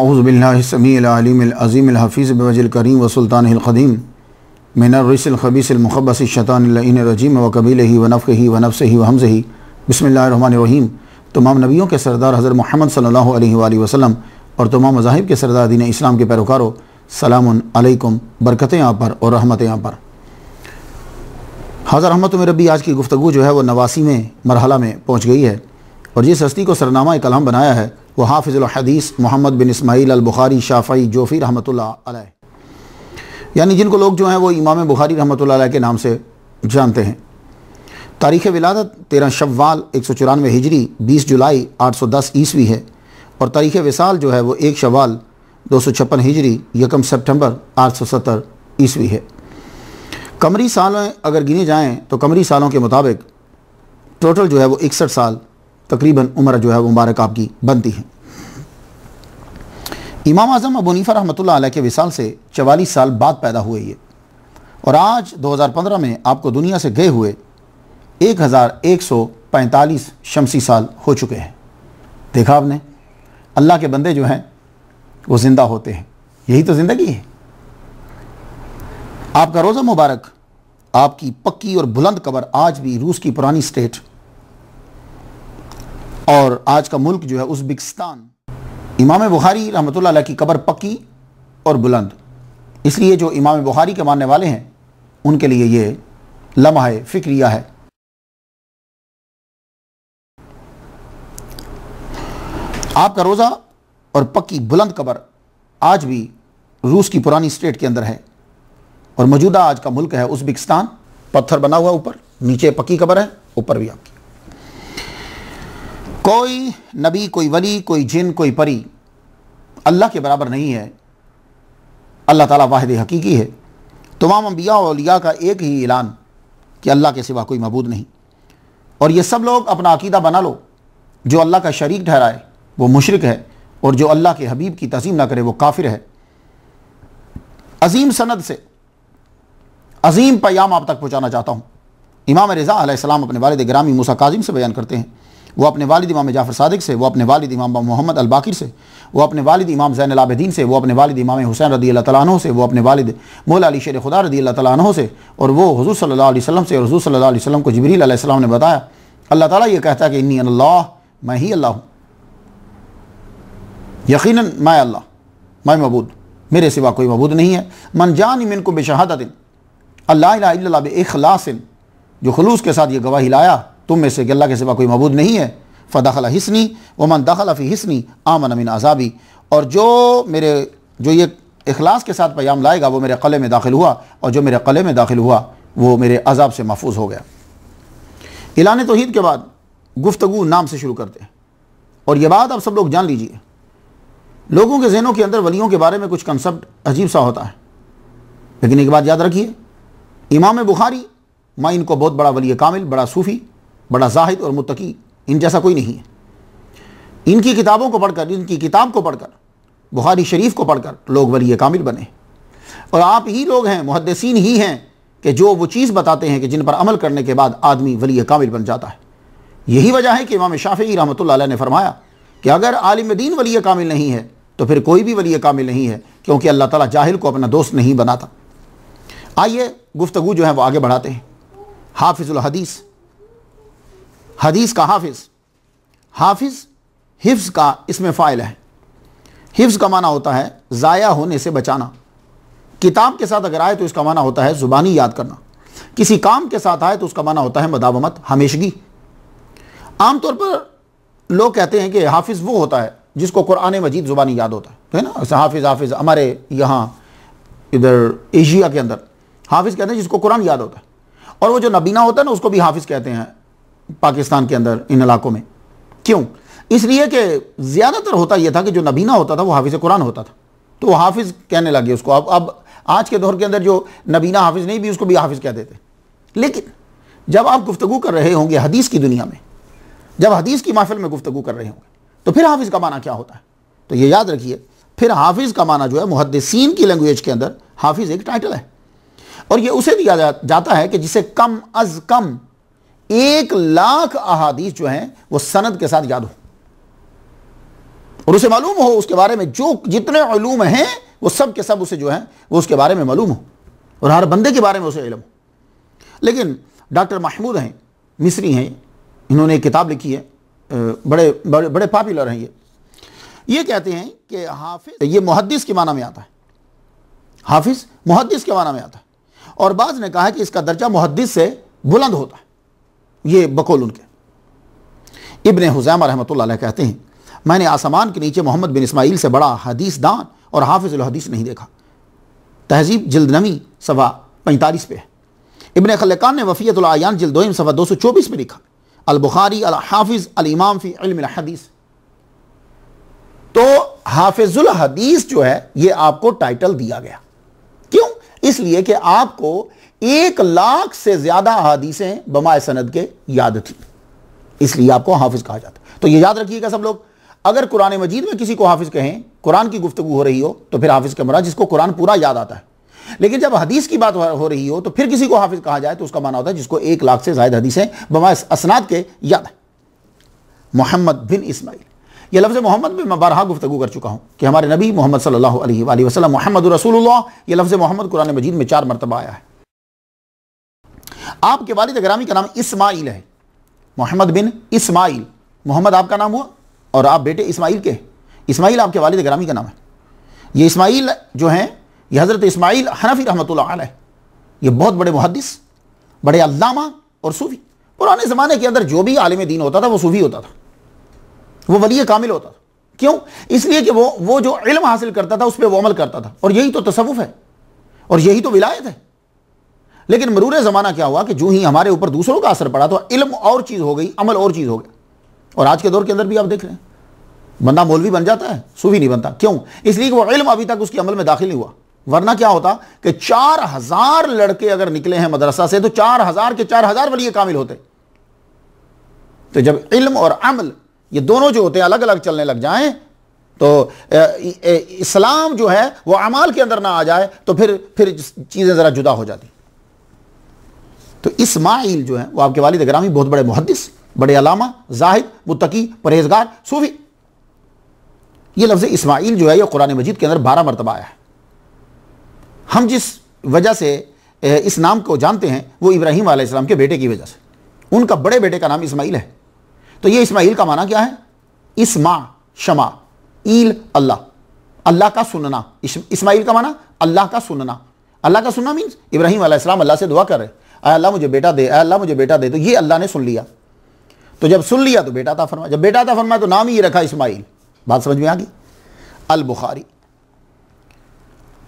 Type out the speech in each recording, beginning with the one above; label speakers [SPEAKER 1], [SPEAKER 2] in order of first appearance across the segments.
[SPEAKER 1] करीम शतान रजीम व कबील ही वनफ़ ही वनफ़ ही वमज ही बसमीम तमाम नबियों के सरदार हज़र महमद सल्ला वसम और तमाम मज़ाहिब के सरदार दीन इस्लाम के पैरोकारों सलामकुम बरकतें यहाँ पर और रहमतें यहाँ पर हज़र रहमत में रबी आज की गुफ्तु जो है वह नवासी में मरहला में पहुँच गई है और जिस हस्ती को सरनामा कलाम बनाया है वो हाफिज़ुलहदीस मोहम्मद बिन इसमाईल अलबुखारी शाफ़ी जोफ़ी रहमत यानी जिनको लोग जो हैं वो इमाम बुखारी रहमत के नाम से जानते हैं तारीख़ विलादत तेरह शव्वाल एक सौ चौरानवे हिजरी बीस जुलाई आठ सौ दस ईस्वी है और तारीख़ विसाल जो है वो एक शवाल दो सौ छप्पन हिजरी यकम सेप्टेम्बर आठ सौ सत्तर ईस्वी है कमरी साल अगर गिने जाएँ तो कमरी सालों के मुताबिक टोटल जो है वो इकसठ साल तकरीबन उम्र जो है वो मुबारक आपकी बनती है इमाम आज़म अबू मुनीफा रहमत के विसाल से चवालीस साल बाद पैदा हुए ये और आज 2015 में आपको दुनिया से गए हुए 1145 शमसी साल हो चुके हैं देखा आपने अल्लाह के बंदे जो हैं वो ज़िंदा होते हैं यही तो ज़िंदगी है आपका रोज़ा मुबारक आपकी पक्की और बुलंद कबर आज भी रूस की पुरानी स्टेट और आज का मुल्क जो है उजबिकस्तान इमाम बुखारी रहमत की कबर पक्की और बुलंद इसलिए जो इमाम बुखारी के मानने वाले हैं उनके लिए ये लम्हा फिक्रिया है आपका रोज़ा और पक्की बुलंद कबर आज भी रूस की पुरानी स्टेट के अंदर है और मौजूदा आज का मुल्क है उजबिकस्तान पत्थर बना हुआ ऊपर नीचे पक्की कबर है ऊपर भी आपकी कोई नबी कोई वली कोई जिन कोई परी अल्लाह के बराबर नहीं है अल्लाह ताला वाहिद हकीकी है तमाम अम्बिया अलिया का एक ही ऐलान कि अल्लाह के सिवा कोई मबूद नहीं और ये सब लोग अपना अकीदा बना लो जो अल्लाह का शरीक ठहराए वो मुशरक है और जो अल्लाह के हबीब की तजीम ना करे वो काफिर है अजीम सनद से अजीम पयाम आप तक पहुँचाना चाहता हूँ इमाम रज़ा अपने वालद ग्रामी मूसा काजिम से बयान करते हैं वो अपने वालिद इमाम जाफ़र सदक से वो अपने वालिद इमाम मोहम्मद अलबाकिर से वो अपने वालिद इमाम जैन अलाबद्दीन से वो अपने वालिद इमाम हुसैन रदी अल्लाह तैनों से वो अपने वालिद मौला अली शेर खुदा रदी अल्लाह तैनों से और वो हजू सल्ला वसम से और हजू सल्ला वसम को जबरीसम ने बताया अल्लाह ताली ये कहता है कि इन्नी अल्लाह मैं ही अल्लाह हूँ यकीन मैं अल्लाह मैं मबूद मेरे सिवा कोई मबूद नहीं है मन जान इमिन को बेशहादत अल्लाह अखलासन जो खलूस के साथ ये गवाही लाया तुम में से अल्लाह के सिवा कोई मबूद नहीं है फ़दाखला हिसनी वमन दाखला फ़ी हिसनी आमन अमिन आज़ाबी और जो मेरे जो ये अखलास के साथ पैगाम लाएगा वो मेरे क़ले में दाखिल हुआ और जो मेरे क़ले में दाखिल हुआ वो मेरे अजाब से महफूज हो गया इलान तोहद के बाद गुफ्तगु नाम से शुरू करते हैं और ये बात आप सब लोग जान लीजिए लोगों के जहनों के अंदर वलियों के बारे में कुछ कंसेप्ट अजीब सा होता है लेकिन एक बात याद रखिए इमाम बुखारी माँ इनको बहुत बड़ा वली कामिल बड़ा सूफ़ी बड़ा जाहिद और मुतकी इन जैसा कोई नहीं है इनकी किताबों को पढ़कर इनकी किताब को पढ़कर बुखारी शरीफ को पढ़कर लोग वली कामिल बने और आप ही लोग हैं मुहदसिन ही हैं कि जो वो चीज़ बताते हैं कि जिन पर अमल करने के बाद आदमी वली कामिल बन जाता है यही वजह है कि इमाम शाफी रहमत ने फरमाया कि अगर आलिम दीन वली कामिल नहीं है तो फिर कोई भी वली कामिल नहीं है क्योंकि अल्लाह ताला जाहिल को अपना दोस्त नहीं बनाता आइए गुफ्तगु जो है वो आगे बढ़ाते हैं हाफिज़ुल हदीस हदीस का हाफिज हाफिज हिफ्स का इसमें फाइल है हिफ्स का माना होता है ज़ाया होने से बचाना किताब के साथ अगर आए तो इसका माना होता है ज़ुबानी याद करना किसी काम के साथ आए तो उसका माना होता है मदावमत हमेशगी आमतौर पर लोग कहते हैं कि हाफिज़ वो होता है जिसको कुरान मजीद ज़ुबानी याद होता है तो है ना हाफिज़ हाफिज़ हमारे यहाँ इधर एशिया के अंदर हाफिज़ कहते हैं जिसको कुरान याद होता है और वो जो नबीना होता है ना उसको भी हाफिज़ कहते हैं पाकिस्तान के अंदर इन इलाकों में क्यों इसलिए कि ज़्यादातर होता यह था कि जो नबीना होता था वो हाफिज़ कुरान होता था तो वो हाफिज़ कहने लगे उसको अब अब आज के दौर के अंदर जो नबीना हाफिज़ नहीं भी उसको भी हाफिज़ कह देते लेकिन जब आप गुफ्तु कर रहे होंगे हदीस की दुनिया में जब हदीस की माफिल में गुफ्तु कर रहे होंगे तो फिर हाफिज़ का माना क्या होता है तो ये याद रखिए फिर हाफिज़ का माना जो है मुहदसिन की लैंग्वेज के अंदर हाफिज़ एक टाइटल है और ये उसे दिया जाता है कि जिसे कम अज़ कम एक लाख अहादीस जो हैं वो सनद के साथ याद हो और उसे मालूम हो उसके बारे में जो जितने आलूम हैं वो सब के सब उसे जो है वो उसके बारे में मालूम हो और हर बंदे के बारे में उसे इलम हो लेकिन डॉक्टर महमूद हैं मिस्री हैं इन्होंने एक किताब लिखी है बड़े बड़े बड़े पॉपुलर हैं ये ये कहते हैं कि हाफिज ये मुहदस के माना में आता है हाफिज मुहदस के माना में आता है और बाज़ ने कहा कि इसका दर्जा मुहदस से बुलंद होता है ये बकोल उनके इबन हुजैमा रहमत कहते हैं मैंने आसमान के नीचे मोहम्मद बिन इसमाइल से बड़ा हदीस दान और हाफिजुल हदीस नहीं देखा तहजीब जल्द नवी सवा पैंतालीस पे है इबन खलकान ने वफ़ीतलायान जल्दोम सवा दो सौ चौबीस में लिखा अलबुखारी हाफिज़ अलमाम फ़ी हदीस तो हाफिजुल हदीस जो है ये आपको टाइटल दिया गया क्यों इसलिए कि आपको एक लाख से ज्यादा हदीसें बमाए सनद के याद थी इसलिए आपको हाफिज कहा जाता तो ये याद रखिएगा सब लोग अगर कुरान मजीद में किसी को हाफिज कहें कुरान की गुफ्तु हो रही हो तो फिर हाफिज के मरा जिसको कुरान पूरा याद आता है लेकिन जब हदीस की बात हो रही हो तो फिर किसी को हाफिज कहा जाए तो उसका माना होता है जिसको एक लाख से जायद हदीसें बमाए असनाद के याद है मोहम्मद बिन इसमाइल यह लफ्ज़ मोहम्मद में मैं बारहा गुफ्तु कर चुका हूं कि हमारे नबी मोहम्मद सल्लल्लाहु अलैहि वसल्लम मोहम्मद रसूलुल्लाह ये लफ्ज़ मोहम्मद कुरान मजीद में चार मरतबा आया है आपके वालिद ग्रामी का नाम इसमाइल है मोहम्मद बिन इसमाइल मोहम्मद आपका नाम हुआ और आप बेटे इसमाइल के इसमाइल आपके वालिद ग्रामी का नाम है ये इसमाइल जो हैं ये हज़रत इसमाइल हनफी रहमत आल ये बहुत बड़े मुहदस बड़े अल्लामा और सूफ़ी पुराने ज़माने के अंदर जो भी आलम दीन होता था वो सूफ़ी होता था वो वली कामिल होता था क्यों इसलिए कि वो वो जो इल्म हासिल करता था उस पर वो अमल करता था और यही तो तसवुफ़ है और यही तो विलायत है लेकिन मरूर ज़माना क्या हुआ कि जो ही हमारे ऊपर दूसरों का असर पड़ा तो इल्म और चीज़ हो गई अमल और चीज़ हो गया और आज के दौर के अंदर भी आप देख रहे हैं बंदा मौलवी बन जाता है सूफी नहीं बनता क्यों इसलिए कि वो इल्म अभी तक उसके अमल में दाखिल नहीं हुआ वरना क्या होता कि चार हजार लड़के अगर निकले हैं मदरसा से तो चार हजार के चार हजार वाली कामिल होते तो जब इल्म और अमल ये दोनों जो होते हैं अलग अलग चलने लग जाएं तो इस्लाम जो है वो अमाल के अंदर ना आ जाए तो फिर फिर चीज़ें ज़रा जुदा हो जाती तो इसमाइल जो है वो आपके वालिद ग्रामी बहुत बड़े मुहदस बड़े अलामा जाहिद मुतकी परहेजगार सूफी ये लफ्ज़ इसमाइल जो है ये कुरान मजीद के अंदर बारह मरतबा आया है हम जिस वजह से इस नाम को जानते हैं वो इब्राहिम आलाम के बेटे की वजह से उनका बड़े बेटे का नाम इसमाइल है तो ये इसमाइल का माना क्या है इसमा शमा ईल अल्लाह अल्लाह का सुनना इस्माइल का माना अल्लाह का सुनना अल्लाह का सुनना मीन्स इब्राहिम अल्लाह से दुआ कर रहे अल्लाह मुझे बेटा दे अल्लाह मुझे बेटा दे तो ये अल्लाह ने सुन लिया तो जब सुन लिया तो बेटा था फरमा जब बेटा था फरमा तो नाम ही रखा इस्माइल बात समझ में आ गई अल बुखारी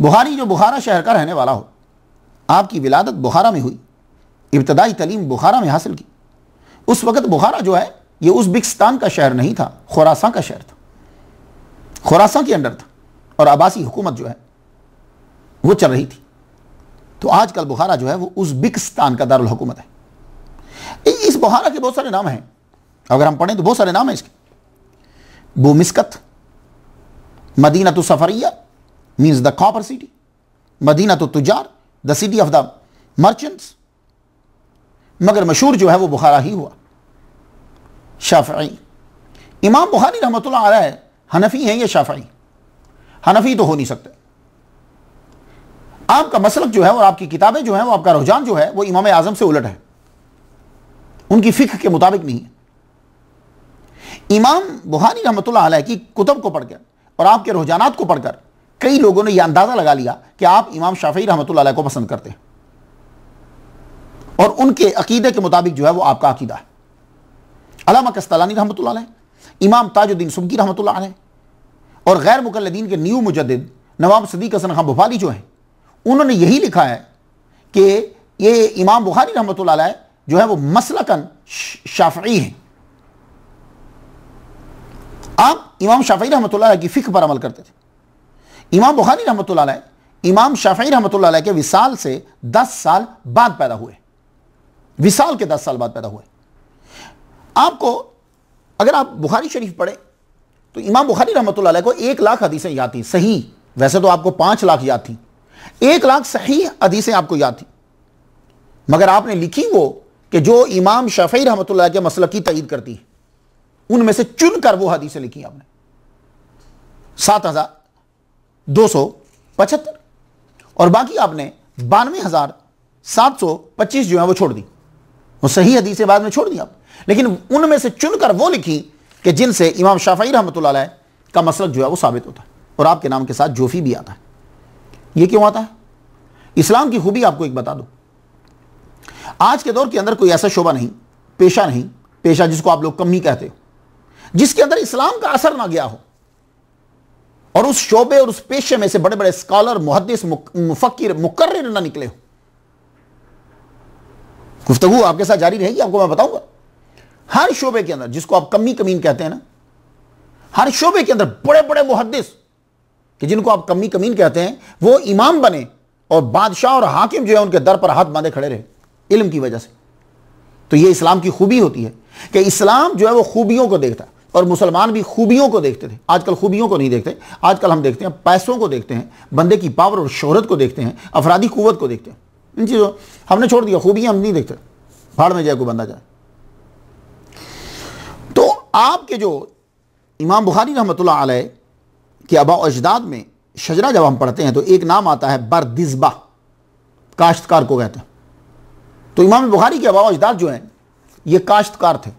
[SPEAKER 1] बुखारी जो बुखारा शहर का रहने वाला हो आपकी विलादत बुखारा में हुई इब्तदाई तलीम बुखारा में हासिल की उस वक़्त बुखारा जो है ये उज़्बिकिस्तान का शहर नहीं था खुरासा का शहर था खुरासा के अंडर था और आबासी हुकूमत जो है वो चल रही थी तो आजकल बुखारा जो है वो उज्बेकिस्तान का दारुल हुकूमत है इस बुखारा के बहुत सारे नाम हैं अगर हम पढ़ें तो बहुत सारे नाम हैं इसके बोमिस्कत मदीना तो सफरिया मीन्स द कॉपर सिटी मदीना तो तुजार the city of the merchants मगर मशहूर जो है वो बुखारा ही हुआ शाफी इमाम बुखारी रहमत हनफ़ी हैं या शाफी हनफ़ी तो हो नहीं सकते आपका मसलक जो है और आपकी किताबें जो हैं वो आपका रुझान जो है वो इमाम आजम से उलट है उनकी फ़िक्र के मुताबिक नहीं है इमाम बुहानी रहमत की कुतब को पढ़कर और आपके रुझान को पढ़कर कई लोगों ने यह अंदाज़ा लगा लिया कि आप इमाम शाफी रहमत को पसंद करते हैं और उनके अकीदे के मुताबिक जो है वो आपका अकीदा है अलामा कस्तलानी रहमत इमाम ताजुद्दीन सुबकी रहमत और गैर मुकलदीन के न्यू मुजद नवाब सदीक हसन खां भोपाली जो हैं उन्होंने यही लिखा है कि ये इमाम बुखारी रहमत जो है वो मसलकन शाफी हैं आप इमाम शाफी रहमत की फिक्र पर अमल करते थे इमाम बुखारी रहमत इमाम शाफी रहमत के विसाल से दस साल बाद पैदा हुए विसाल के दस साल बाद पैदा हुए आपको अगर आप बुखारी शरीफ पढ़े तो इमाम बुखारी रहमत को एक लाख हदीसें याद थी सही वैसे तो आपको पांच लाख याद थी एक लाख सही हदीसें आपको याद थी मगर आपने लिखी वो कि जो इमाम शफी रहमत के मसल की तईद करती है उनमें से चुनकर वो हदीसें लिखी आपने सात हजार दो सौ पचहत्तर और बाकी आपने बानवे हजार सात सौ पच्चीस जो है वो छोड़ दी वो सही हदीसें बाद में छोड़ दी आप लेकिन उनमें से चुनकर वो लिखी कि जिनसे इमाम शाफी रहमत का मसल जो है वो साबित होता है और आपके नाम के साथ जोफी भी आता है ये क्यों आता है इस्लाम की खूबी आपको एक बता दो आज के दौर के अंदर कोई ऐसा शोबा नहीं पेशा नहीं पेशा जिसको आप लोग कम ही कहते हो जिसके अंदर इस्लाम का असर ना गया हो और उस शोबे और उस पेशे में से बड़े बड़े स्कॉलर मुहदस मुफक्र मुकर्र ना निकले हो गुफ्तु आपके साथ जारी रहेगी आपको मैं बताऊंगा हर शोबे के अंदर जिसको आप कमी कमीन कहते हैं ना हर शोबे के अंदर बड़े बड़े मुहदस कि जिनको आप कमी कमीन कहते हैं वो इमाम बने और बादशाह और हाकिम जो है उनके दर पर हाथ बांधे खड़े रहे इल्म की वजह से तो ये इस्लाम की खूबी होती है कि इस्लाम जो है वो खूबियों को देखता और मुसलमान भी खूबियों को देखते थे आजकल खूबियों को नहीं देखते आजकल हम देखते हैं पैसों को देखते हैं बंदे की पावर और शोहरत को देखते हैं अफराधी कुत को देखते हैं इन चीज़ों हमने छोड़ दिया खूबियाँ हम नहीं देखते भाड़ में जाए कोई बंदा जाए तो आपके जो इमाम बुखारी रहमत आलह कि आबा अजदाद में शजरा जब हम पढ़ते हैं तो एक नाम आता है बरदिजबा काश्तकार को कहते हैं तो इमाम बुखारी के आबा अजदाद जो हैं ये काश्तकार थे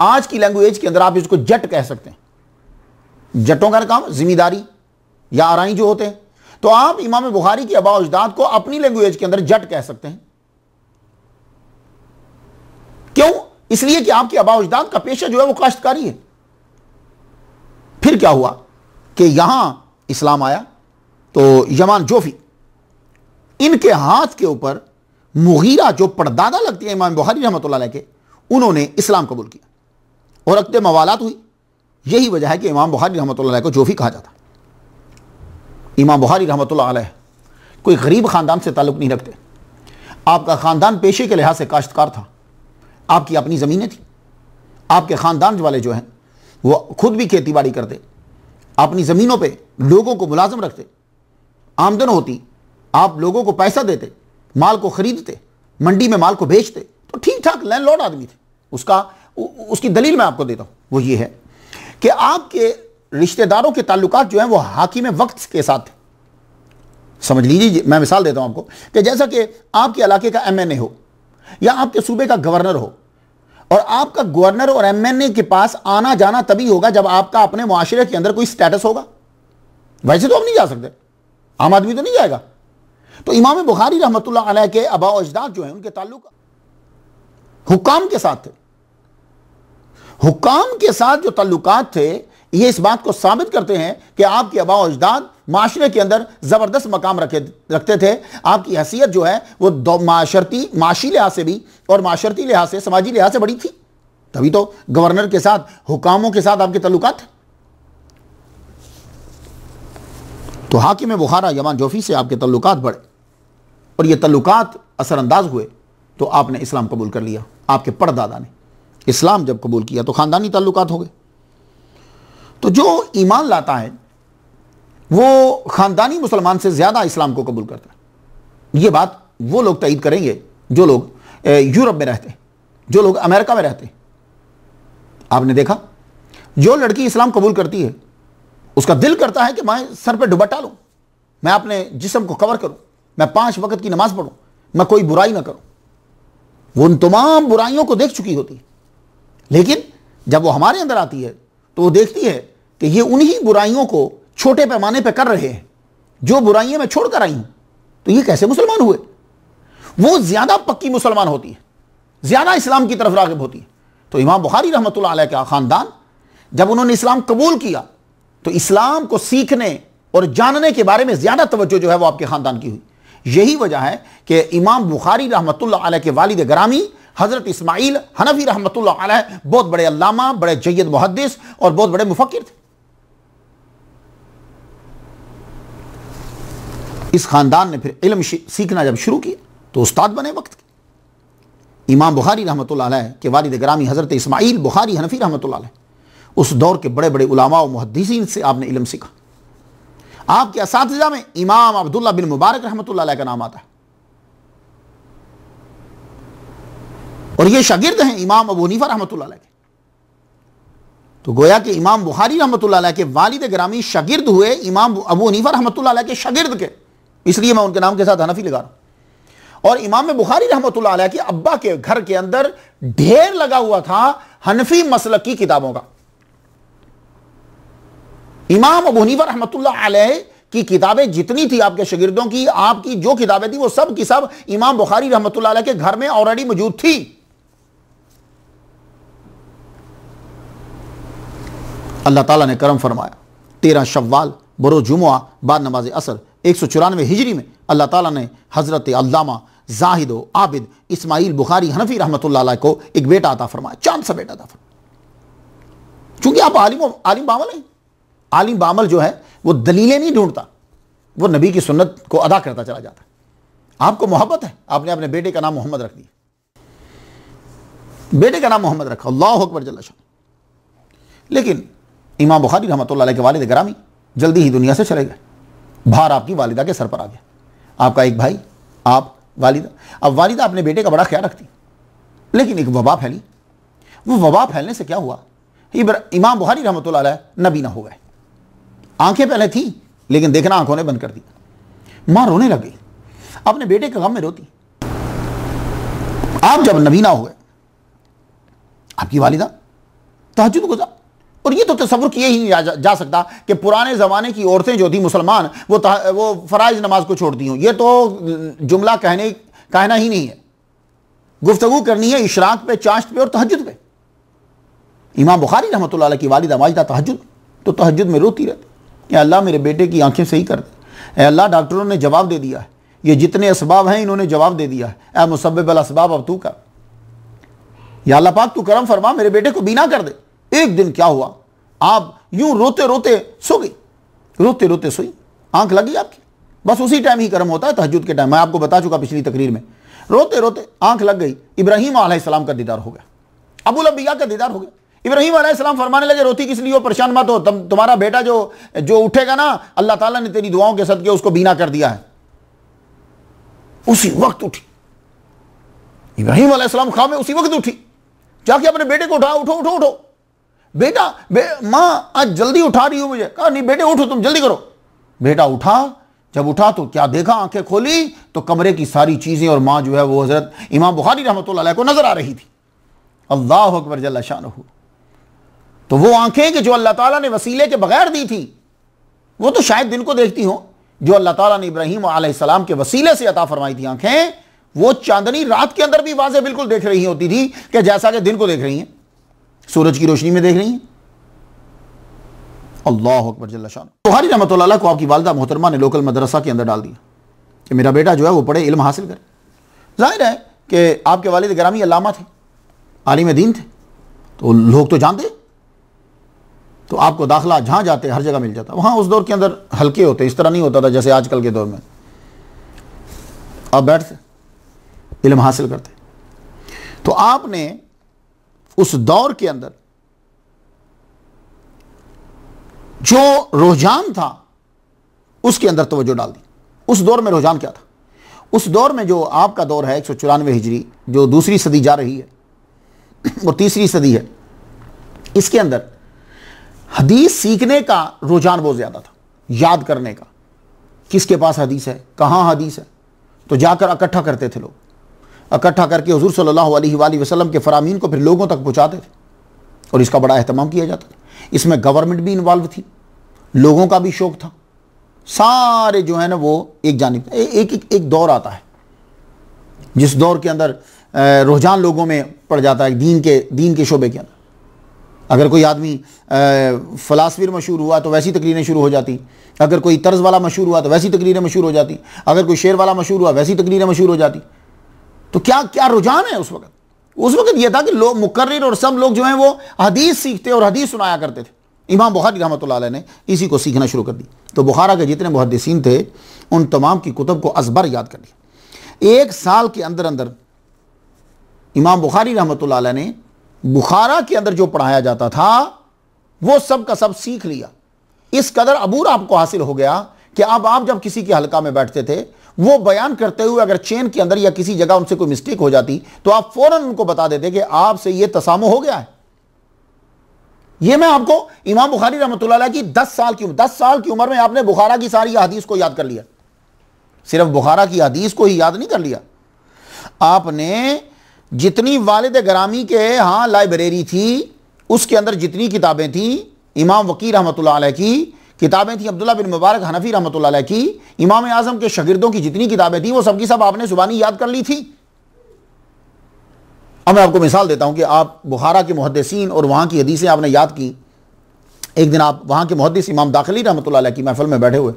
[SPEAKER 1] आज की लैंग्वेज के अंदर आप इसको जट कह सकते हैं जटों का काम जिम्मेदारी या आरानी जो होते हैं तो आप इमाम बुखारी की आबा अजदाद को अपनी लैंग्वेज के अंदर जट कह सकते हैं क्यों इसलिए कि आपके आबा अजदाद का पेशा जो है वो काश्तकारी है फिर क्या हुआ कि यहाँ इस्लाम आया तो यमान जोफी इनके हाथ के ऊपर मुगीरा जो पड़दादा लगती है इमाम बुहारी रहमत के उन्होंने इस्लाम कबूल किया और अकद मवालत हुई यही वजह है कि इमाम बुहारी रहमत को जोफी कहा जाता इमाम बुहारी रहमत कोई गरीब ख़ानदान से ताल्लुक़ नहीं रखते आपका ख़ानदान पेशे के लिहाज से काश्तकार था आपकी अपनी ज़मीनें थी आपके ख़ानदान वाले जो हैं वो खुद भी खेती बाड़ी करते अपनी ज़मीनों पे लोगों को मुलाजम रखते आमदन होती आप लोगों को पैसा देते माल को ख़रीदते मंडी में माल को बेचते तो ठीक ठाक लैंड लॉर्ड आदमी थे उसका उसकी दलील मैं आपको देता हूं वो ये है कि आपके रिश्तेदारों के ताल्लुक जो हैं वो हाकिम वक्त के साथ थे समझ लीजिए मैं मिसाल देता हूँ आपको कि जैसा कि आपके इलाके का ए हो या आपके सूबे का गवर्नर हो और आपका गवर्नर और एमएनए के पास आना जाना तभी होगा जब आपका अपने माशरे के अंदर कोई स्टेटस होगा वैसे तो आप नहीं जा सकते आम आदमी तो नहीं जाएगा तो इमाम बुखारी रहमत के अबा अजदाद जो है उनके ताल्लुक हुकाम के साथ थे हुकाम के साथ जो ताल्लुकात थे ये इस बात को साबित करते हैं कि आपके अबा अजदाद माशरे के अंदर ज़बरदस्त मकाम रखे रखते थे आपकी हैसियत जो है वो माशरती माशी लिहाज से भी और माशरती लिहाज से समाजी लिहाज से बड़ी थी तभी तो गवर्नर के साथ हुकामों के साथ आपके तल्लुक थे तो में बुखारा यमान जोफी से आपके तल्लुक बढ़े और ये तल्लुक असरअंदाज हुए तो आपने इस्लाम कबूल कर लिया आपके परदादा ने इस्लाम जब कबूल किया तो ख़ानदानी तल्लुक हो गए तो जो ईमान लाता है वो ख़ानदानी मुसलमान से ज़्यादा इस्लाम को कबूल करता है ये बात वो लोग तइद करेंगे जो लोग यूरोप में रहते हैं जो लोग अमेरिका में रहते हैं आपने देखा जो लड़की इस्लाम कबूल करती है उसका दिल करता है कि मैं सर पर डुबटा लूँ मैं अपने जिसम को कवर करूँ मैं पाँच वक्त की नमाज़ पढ़ूँ मैं कोई बुराई ना करूँ वो उन तमाम बुराइयों को देख चुकी होती है लेकिन जब वो हमारे अंदर आती है तो वो देखती है कि ये उन्हीं बुराइयों को छोटे पैमाने पर कर रहे हैं जो बुराइयां मैं छोड़ कर आई हूं तो ये कैसे मुसलमान हुए वो ज्यादा पक्की मुसलमान होती है ज्यादा इस्लाम की तरफ रागब होती है तो इमाम बुखारी रहमत का खानदान जब उन्होंने इस्लाम कबूल किया तो इस्लाम को सीखने और जानने के बारे में ज्यादा तवज्जो जो है वो आपके खानदान की हुई यही वजह है कि इमाम बुखारी रहमत के वालिद ग्रामी हज़रत इस्माइल हनफी रहमत बहुत बड़े अलामा बड़े जैद मुहदस और बहुत बड़े मुफक्र थे इस ख़ानदान ने फिर इलम सीखना जब शुरू किया तो उस्ताद बने वक्त के इमाम बुखारी रहमत के वालद ग्रामी हज़रत इसमाइल बुखारी हनफी रहमत उस दौर के बड़े बड़े उलामा महदसिन से आपने इलम सीखा आपके इस में इमाम अब्दुल्ला बिन मुबारक रहमत का नाम आता है और ये शागिर्द हैं इमाम अबू हनीफा रहमत के तो गोया के इमाम बुखारी रहमत के वालिद ग्रामी शागिर्द हुए इमाम अबू हनीफा रहमत के शागिर्द के इसलिए मैं उनके नाम के साथ हनफी लगा रहा हूं और इमाम बुखारी रहमत के अब्बा के घर के अंदर ढेर लगा हुआ था हनफी मसल की किताबों का इमाम अबू रहमत की किताबें जितनी थी आपके शगिर्दों की आपकी जो किताबें थी वो सब की सब इमाम बुखारी रहमत के घर में ऑलरेडी मौजूद थी अल्लाह ताला ने करम फरमाया तेरह शव्वाल बरो जुमुआ बाद नमाज असर एक सौ चौरानवे हिजरी में अल्लाह ताला ने हज़रत अल्लामा जाहिद आबिद इस्माइल बुखारी हनफी रहमत को एक बेटा अता फरमाया चांद सा बेटा अता फरमाया चूंकि आप आलिम आलिम बामल हैं आलिम बामल जो है वह दलीलें नहीं ढूंढता वह नबी की सुन्नत को अदा करता चला जाता आपको मोहब्बत है आपने अपने बेटे का नाम मोहम्मद रख दिया बेटे का नाम मोहम्मद रखा अल्लाह अकबर जल्ला लेकिन इमाम बुखारी रहमत के वालद ग्रामी जल्दी ही दुनिया से चले गए भार आपकी वालिदा के सर पर आ गया आपका एक भाई आप वालिदा अब वालिदा अपने बेटे का बड़ा ख्याल रखती लेकिन एक वबा फैली वो वबा फैलने से क्या हुआ इमाम बुहारी रहमत नबी ना हो गए आंखें पहले थी लेकिन देखना आंखों ने बंद कर दी मां रोने लग गई अपने बेटे के गम में रोती आप जब नबीना हुए आपकी वालिदा तहजुद गुजार और ये तो तस्वुर किए ही नहीं जा, जा सकता कि पुराने ज़माने की औरतें जो थी मुसलमान वो वो फ़राइज़ नमाज को छोड़ती हूँ ये तो जुमला कहने कहना ही नहीं है गुफ्तु करनी है इशराक पे चाश्त पे और तहजद पे इमाम बुखारी रहमत की वाली माजदा तहजद तो तहजद में रोती रहती अल्लाह मेरे बेटे की आंखें सही कर दे अल्लाह डॉक्टरों ने जवाब दे दिया है ये जितने इसबाब हैं इन्होंने जवाब दे दिया है ए मुसब इसबाब अब तू का या अल्लाह पाक तू करम फरमा मेरे बेटे को बीना कर दे एक दिन क्या हुआ आप यूं रोते रोते सो गई रोते रोते सोई आंख लगी आपकी बस उसी टाइम ही कर्म होता है तहजुद के टाइम मैं आपको बता चुका पिछली तकरीर में रोते रोते आंख लग गई इब्राहिम आलाम का दीदार हो गया अबुल अबिया का दीदार हो गया इब्राहिम आलाम फरमाने लगे रोती किस लिए हो परेशान मत हो तुम तुम्हारा बेटा जो जो उठेगा ना अल्लाह ताला ने तेरी दुआओं के सदके उसको बीना कर दिया है उसी वक्त उठी इब्राहिम आलाम खां में उसी वक्त उठी जाके अपने बेटे को उठा उठो उठो उठो बेटा बे, माँ आज जल्दी उठा रही हो मुझे कहा नहीं बेटे उठो तुम जल्दी करो बेटा उठा जब उठा तो क्या देखा आंखें खोली तो कमरे की सारी चीज़ें और माँ जो है वो हज़रत इमाम बुखारी रहमत को नज़र आ रही थी अल्लाह अकबर जल्ला शाह तो वो आंखें कि जो अल्लाह ताला ने वसीले के बगैर दी थी वो तो शायद दिन को देखती हो जो अल्लाह ताला ने इब्राहिम आसमाम के वसीले से अता फरमाई थी आंखें वो चांदनी रात के अंदर भी वाजे बिल्कुल देख रही होती थी कि जैसा कि दिन को देख रही हैं सूरज की रोशनी में देख रही हैं अल्लाह अकबर जल्ला शाह तो रमत को आपकी वालदा मोहतरमा ने लोकल मदरसा के अंदर डाल दिया कि मेरा बेटा जो है वो पढ़े इल्म हासिल करे जाहिर है कि आपके वालद ग्रामी अलामा थे आलिम दीन थे तो लोग तो जानते तो आपको दाखला जहाँ जाते हर जगह मिल जाता वहाँ उस दौर के अंदर हल्के होते इस तरह नहीं होता था जैसे आजकल के दौर में आप बैठते इल्म हासिल करते तो आपने उस दौर के अंदर जो रुझान था उसके अंदर तोज्जो डाल दी उस दौर में रुझान क्या था उस दौर में जो आपका दौर है एक सौ चौरानवे हिजरी जो दूसरी सदी जा रही है और तीसरी सदी है इसके अंदर हदीस सीखने का रुझान बहुत ज़्यादा था याद करने का किसके पास हदीस है कहाँ हदीस है तो जाकर इकट्ठा करते थे लोग इकट्ठा करके हजूर सल्ला वसलम के फरामीन को फिर लोगों तक पहुँचाते थे और इसका बड़ा अहतमाम किया जाता था इसमें गवर्नमेंट भी इन्वॉल्व थी लोगों का भी शौक था सारे जो है ना वो एक जानब एक एक, एक दौर आता है जिस दौर के अंदर रुझान लोगों में पड़ जाता है दीन के दीन के शोबे के अंदर अगर कोई आदमी फलासफिर मशहूर हुआ तो वैसी तकरीरें शुरू हो जाती अगर कोई तर्ज वाला मशहूर हुआ तो वैसी तकरीरें मशहूर हो जाती अगर कोई शेर वाला मशहूर हुआ वैसी तकरीरें मशहूर हो जाती तो क्या क्या रुझान है उस वक्त उस वक्त यह था कि लोग मुकर्र और सब लोग जो हैं वो हदीस सीखते और हदीस सुनाया करते थे इमाम बुखारी रहमत ने इसी को सीखना शुरू कर दी तो बुखारा के जितने मुहदसिन थे उन तमाम की कुतब को असबर याद कर लिया एक साल के अंदर अंदर इमाम बुखारी रहमत ने बुखारा के अंदर जो पढ़ाया जाता था वो सब का सब सीख लिया इस कदर अबूर आपको हासिल हो गया कि अब आप, आप जब किसी के हलका में बैठते थे वो बयान करते हुए अगर चेन के अंदर या किसी जगह उनसे कोई मिस्टेक हो जाती तो आप फौरन उनको बता देते कि आपसे यह तसामो हो गया है यह मैं आपको इमाम बुखारी रमत की दस साल की दस साल की उम्र में आपने बुखारा की सारी हदीस को याद कर लिया सिर्फ बुखारा की हदीस को ही याद नहीं कर लिया आपने जितनी वालद ग्रामी के हां लाइब्रेरी थी उसके अंदर जितनी किताबें थी इमाम वकील रहमत की किताबें थी अब्दुल्ला बिन मुबारक हनफी रहमत की इमाम आजम के शगिर्दों की जितनी किताबें थी वो सबकी सब आपने सुबानी याद कर ली थी अब मैं आपको मिसाल देता हूं कि आप बुखारा के मुहदसिन और वहां की हदीसें आपने याद की एक दिन आप वहां के मुहदस इमाम दाखिली रहमत की महफल में बैठे हुए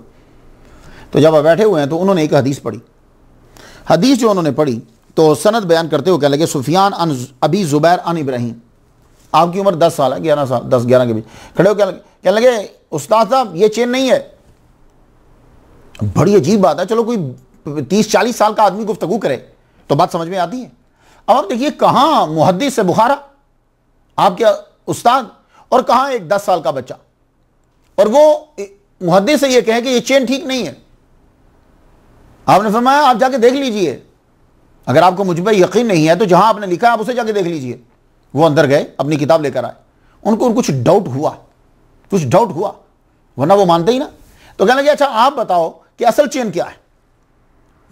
[SPEAKER 1] तो जब आप बैठे हुए हैं तो उन्होंने एक हदीस पढ़ी हदीस जो उन्होंने पढ़ी तो सनत बयान करते हुए कह लगे सुफियान अन अभी ज़ुबैर अन इब्राहिम आपकी उम्र दस साल है ग्यारह साल दस ग्यारह के बीच खड़े हो कह लगे उस्ताद साहब ये चेन नहीं है बड़ी अजीब बात है चलो कोई तीस चालीस साल का आदमी गुफ्तगु करे तो बात समझ में आती है अब आप देखिए कहां मुहदिस से बुखारा आपके उस्ताद और कहां एक दस साल का बच्चा और वो मुहदिस से ये कहे कि ये चेन ठीक नहीं है आपने फरमाया आप जाके देख लीजिए अगर आपको मुझ पर यकीन नहीं है तो जहां आपने लिखा आप उसे जाके देख लीजिए वो अंदर गए अपनी किताब लेकर आए उनको कुछ डाउट हुआ कुछ डाउट हुआ वरना वो मानते ही ना तो कहने लगे अच्छा आप बताओ कि असल चेन क्या है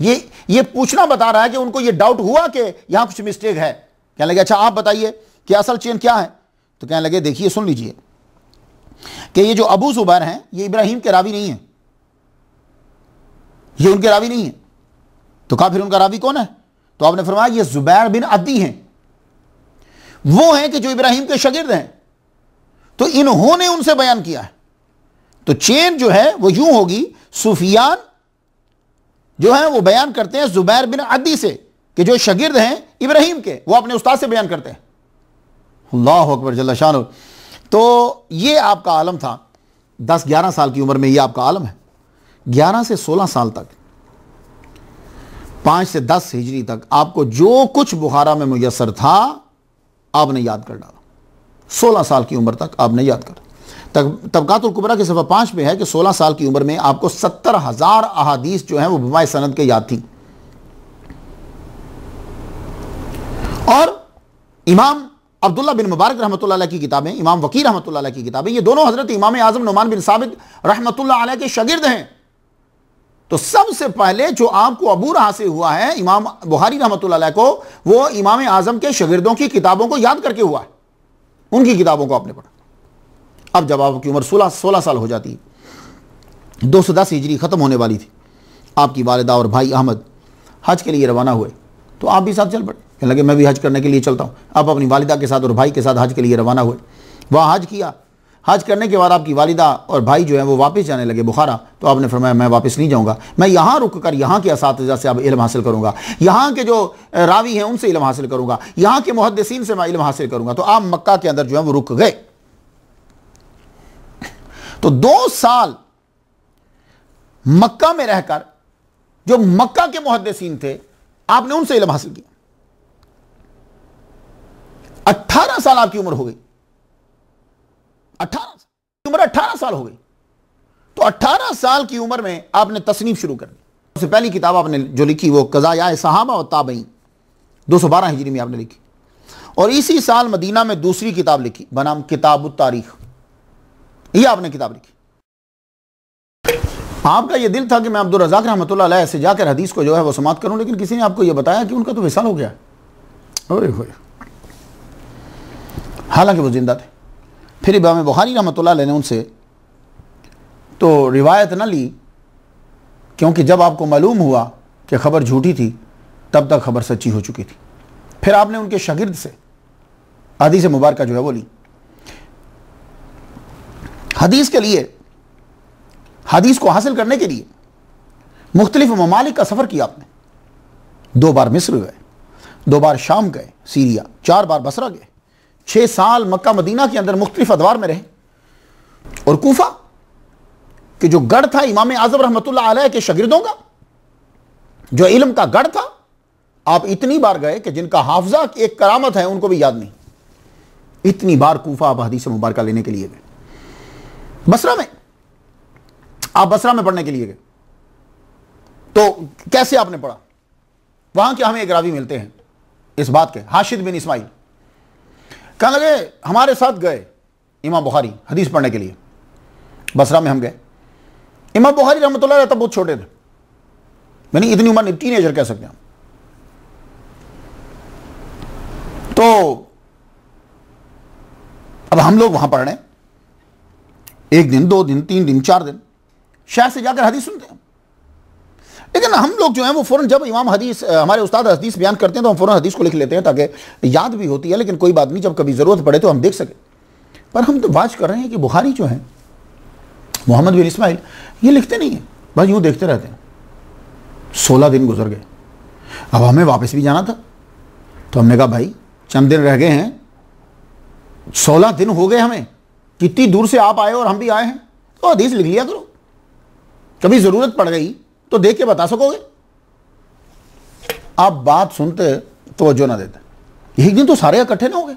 [SPEAKER 1] ये ये पूछना बता रहा है कि उनको ये डाउट हुआ कि यहां कुछ मिस्टेक है कहने लगे अच्छा आप बताइए कि असल चेन क्या है तो कहने लगे देखिए सुन लीजिए कि ये जो अबू जुबैर हैं ये इब्राहिम के रावी नहीं है ये उनके रावी नहीं है तो कहा फिर उनका रावी कौन है तो आपने फरमाया ये जुबैर बिन अदी हैं वो हैं कि जो इब्राहिम के शगिर्द हैं तो इन्होंने उनसे बयान किया है तो चेन जो है वो यूं होगी सुफियान जो है वो बयान करते हैं जुबैर बिन अदी से कि जो शगिर्द हैं इब्राहिम के वो अपने उस्ताद से बयान करते हैं अल्लाह अकबर जल्ला शाह तो ये आपका आलम था दस ग्यारह साल की उम्र में ये आपका आलम है ग्यारह से सोलह साल तक पांच से दस हिजरी तक आपको जो कुछ बुखारा में मुयसर था आपने याद कर डाला सोलह साल की उम्र तक आपने याद कर तबकातुलकुबरा के सफ़ा पाँच में है कि सोलह साल की उम्र में आपको सत्तर हज़ार अहादीस जो हैं वो बवाए सनद के याद थी और इमाम अब्दुल्ला बिन मुबारक रहमत की किताबें इमाम वकील रहमत की किताबें ये दोनों हज़रत इमाम आज़म नुमान बिन साबित रहमत के शगिर्द हैं तो सबसे पहले जो आपको अबूर हासिल हुआ है इमाम बुहारी रहमत को वो इमाम आज़म के शगिर्दों की किताबों को याद करके हुआ है उनकी किताबों को आपने पढ़ा अब जब आपकी उम्र सोलह सोलह साल हो जाती दो सौ दस हिजरी ख़त्म होने वाली थी आपकी वालदा और भाई अहमद हज के लिए रवाना हुए तो आप भी साथ चल पड़े कहने लगे मैं भी हज करने के लिए चलता हूँ आप अपनी वालदा के साथ और भाई के साथ हज के लिए रवाना हुए वहाँ हज किया हज करने के बाद आपकी वालिदा और भाई जो है वो वापस जाने लगे बुखारा तो आपने फरमाया मैं वापस नहीं जाऊँगा मैं यहाँ रुक कर यहाँ के इस से अब इलम हासिल करूँगा यहाँ के जो रावी हैं उनसे इलम हासिल करूँगा यहाँ के मुहदसिन से मैं इलम हासिल करूँगा तो आप मक्का के अंदर जो है वो रुक गए तो दो साल मक्का में रहकर जो मक्का के मुहदसिन थे आपने उनसे इलम हासिल किया अट्ठारह साल आपकी उम्र हो गई अठारह उम्र अट्ठारह साल हो गई तो अट्ठारह साल की उम्र में आपने तस्नीफ शुरू कर दी सबसे पहली किताब आपने जो लिखी वो कज़ाया सहाबा और ताबई दो सौ बारह हिजरी में आपने लिखी और इसी साल मदीना में दूसरी किताब लिखी बनाम किताब तारीख ये आपने किताब लिखी आपका ये दिल था कि मैं अब्दुल रजाक रहमत से जाकर हदीस को जो है वो समाप्त करूं लेकिन किसी ने आपको ये बताया कि उनका तो विशाल हो गया हालांकि वो जिंदा थे फिर इमाम बुखारी रहमत ने उनसे तो रिवायत न ली क्योंकि जब आपको मालूम हुआ कि खबर झूठी थी तब तक खबर सच्ची हो चुकी थी फिर आपने उनके शागिर्द से हदीस मुबारक जो है वो ली हदीस के लिए हदीस को हासिल करने के लिए मुख्तलिफ ममालिक का सफ़र किया आपने दो बार मिस्र गए दो बार शाम गए सीरिया चार बार बसरा गए छह साल मक्का मदीना के अंदर मुख्तलिफ अदवार में रहे और कोफा कि जो गढ़ था इमाम आजम रहमत के शगिर्दों का जो इलम का गढ़ था आप इतनी बार गए कि जिनका हाफजा एक करामत है उनको भी याद नहीं इतनी बार कोफा आप हदीस मुबारक लेने के लिए गए बसरा में आप बसरा में पढ़ने के लिए गए तो कैसे आपने पढ़ा वहां के हमें एक रावी मिलते हैं इस बात के हाशिद बिन इस्माइल कहने लगे हमारे साथ गए इमाम बुखारी हदीस पढ़ने के लिए बसरा में हम गए इमाम बुखारी रहमत रहता तब बहुत छोटे थे मैंने इतनी उम्र नहीं टीन कह सकते हम तो अब हम लोग वहां पढ़ रहे हैं एक दिन दो दिन तीन दिन चार दिन शहर से जाकर हदीस सुनते हैं लेकिन हम लोग जो हैं वो फ़ौरन जब इमाम हदीस हमारे उस्ताद हदीस बयान करते हैं तो हम फ़ौरन हदीस को लिख लेते हैं ताकि याद भी होती है लेकिन कोई बात नहीं जब कभी ज़रूरत पड़े तो हम देख सकें पर हम तो बात कर रहे हैं कि बुखारी जो है मोहम्मद बिन इसमाइल ये लिखते नहीं हैं बस यूँ देखते रहते हैं सोलह दिन गुजर गए अब हमें वापस भी जाना था तो हमने कहा भाई चंद दिन रह गए हैं सोलह दिन हो गए हमें कितनी दूर से आप आए और हम भी आए हैं तो हदीस लिख लिया करो कभी ज़रूरत पड़ गई तो देख के बता सकोगे आप बात सुनते तो ना देते एक दिन तो सारे इकट्ठे ना हो गए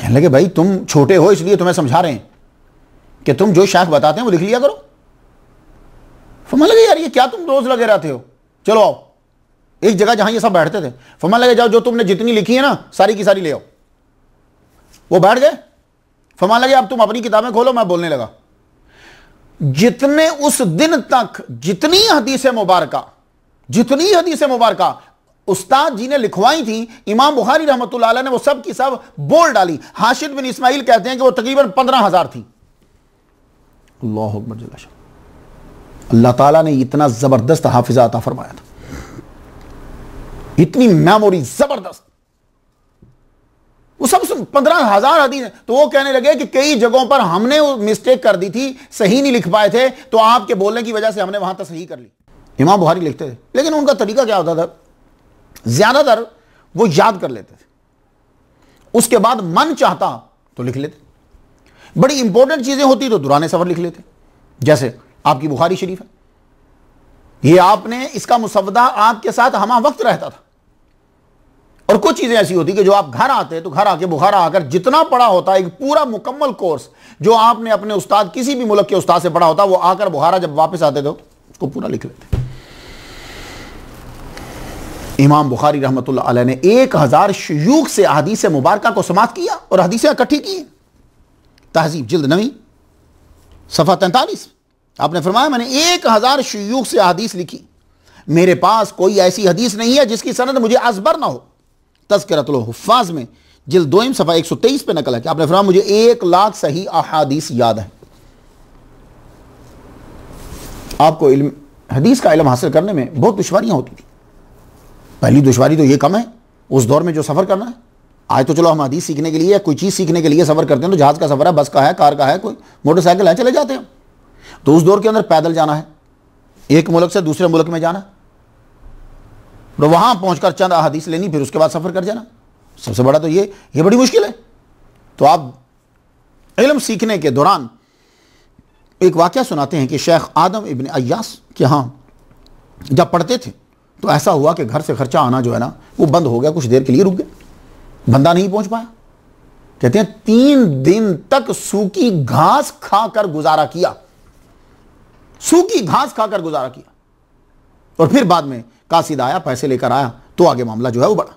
[SPEAKER 1] कहने लगे भाई तुम छोटे हो इसलिए तुम्हें समझा रहे हैं कि तुम जो शाख बताते हैं वो लिख लिया करो फरमा लगे यार ये क्या तुम रोज लगे रहते हो चलो आओ एक जगह जहां ये सब बैठते थे फरमा लगे जाओ जो तुमने जितनी लिखी है ना सारी की सारी ले आओ वो बैठ गए फरमा लगे अब तुम अपनी किताबें खोलो मैं बोलने लगा जितने उस दिन तक जितनी हदीस मुबारक जितनी हदीस मुबारक उस्ताद जी ने लिखवाई थी इमाम बुखारी रहमत ने वो सब की सब बोल डाली हाशिद बिन इस्माइल कहते हैं कि वो तकरीबन पंद्रह हजार थी अल्लाह अल्लाह ताला ने इतना जबरदस्त हाफिजा अता फरमाया था इतनी मेमोरी जबरदस्त वो सब पंद्रह हजार हदीस तो वो कहने लगे कि कई जगहों पर हमने मिस्टेक कर दी थी सही नहीं लिख पाए थे तो आपके बोलने की वजह से हमने वहां तक सही कर ली इमाम बुहारी लिखते थे लेकिन उनका तरीका क्या होता था ज्यादातर वो याद कर लेते थे उसके बाद मन चाहता तो लिख लेते बड़ी इंपॉर्टेंट चीजें होती तो दुराने सफर लिख लेते जैसे आपकी बुखारी शरीफ है ये आपने इसका मुसवदा आपके साथ हमा वक्त रहता था और कुछ चीज़ें ऐसी होती कि जो आप घर आते हैं तो घर आके बुखार आकर जितना पढ़ा होता है एक पूरा मुकम्मल कोर्स जो आपने अपने उस्ताद किसी भी मुल्क के उस्ताद से पढ़ा होता वो आकर बुखारा जब वापस आते तो उसको पूरा लिख लेते इमाम बुखारी रहमत ने एक हज़ार शयूक से हदीस मुबारक को समाप्त किया और हदीसें इकट्ठी की तहजीब जल्द नवी सफ़ा तैंतालीस आपने फरमाया मैंने एक हज़ार शयूक से हदीस लिखी मेरे पास कोई ऐसी हदीस नहीं है जिसकी सनद मुझे असबर ना हो हफाज में जिल दोम सफ़ा एक सौ तेईस पर नकल है कि आपने फरमाया मुझे एक लाख सही अहादीस याद है आपको इल्म हदीस का इलम हासिल करने में बहुत दुशारियाँ होती थी पहली दुशारी तो ये कम है उस दौर में जो सफ़र करना है आज तो चलो हम हदीस सीखने के लिए कोई चीज़ सीखने के लिए सफ़र करते हैं तो जहाज़ का सफ़र है बस का है कार का है कोई मोटरसाइकिल है चले जाते हैं तो उस दौर के अंदर पैदल जाना है एक मुल्क से दूसरे मुल्क में जाना और तो वहां पहुंचकर चंद अहादीस लेनी फिर उसके बाद सफ़र कर जाना सबसे बड़ा तो ये ये बड़ी मुश्किल है तो आप इलम सीखने के दौरान एक वाक़ सुनाते हैं कि शेख आदम इबन अयास के यहाँ जब पढ़ते थे तो ऐसा हुआ कि घर से खर्चा आना जो है ना वो बंद हो गया कुछ देर के लिए रुक गया बंदा नहीं पहुंच पाया कहते हैं तीन दिन तक सूखी घास खाकर गुजारा किया सूखी घास खाकर गुजारा किया और फिर बाद में कासिद आया पैसे लेकर आया तो आगे मामला जो है वो बढ़ा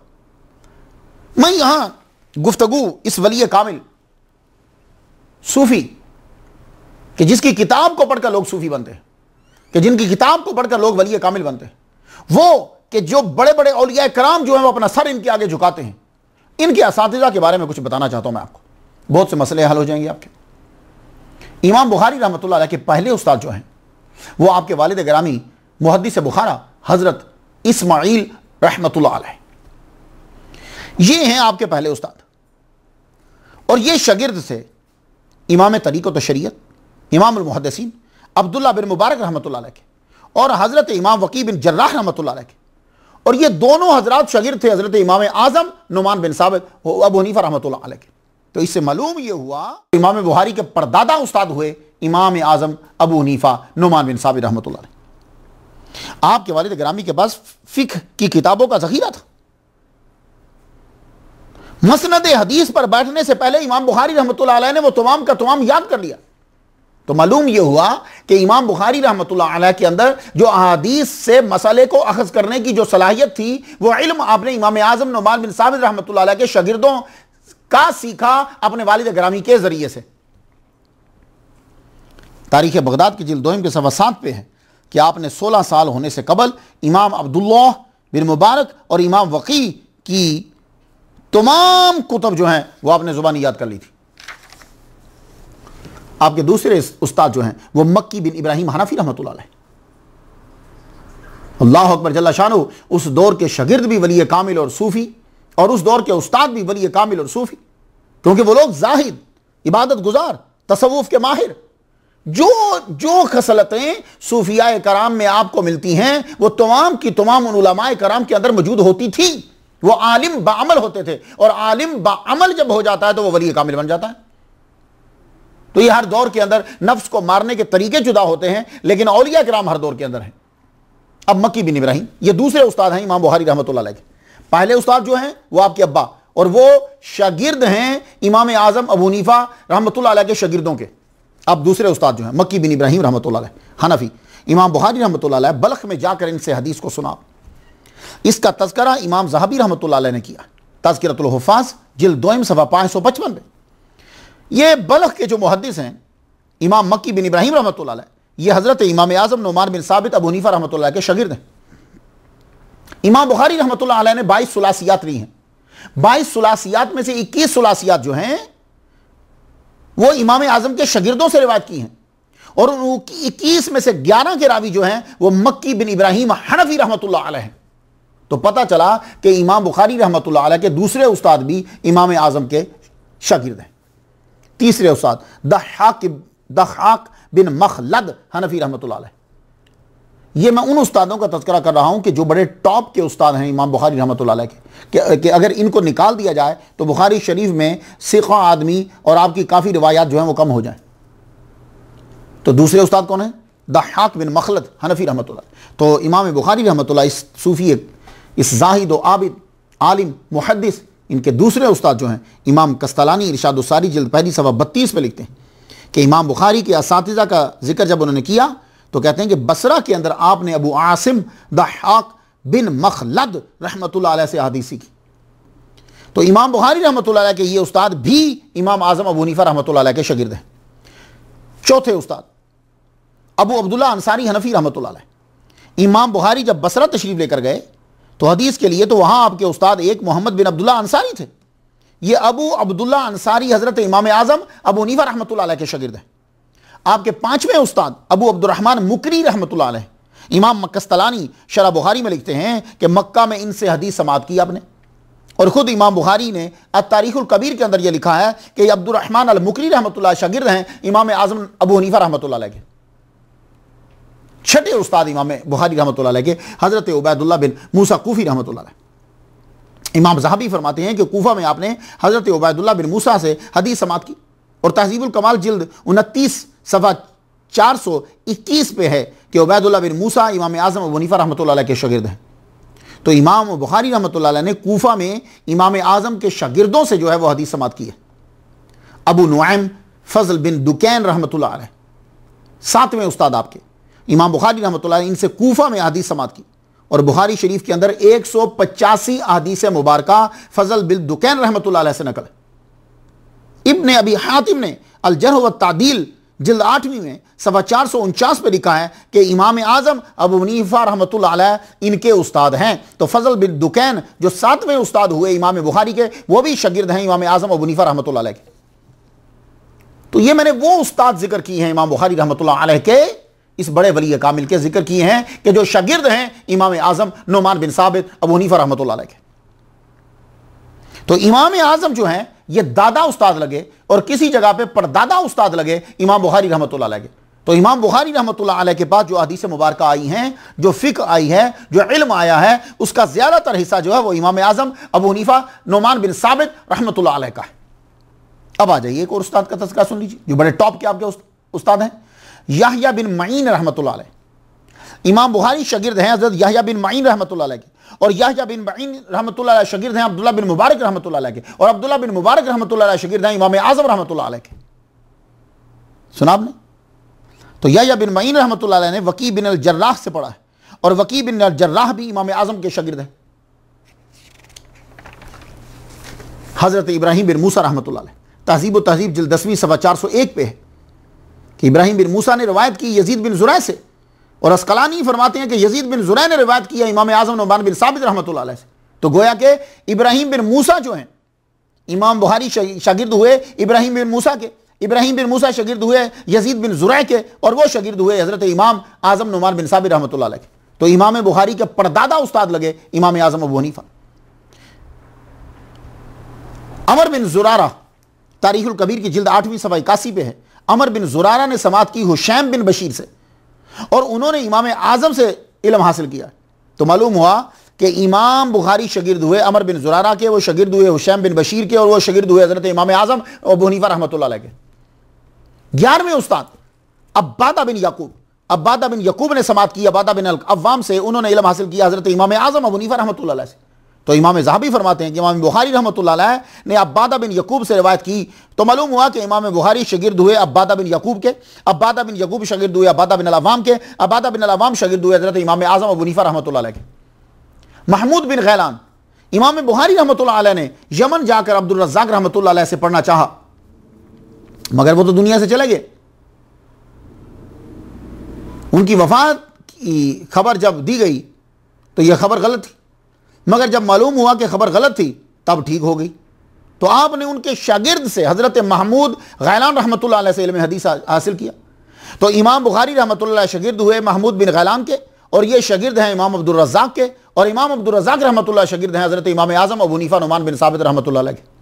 [SPEAKER 1] मैं यहां गुफ्तगु इस वली कामिल सूफी कि जिसकी किताब को पढ़कर लोग सूफी बनते हैं कि जिनकी किताब को पढ़कर लोग वली कामिल बनते हैं वो कि जो बड़े बड़े औलिया कराम जो है वो अपना सर इनके आगे झुकाते हैं इनके इस के बारे में कुछ बताना चाहता हूं मैं आपको बहुत से मसले हल हो जाएंगे आपके इमाम बुखारी रहमत के पहले उस्ताद जो हैं वो आपके वालद ग्रामी से बुखारा हज़रत इसमाइल रहमत ये हैं आपके पहले उस्ताद और ये शगिर्द से इमाम तरीक़ तो इमाम मुहदसिन अब्दुल्ला बिन मुबारक रहमत के और हज़रत इमाम वकी बिन जर्राह रहमत के और ये दोनों हजरत शगिर थे हज़रत इमाम आज़म नुमान बिन साबित अब हनीफा रहमत के तो इससे मालूम ये हुआ इमाम बुहारी के परदादा उस्ताद हुए इमाम आज़म Abu Hanifa Numan bin Sabir रहमत आपके वालिद ग्रामी के पास फिक की किताबों का जखीरा था मसनद हदीस पर बैठने से पहले इमाम बुखारी रहमत ने वो तमाम का तमाम याद कर लिया तो मालूम यह हुआ कि इमाम बुखारी रहमत के अंदर जो अहादीस से मसले को अखज करने की जो सलाहियत थी वह इल्म आपने इमाम आजम नुमान बिन साबिर रहमत के शागिर्दों का सीखा अपने वालद ग्रामी के ज़रिए से तारीख बगदाद की जिल दोहिम के सवा सात पे है कि आपने 16 साल होने से कबल इमाम अब्दुल्ला बिन मुबारक और इमाम वकी की तमाम कुतब जो हैं वो आपने ज़ुबानी याद कर ली थी आपके दूसरे उस्ताद जो हैं वो मक्की बिन इब्राहिम हनाफी रहमत अल्लाह अकबर जल्ला शाह उस दौर के शगिर्द भी वली कामिल और सूफ़ी और उस दौर के उस्ताद भी वली कामिल और सूफ़ी क्योंकि वो लोग जाहिद इबादत गुजार तसवुफ़ के माहिर जो जो खसलतें सूफिया कराम में आपको मिलती हैं वो तमाम की तमाम उलमाए कराम के अंदर मौजूद होती थी वो आलिम बामल होते थे और आलिम बामल जब हो जाता है तो वो वली कामिल बन जाता है तो ये हर दौर के अंदर नफ्स को मारने के तरीके जुदा होते हैं लेकिन औलिया कराम हर दौर के अंदर हैं अब मक्की बिन इब्राहिम ये दूसरे उस्ताद हैं इमाम बुहारी रहमत के पहले उस्ताद जो हैं वो आपके अब्बा और वो शागिर्द हैं इमाम आज़म अबूनीफ़ा रहमत के शागिर्दों के अब दूसरे उस्ताद जो हैं मक्की बिन इब्राहिम रहमत हनफी इमाम बुहारी रहमत बल्ख में जाकर इनसे हदीस को सुना इसका तस्करा इमाम जहाबी रहमत ने किया तस्करतुल्हफाज जिल दोम सफा पाँच सौ पचपन में ये बल्ख के जो मुहदस हैं इमाम मक्की बिन इब्राहिम रहमत ये हज़रत इमाम आज़म नुमान बिन साबित अब हनीफा रहमत के शागिर्द हैं इमाम बुखारी रहमत ने बाईस सलासियात ली हैं बाईस सलासियात में से इक्कीस सलासियात जो हैं वो इमाम आजम के शगिर्दों से रिवायत की हैं और इक्कीस में से ग्यारह के रावी जो हैं वो मक्की बिन इब्राहिम हनफी रहमत हैं तो पता चला कि इमाम बुखारी रहमत के दूसरे उस्ताद भी इमाम आजम के शागिर्द हैं तीसरे उस्ताद दाक दहाक बिन मखलद हनफी रहमत ये मैं उन उस्तादों का तस्करा कर रहा हूँ कि जो बड़े टॉप के उस्ताद हैं इमाम बुखारी रहमत के कि अगर इनको निकाल दिया जाए तो बुखारी शरीफ में सिखा आदमी और आपकी काफ़ी रिवायात जो हैं वो कम हो जाए तो दूसरे उस्ताद कौन है दाक बिन मखलत हनफी रहमत तो इमाम बुखारी रहमत इस सूफ़ी इस जाहिद व आबिद आलिम मुहदस इनके दूसरे उस्ताद जो हैं इमाम कस्तलानी इरशाद जल्द पहली सवा बत्तीस पर लिखते हैं कि इमाम बुखारी के इस का जिक्र जब उन्होंने किया तो कहते हैं कि बसरा के अंदर आपने अबू आसिम दहाक बिन मखलद रहमत से हदीसी की तो इमाम बुखारी रहमत के ये उस्ताद भी इमाम आजम अबू नीफा रहमत के शगिर्द हैं चौथे उस्ताद अबू अब्दुल्ला अंसारी हनफी रहमत इमाम बुहारी जब बसरा तशरीफ लेकर गए तो हदीस के लिए तो वहां आपके उस्ताद एक मोहम्मद बिन अब्दुल्ला अंसारी थे ये अबू अब्दुल्ला अंसारी हज़रत इमाम आज़म अबू नीफा रहमत के शगिर्द हैं आपके पांचवें उस्ताद अबू अब्दुलरहमान मुकरी रहमत इमाम मकस्तलानी शरा बुहारी में लिखते हैं कि मक्का में इनसे हदीस समाप्त की आपने और ख़ुद इमाम बुहारी ने तारीखुल कबीर के अंदर यह लिखा है कि अब्दुलरहमान अल मुकरी रहमत शागिर हैं इमाम आज़म अबू हनीफा रहमत के छठे उस्ताद इमाम बुहारी रहमत के हज़रत उबैदुल्ला बिन मूसा कोफ़ी रहमत इमाम जहाबी फरमाते हैं कि कोफा में आपने हज़रत उबैदुल्ला बिन मूसा से हदीस समाप्त की और तहजीबुल कमाल जिल्द उनतीस सफ़ा चार सौ इक्कीस पे है कि उबैदुल्ला बिन मूसा इमाम आज़म अबू रहमत के शगिर्द हैं तो इमाम बुखारी रहमत ने कोफा में इमाम आज़म के शागिर्दों से जो है वह हदीस समात की है अबू नुआम फजल बिन दुकैन रहमत सातवें उस्ताद आपके इमाम बुखारी रहमत ने इनसे कोफा में हदीस समात की और बुखारी शरीफ के अंदर एक सौ पचासी अदीस मुबारक फजल बिन दुकैन रहमत से नकल इबन अबी हातिम ने अलजरह व तादील जिल्द आठवीं में सवा चार सौ उनचास पर लिखा है कि इमाम आज़म अबू हनीफा रहमत इनके उस्ताद हैं तो फजल बिन दुकैन जो सातवें उस्ताद हुए इमाम बुखारी के वो भी शगिर्द हैं इमाम आज़म अबू हनीफा रहमत के तो ये मैंने वो उस्ताद जिक्र किए हैं इमाम बुखारी रहमत के इस बड़े वली कामिल के जिक्र किए हैं कि जो शगिर्द हैं इमाम आज़म नुमान बिन साबित अबू हनीफा रहमत के तो इमाम आज़म जो हैं ये दादा उस्ताद लगे और किसी जगह पे परदादा उस्ताद लगे इमाम बुखारी रहमत लगे तो इमाम बुखारी रहमत के पास जो हदीस मुबारक आई हैं जो फ़िक आई है जो इल्म आया है उसका ज़्यादातर हिस्सा जो है वो इमाम आज़म Abu Hanifa Noman bin Sabit रहमत का है अब आ जाइए एक और उस्ताद का तस्करा सुन लीजिए जो बड़े टॉप के आपके उस्ताद हैं याहिया बिन मईन रहमत इमाम बुहारी शगिर्द हैं हज़रत याहिया बिन मईन रहमत के और याहया बिन बीन रहमत शगिर्द हैं अब्दुल्ला बिन मुबारक रहमत के और अब्दुल्ला बिन मुबारक रहमत शगिर्द हैं इमाम आजम रहमत के सुना आपने तो याहया बिन मईन रहमत ने वकी बिन अल जर्राह से पढ़ा है और वकी बिन अल जर्राह भी इमाम आजम के शगिर्द हैं हज़रत इब्राहिम बिन मूसा रहमत तहजीब तहजीब जिल दसवीं सवा चार सौ एक पे है कि इब्राहिम बिन मूसा ने रवायत की यजीद बिन जुराय से और असकलानी फरमाते हैं कि यजीद बिन जुरैन ने रिवायत किया इमाम आजम नुमान बिन साबित रहमत से तो गोया के इब्राहिम बिन मूसा जो हैं इमाम बुहारी शागिर्द हुए इब्राहिम बिन मूसा के इब्राहिम बिन मूसा शगिर्द हुए यजीद बिन जुरै के और वो शगिर्द हुए हज़रत इमाम आजम नुमान बिन साबिर रहमत के तो इमाम बुहारी के परदादा उस्ताद लगे इमाम आजम अब हनीफा अमर बिन जुरारा तारीखुल कबीर की जिल्द आठवीं सवा इक्यासी पे है अमर बिन जुरारा ने समात की हुशैम बिन बशीर से और उन्होंने इमाम आज़म से इलम हासिल किया तो मालूम हुआ कि इमाम बुखारी शगिर्द हुए अमर बिन जुरारा के वो शगिर्द हुए हुशैम बिन बशीर के और वो शगिर्द हुए हज़रत इमाम आज़म और बुनीफा रहमत के ग्यारहवें उस्ताद अब्बादा बिन याकूब अब्बादा बिन यकूब ने समात की अब्बादा बिन अवाम से उन्होंने इलम हासिल किया हज़रत इमाम आज़म अबूनीफा रहमत से तो इमाम जहाबी फरमाते हैं कि इमाम बुखारी रहमत ने अब्बादा बिन यकूब से रिवायत की तो मालूम हुआ कि इमाम बुखारी शगिर्द हुए अब्बादा बिन यकूब के अब्बादा बिन यकूब शगिर्द हुए अब्बादा बिन अवाम के अब्बादा बिन अलावाम शगिर्द हुए हजरत इमाम आज़म अबूनीफ़ा रहमत के महमूद बिन गैलान इमाम बुखारी रहमत ने यमन जाकर अब्दुलरजाक रहमत से पढ़ना चाह मगर वो तो दुनिया से चले गए उनकी वफात की खबर जब दी गई तो यह खबर गलत थी मगर जब मालूम हुआ कि खबर गलत थी तब ठीक हो गई तो आपने उनके शागिर्द से हज़रत महमूद गैलान रहमत ला से इलम हदीस हासिल किया तो इमाम बुखारी रहमत शगिर्द हुए महमूद बिन गैलान के और ये शगिर्द हैं इमाम अब्दुलरजाक के और इमाम अब्दुलरजाक रहमत शगिर्द हैं हज़रत इमाम आज़म और मुनीफा नुमान बिन साबित रहमत के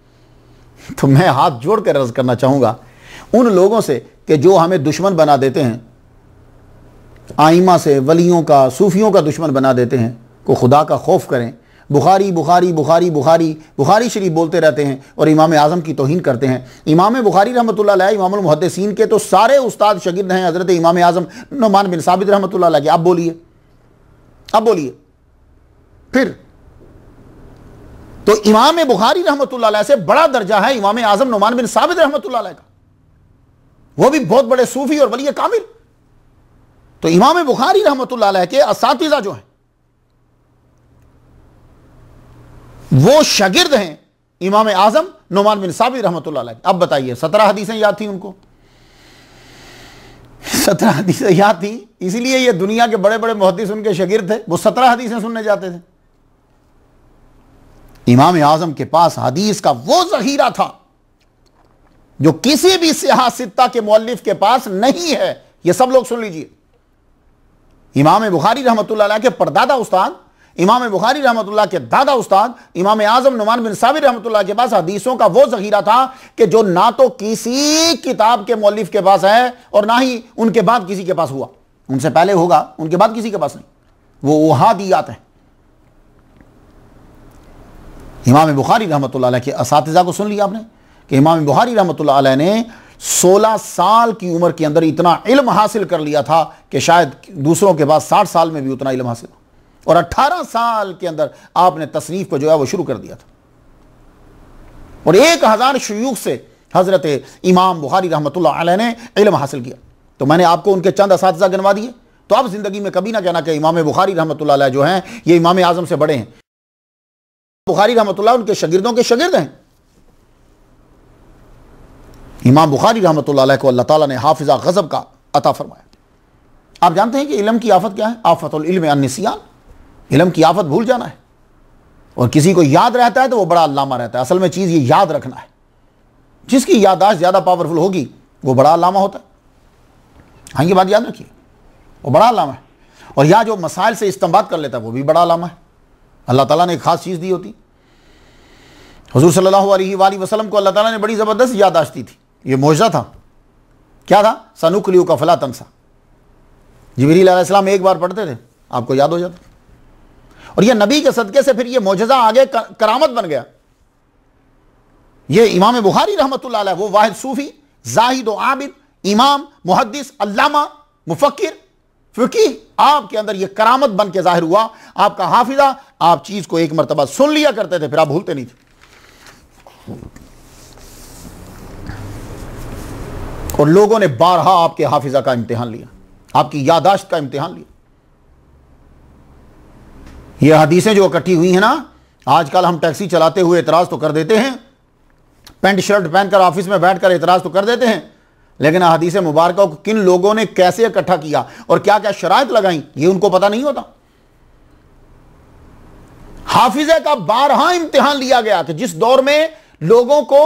[SPEAKER 1] तो मैं हाथ जोड़ कर रज करना चाहूँगा उन लोगों से कि जो हमें दुश्मन बना देते हैं आइमा से वलियों का सूफियों का दुश्मन बना देते हैं को खुदा का खौफ करें बुखारी बुखारी बुखारी बुखारी बुखारी शरीफ बोलते रहते हैं और इमाम आज़म की तोहन करते हैं इमाम बुखारी रहमत इमामसिन के तो सारे उस्ताद शगिद हैं हज़रत इमाम आज़म नुमान बिन साबित रहमत के आप बोलिए आप बोलिए फिर तो इमाम बुखारी रहमत से बड़ा दर्जा है इमाम आज़म नुमान बिन साबित रहमत का वह भी बहुत बड़े सूफ़ी और बलिए कामिल तो इमाम बुखारी रहमत के इसातजा जो हैं वो शगिर्द हैं इमाम आजम नुमान बिन साबी रहमत अब बताइए सत्रह हदीसें याद थी उनको सत्रह हदीसें याद थी इसीलिए ये दुनिया के बड़े बड़े मुहदस उनके शगिर थे वो सत्रह हदीसें सुनने जाते थे इमाम आजम के पास हदीस का वो जहीरा था जो किसी भी सियासित्ता के मौलफ के पास नहीं है ये सब लोग सुन लीजिए इमाम बुखारी रहमत के परदादा उस्ताद इमाम बुखारी रहमतुल्लाह के दादा उस्ताद इमाम आजम नुमान बिन साबिर रहमतुल्लाह के पास हदीसों का वो जखीरा था कि जो ना तो किसी किताब के मौलिफ के पास है और ना ही उनके बाद किसी के पास हुआ उनसे पहले होगा उनके बाद किसी के पास नहीं वो वहादियात हैं इमाम बुखारी रहमत के इस को सुन लिया आपने कि इमाम बुखारी रहमत ने 16 साल की उम्र के अंदर इतना इल्म हासिल कर लिया था कि शायद दूसरों के बाद 60 साल में भी उतना इल्म हासिल हो और 18 साल के अंदर आपने तशरीफ को जो है वो शुरू कर दिया था और एक हज़ार शयूख से हज़रत इमाम बुखारी रहमत ने इलम हासिल किया तो मैंने आपको उनके चंद इस गनवा दिए तो आप ज़िंदगी में कभी ना कहना कि इमाम बुखारी रहमत जो हैं ये इमाम आज़म से बड़े हैं बुखारी रहमत उनके शगिर्दों के शगिर्द हैं इमाम बुखारी रहमत को अल्लाह तला ने हाफिज़ा गज़ब का अता फरमाया आप जानते हैं कि इलम की आफत क्या है आफतुल्म अनसियान इलम की आफत भूल जाना है और किसी को याद रहता है तो वो बड़ा अल्लामा रहता है असल में चीज़ ये याद रखना है जिसकी यादाश्त ज़्यादा पावरफुल होगी वो बड़ा अल्लामा होता है हाँ ये बात याद रखिए वो बड़ा अल्लामा है और यहाँ जो मसाइल से इस्तेमाल कर लेता है वो भी बड़ा अल्लामा है अल्लाह ताला ने एक ख़ास चीज़ दी होती हजूर सल्लल्लाहु अलैहि वसल्लम को अल्लाह ताला ने बड़ी ज़बरदस्त यादाश्त दी थी ये मुआवजा था क्या था सनुकलियू का फला तनसा जबरील एक बार पढ़ते थे आपको याद हो जाता और यह नबी के सदक़े से फिर यह मोजा आगे करामत बन गया ये इमाम बुखारी रहमत वो वाहिद सूफ़ी जाहिद आबिद इमाम मुहदस अल्लामा मुफक्र फ़िकी आपके अंदर यह करामत बन के ज़ाहिर हुआ आपका हाफिजा आप चीज़ को एक मरतबा सुन लिया करते थे फिर आप भूलते नहीं थे और लोगों ने बारहा आपके हाफिजा का इम्तिहान लिया आपकी यादाश्त का इम्तिहान लिया ये हदीसें जो इकट्ठी हुई हैं ना आजकल हम टैक्सी चलाते हुए इतराज़ तो कर देते हैं पेंट शर्ट पहनकर ऑफिस में बैठकर इतराज़ तो कर देते हैं लेकिन हदीसें मुबारक को किन लोगों ने कैसे इकट्ठा किया और क्या क्या शरात लगाई ये उनको पता नहीं होता हाफिजे का बारहा इम्तिहान लिया गया कि जिस दौर में लोगों को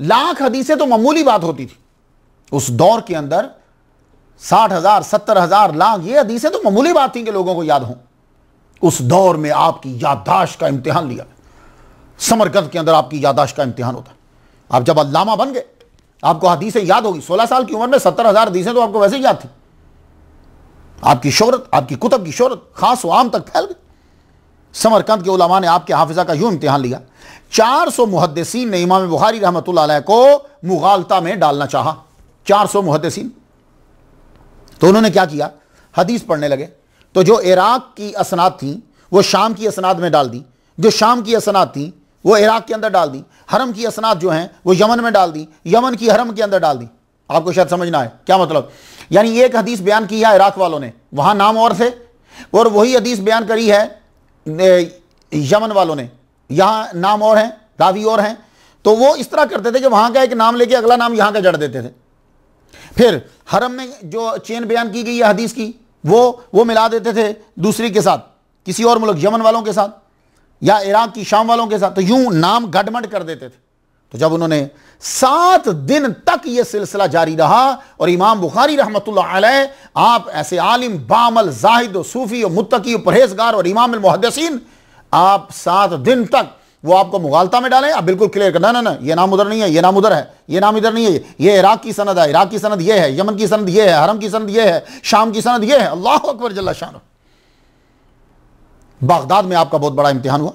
[SPEAKER 1] लाख हदीसें तो मामूली बात होती थी उस दौर के अंदर साठ हजार सत्तर हजार लाख ये हदीसें तो मामूली बात थी कि लोगों को याद हों उस दौर में आपकी याददाश्त का इम्तिहान लिया समरकंद के अंदर आपकी यादाश्त का इम्तिहान होता आप जब अल्लामा बन गए आपको हदीसें याद होगी सोलह साल की उम्र में सत्तर हज़ार हदीसें तो आपको वैसे ही याद थी आपकी शोहरत आपकी कुतब की शोहरत खास व आम तक फैल गई समरकंद के उलमा ने आपके हाफिजा का यूं इम्तिहान लिया चार सौ मुहदसिन ने इमाम बुखारी रहमत को मुगालता में डालना चाहा चार सौ तो उन्होंने क्या किया हदीस पढ़ने लगे तो जो इराक की असनाद थी वो शाम की असनाद में डाल दी जो शाम की असनाद थी वो इराक के अंदर डाल दी हरम की असनाद जो हैं वो यमन में डाल दी यमन की हरम के अंदर डाल दी आपको शायद समझना है क्या मतलब यानी एक हदीस बयान की है इराक वालों ने वहाँ नाम और थे और वही हदीस बयान करी है यमन वालों ने यहाँ नाम और हैं रावी और हैं तो वो इस तरह करते थे कि वहाँ का एक नाम लेके अगला नाम यहाँ का जड़ देते थे फिर हरम में जो चेन बयान की गई है हदीस की वो वो मिला देते थे दूसरी के साथ किसी और मुल्क यमन वालों के साथ या इराक की शाम वालों के साथ तो यूं नाम गडमड कर देते थे तो जब उन्होंने सात दिन तक यह सिलसिला जारी रहा और इमाम बुखारी रहमत आप ऐसे आलिम बामल जाहिद सूफ़ी और मुतकी परहेजगार और इमाम आप सात दिन तक वो आपको मुगालता में डालें आप बिल्कुल क्लियर करना ना ना ये नाम उधर नहीं है ये नाम उधर है ये नाम इधर नहीं है ये इराक की सनद है इराक की सनद ये है यमन की सनद ये है हरम की सनद ये है शाम की सनद ये है अल्लाह अकबर जल्ला शाह बागदाद में आपका बहुत बड़ा इम्तहान हुआ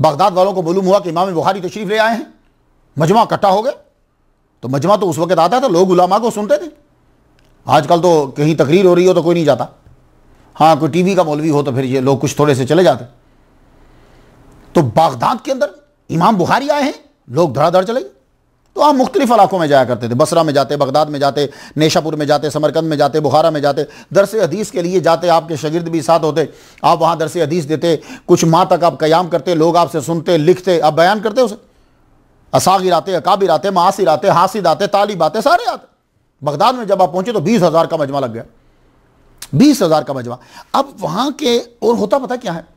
[SPEAKER 1] बागदाद वालों को मालूम हुआ कि इमाम बुखारी तशरीफ ले आए हैं मजमा इकट्ठा हो गए तो मजमा तो उस वक्त आता था लोग उलामा को सुनते थे आजकल तो कहीं तकरीर हो रही हो तो कोई नहीं जाता हाँ कोई टीवी का मौलवी हो तो फिर ये लोग कुछ थोड़े से चले जाते तो बागदाद के अंदर इमाम बुखारी आए हैं लोग धड़ाधड़ चले गए तो आप मुख्तलिफ इलाकों में जाया करते थे बसरा में जाते बगदाद में जाते नेशापुर में जाते समरकंद में जाते बुखारा में जाते दरस हदीस के लिए जाते आपके शगिर्द भी साथ होते आप वहाँ दरस हदीस देते कुछ माह तक आप कयाम करते लोग आपसे सुनते लिखते आप बयान करते उसे असागिर आते अकाबिर आते मासिर आते हासिद आते तालिब आते सारे आते बगदाद में जब आप पहुँचे तो बीस हज़ार का मजमा लग गया बीस हज़ार का मजमा अब वहाँ के और होता पता क्या है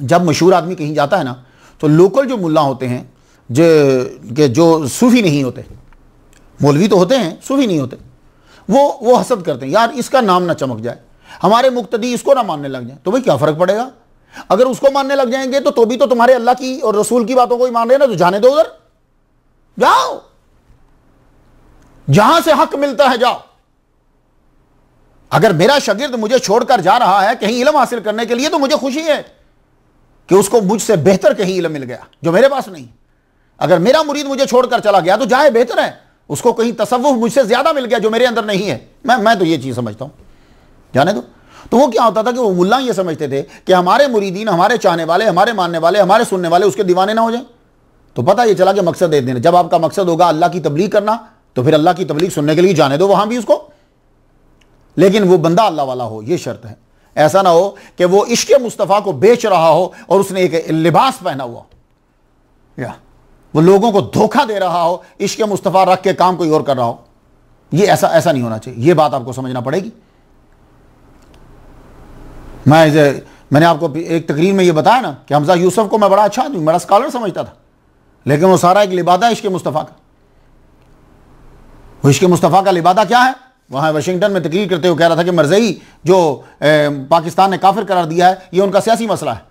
[SPEAKER 1] जब मशहूर आदमी कहीं जाता है ना तो लोकल जो मुल्ला होते हैं जो के जो सूफी नहीं होते मौलवी तो होते हैं सूफी नहीं होते वो वो हसद करते हैं यार इसका नाम ना चमक जाए हमारे मुख्तदी इसको ना मानने लग जाए तो भाई क्या फ़र्क पड़ेगा अगर उसको मानने लग जाएंगे तो तो भी तो तुम्हारे अल्लाह की और रसूल की बातों को ही मान रहे ना तो जाने दो उधर जाओ जहां से हक मिलता है जाओ अगर मेरा शगिर्द मुझे छोड़कर जा रहा है कहीं इलम हासिल करने के लिए तो मुझे खुशी है कि उसको मुझसे बेहतर कहीं इलम मिल गया जो मेरे पास नहीं अगर मेरा मुरीद मुझे छोड़कर चला गया तो जाए बेहतर है उसको कहीं तसव्वुफ मुझसे ज़्यादा मिल गया जो मेरे अंदर नहीं है मैं मैं तो ये चीज़ समझता हूं जाने दो तो वो क्या होता था कि वो मुल्ला ये समझते थे कि हमारे मुरीदीन हमारे चाहने वाले हमारे मानने वाले हमारे सुनने वाले उसके दीवाने ना हो जाए तो पता ये चला कि मकसद दे देना जब आपका मकसद होगा अल्लाह की तबलीग करना तो फिर अल्लाह की तबलीग सुनने के लिए जाने दो वहां भी उसको लेकिन वो बंदा अल्लाह वाला हो ये शर्त है ऐसा ना हो कि वो इश्क मुस्तफ़ा को बेच रहा हो और उसने एक लिबास पहना हुआ या वो लोगों को धोखा दे रहा हो इश्क मुस्तफ़ा रख के काम कोई और कर रहा हो ये ऐसा ऐसा नहीं होना चाहिए ये बात आपको समझना पड़ेगी मैं मैंने आपको एक तकरीर में ये बताया ना कि हमजा यूसुफ को मैं बड़ा अच्छा आदमी बड़ा स्कॉलर समझता था लेकिन वो सारा एक लिबादा इश्क मुस्तफ़ा का इश्क मुस्तफ़ा का लिबादा क्या है वहाँ वाशिंगटन में तकरीर करते हुए कह रहा था कि मरजई जो ए, पाकिस्तान ने काफिर करार दिया है ये उनका सियासी मसला है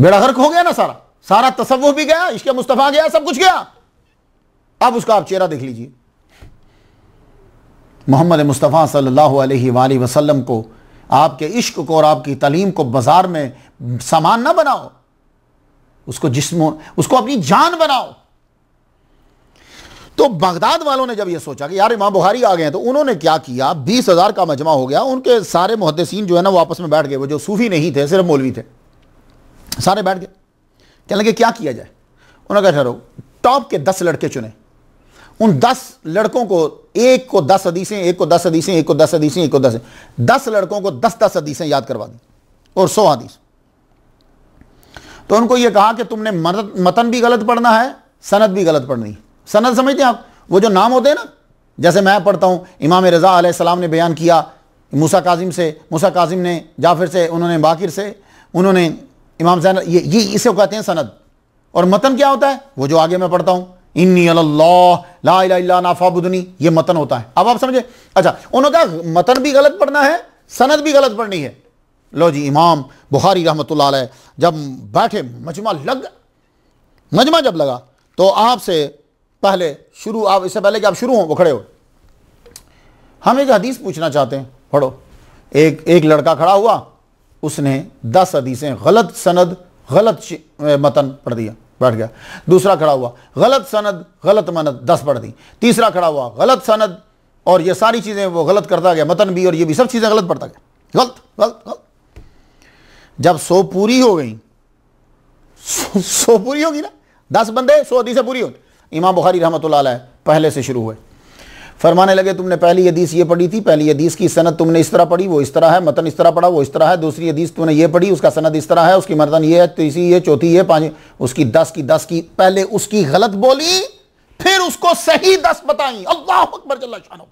[SPEAKER 1] बेड़ा गर्क हो गया ना सारा सारा तस्वु भी गया इश्क मुस्तफ़ा गया सब कुछ गया अब उसका आप चेहरा देख लीजिए मोहम्मद मुस्तफ़ा सल्लल्लाहु अलैहि वसल्लम को आपके इश्क को और आपकी तलीम को बाजार में सामान ना बनाओ उसको जिसम उसको अपनी जान बनाओ तो बगदाद वालों ने जब यह सोचा कि यार इमाम बुखारी आ गए हैं तो उन्होंने क्या किया बीस हज़ार का मजमा हो गया उनके सारे मुहदसिन जो है ना वापस में बैठ गए वो जो सूफी नहीं थे सिर्फ मौलवी थे सारे बैठ गए कह लगे क्या किया जाए उन्होंने कहा ठहरो टॉप के दस लड़के चुने उन दस लड़कों को एक को दस हदीसें एक को दस हदीसें एक को दस हदीसें एक को दस दस लड़कों को दस दस हदीसें याद करवा दी और सौ हदीस तो उनको यह कहा कि तुमने मतन भी गलत पढ़ना है सनत भी गलत पढ़नी है सनद समझते हैं आप वो जो नाम होते हैं ना जैसे मैं पढ़ता हूँ इमाम रज़ा आसमाम ने बयान किया मूसा काजिम से मूसा काजिम ने जाफिर से उन्होंने बाकिर से उन्होंने इमाम जैन ये ये इसे कहते हैं सनद और मतन क्या होता है वो जो आगे मैं पढ़ता हूँ इन्नी ला ला नाफाबुदनी ये मतन होता है अब आप समझे अच्छा उन्होंने कहा मतन भी गलत पढ़ना है सनद भी गलत पढ़नी है लो जी इमाम बुखारी रहमत जब बैठे मजमा लग मजमा जब लगा तो आपसे पहले शुरू आप इससे पहले कि आप शुरू हो वो खड़े हो हम एक हदीस पूछना चाहते हैं पढ़ो एक एक लड़का खड़ा हुआ उसने दस हदीसें गलत सनद गलत मतन पढ़ दिया बैठ गया दूसरा खड़ा हुआ गलत सनद गलत मनद दस पढ़ दी तीसरा खड़ा हुआ गलत सनद और ये सारी चीज़ें वो गलत करता गया मतन भी और ये भी सब चीज़ें गलत पढ़ता गया गलत गलत गलत जब सो पूरी हो गई सो सो पूरी होगी ना दस बंदे सो हदीसें पूरी होगी इमाम बुखारी रहमत पहले से शुरू हुए फरमाने लगे तुमने पहली हदीस ये पढ़ी थी पहली हदीस की सनत तुमने इस तरह पढ़ी वो इस तरह है मतन इस तरह पढ़ा वो इस तरह है दूसरी हदीस तुमने ये पढ़ी उसका सनत इस तरह है उसकी मर्दन ये है तीसरी ये चौथी ये पाँच उसकी दस की दस की पहले उसकी गलत बोली फिर उसको सही दस बताई अल्लाह अकबर जल्ला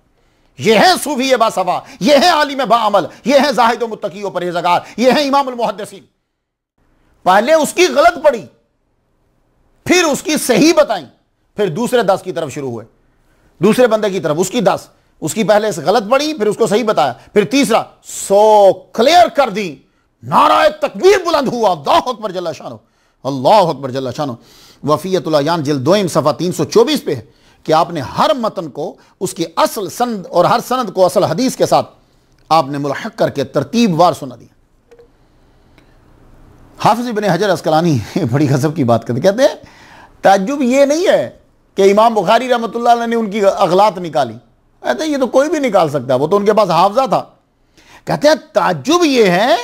[SPEAKER 1] यह है सूफी बासफा यह है आलिम बामल यह है जाहिद मुतकी परहेजगार यह है इमाम मुहदसिन पहले उसकी गलत पढ़ी फिर उसकी सही बताई फिर दूसरे दस की तरफ शुरू हुए दूसरे बंदे की तरफ उसकी दस उसकी पहले से गलत पड़ी फिर उसको सही बताया फिर तीसरा सो क्लियर कर दी नाराय तकबीर बुलंद हुआ अल्लाह अकबर जल्ला शानो अल्लाह अकबर जल्ला शानो वफ़ीतुल्लान दो सफ़ा तीन सौ चौबीस पे है कि आपने हर मतन को उसकी असल संद और हर सनद को असल हदीस के साथ आपने मुलहक करके तरतीब वार सुना दिया हाफिज बिन हजर असकलानी बड़ी गजब की बात करते कहते हैं ताजुब यह नहीं है कि इमाम बुखारी रमत ने उनकी अखलात निकाली कहते हैं ये तो कोई भी निकाल सकता है वो तो उनके पास हाफजा था कहते हैं ताजुब ये है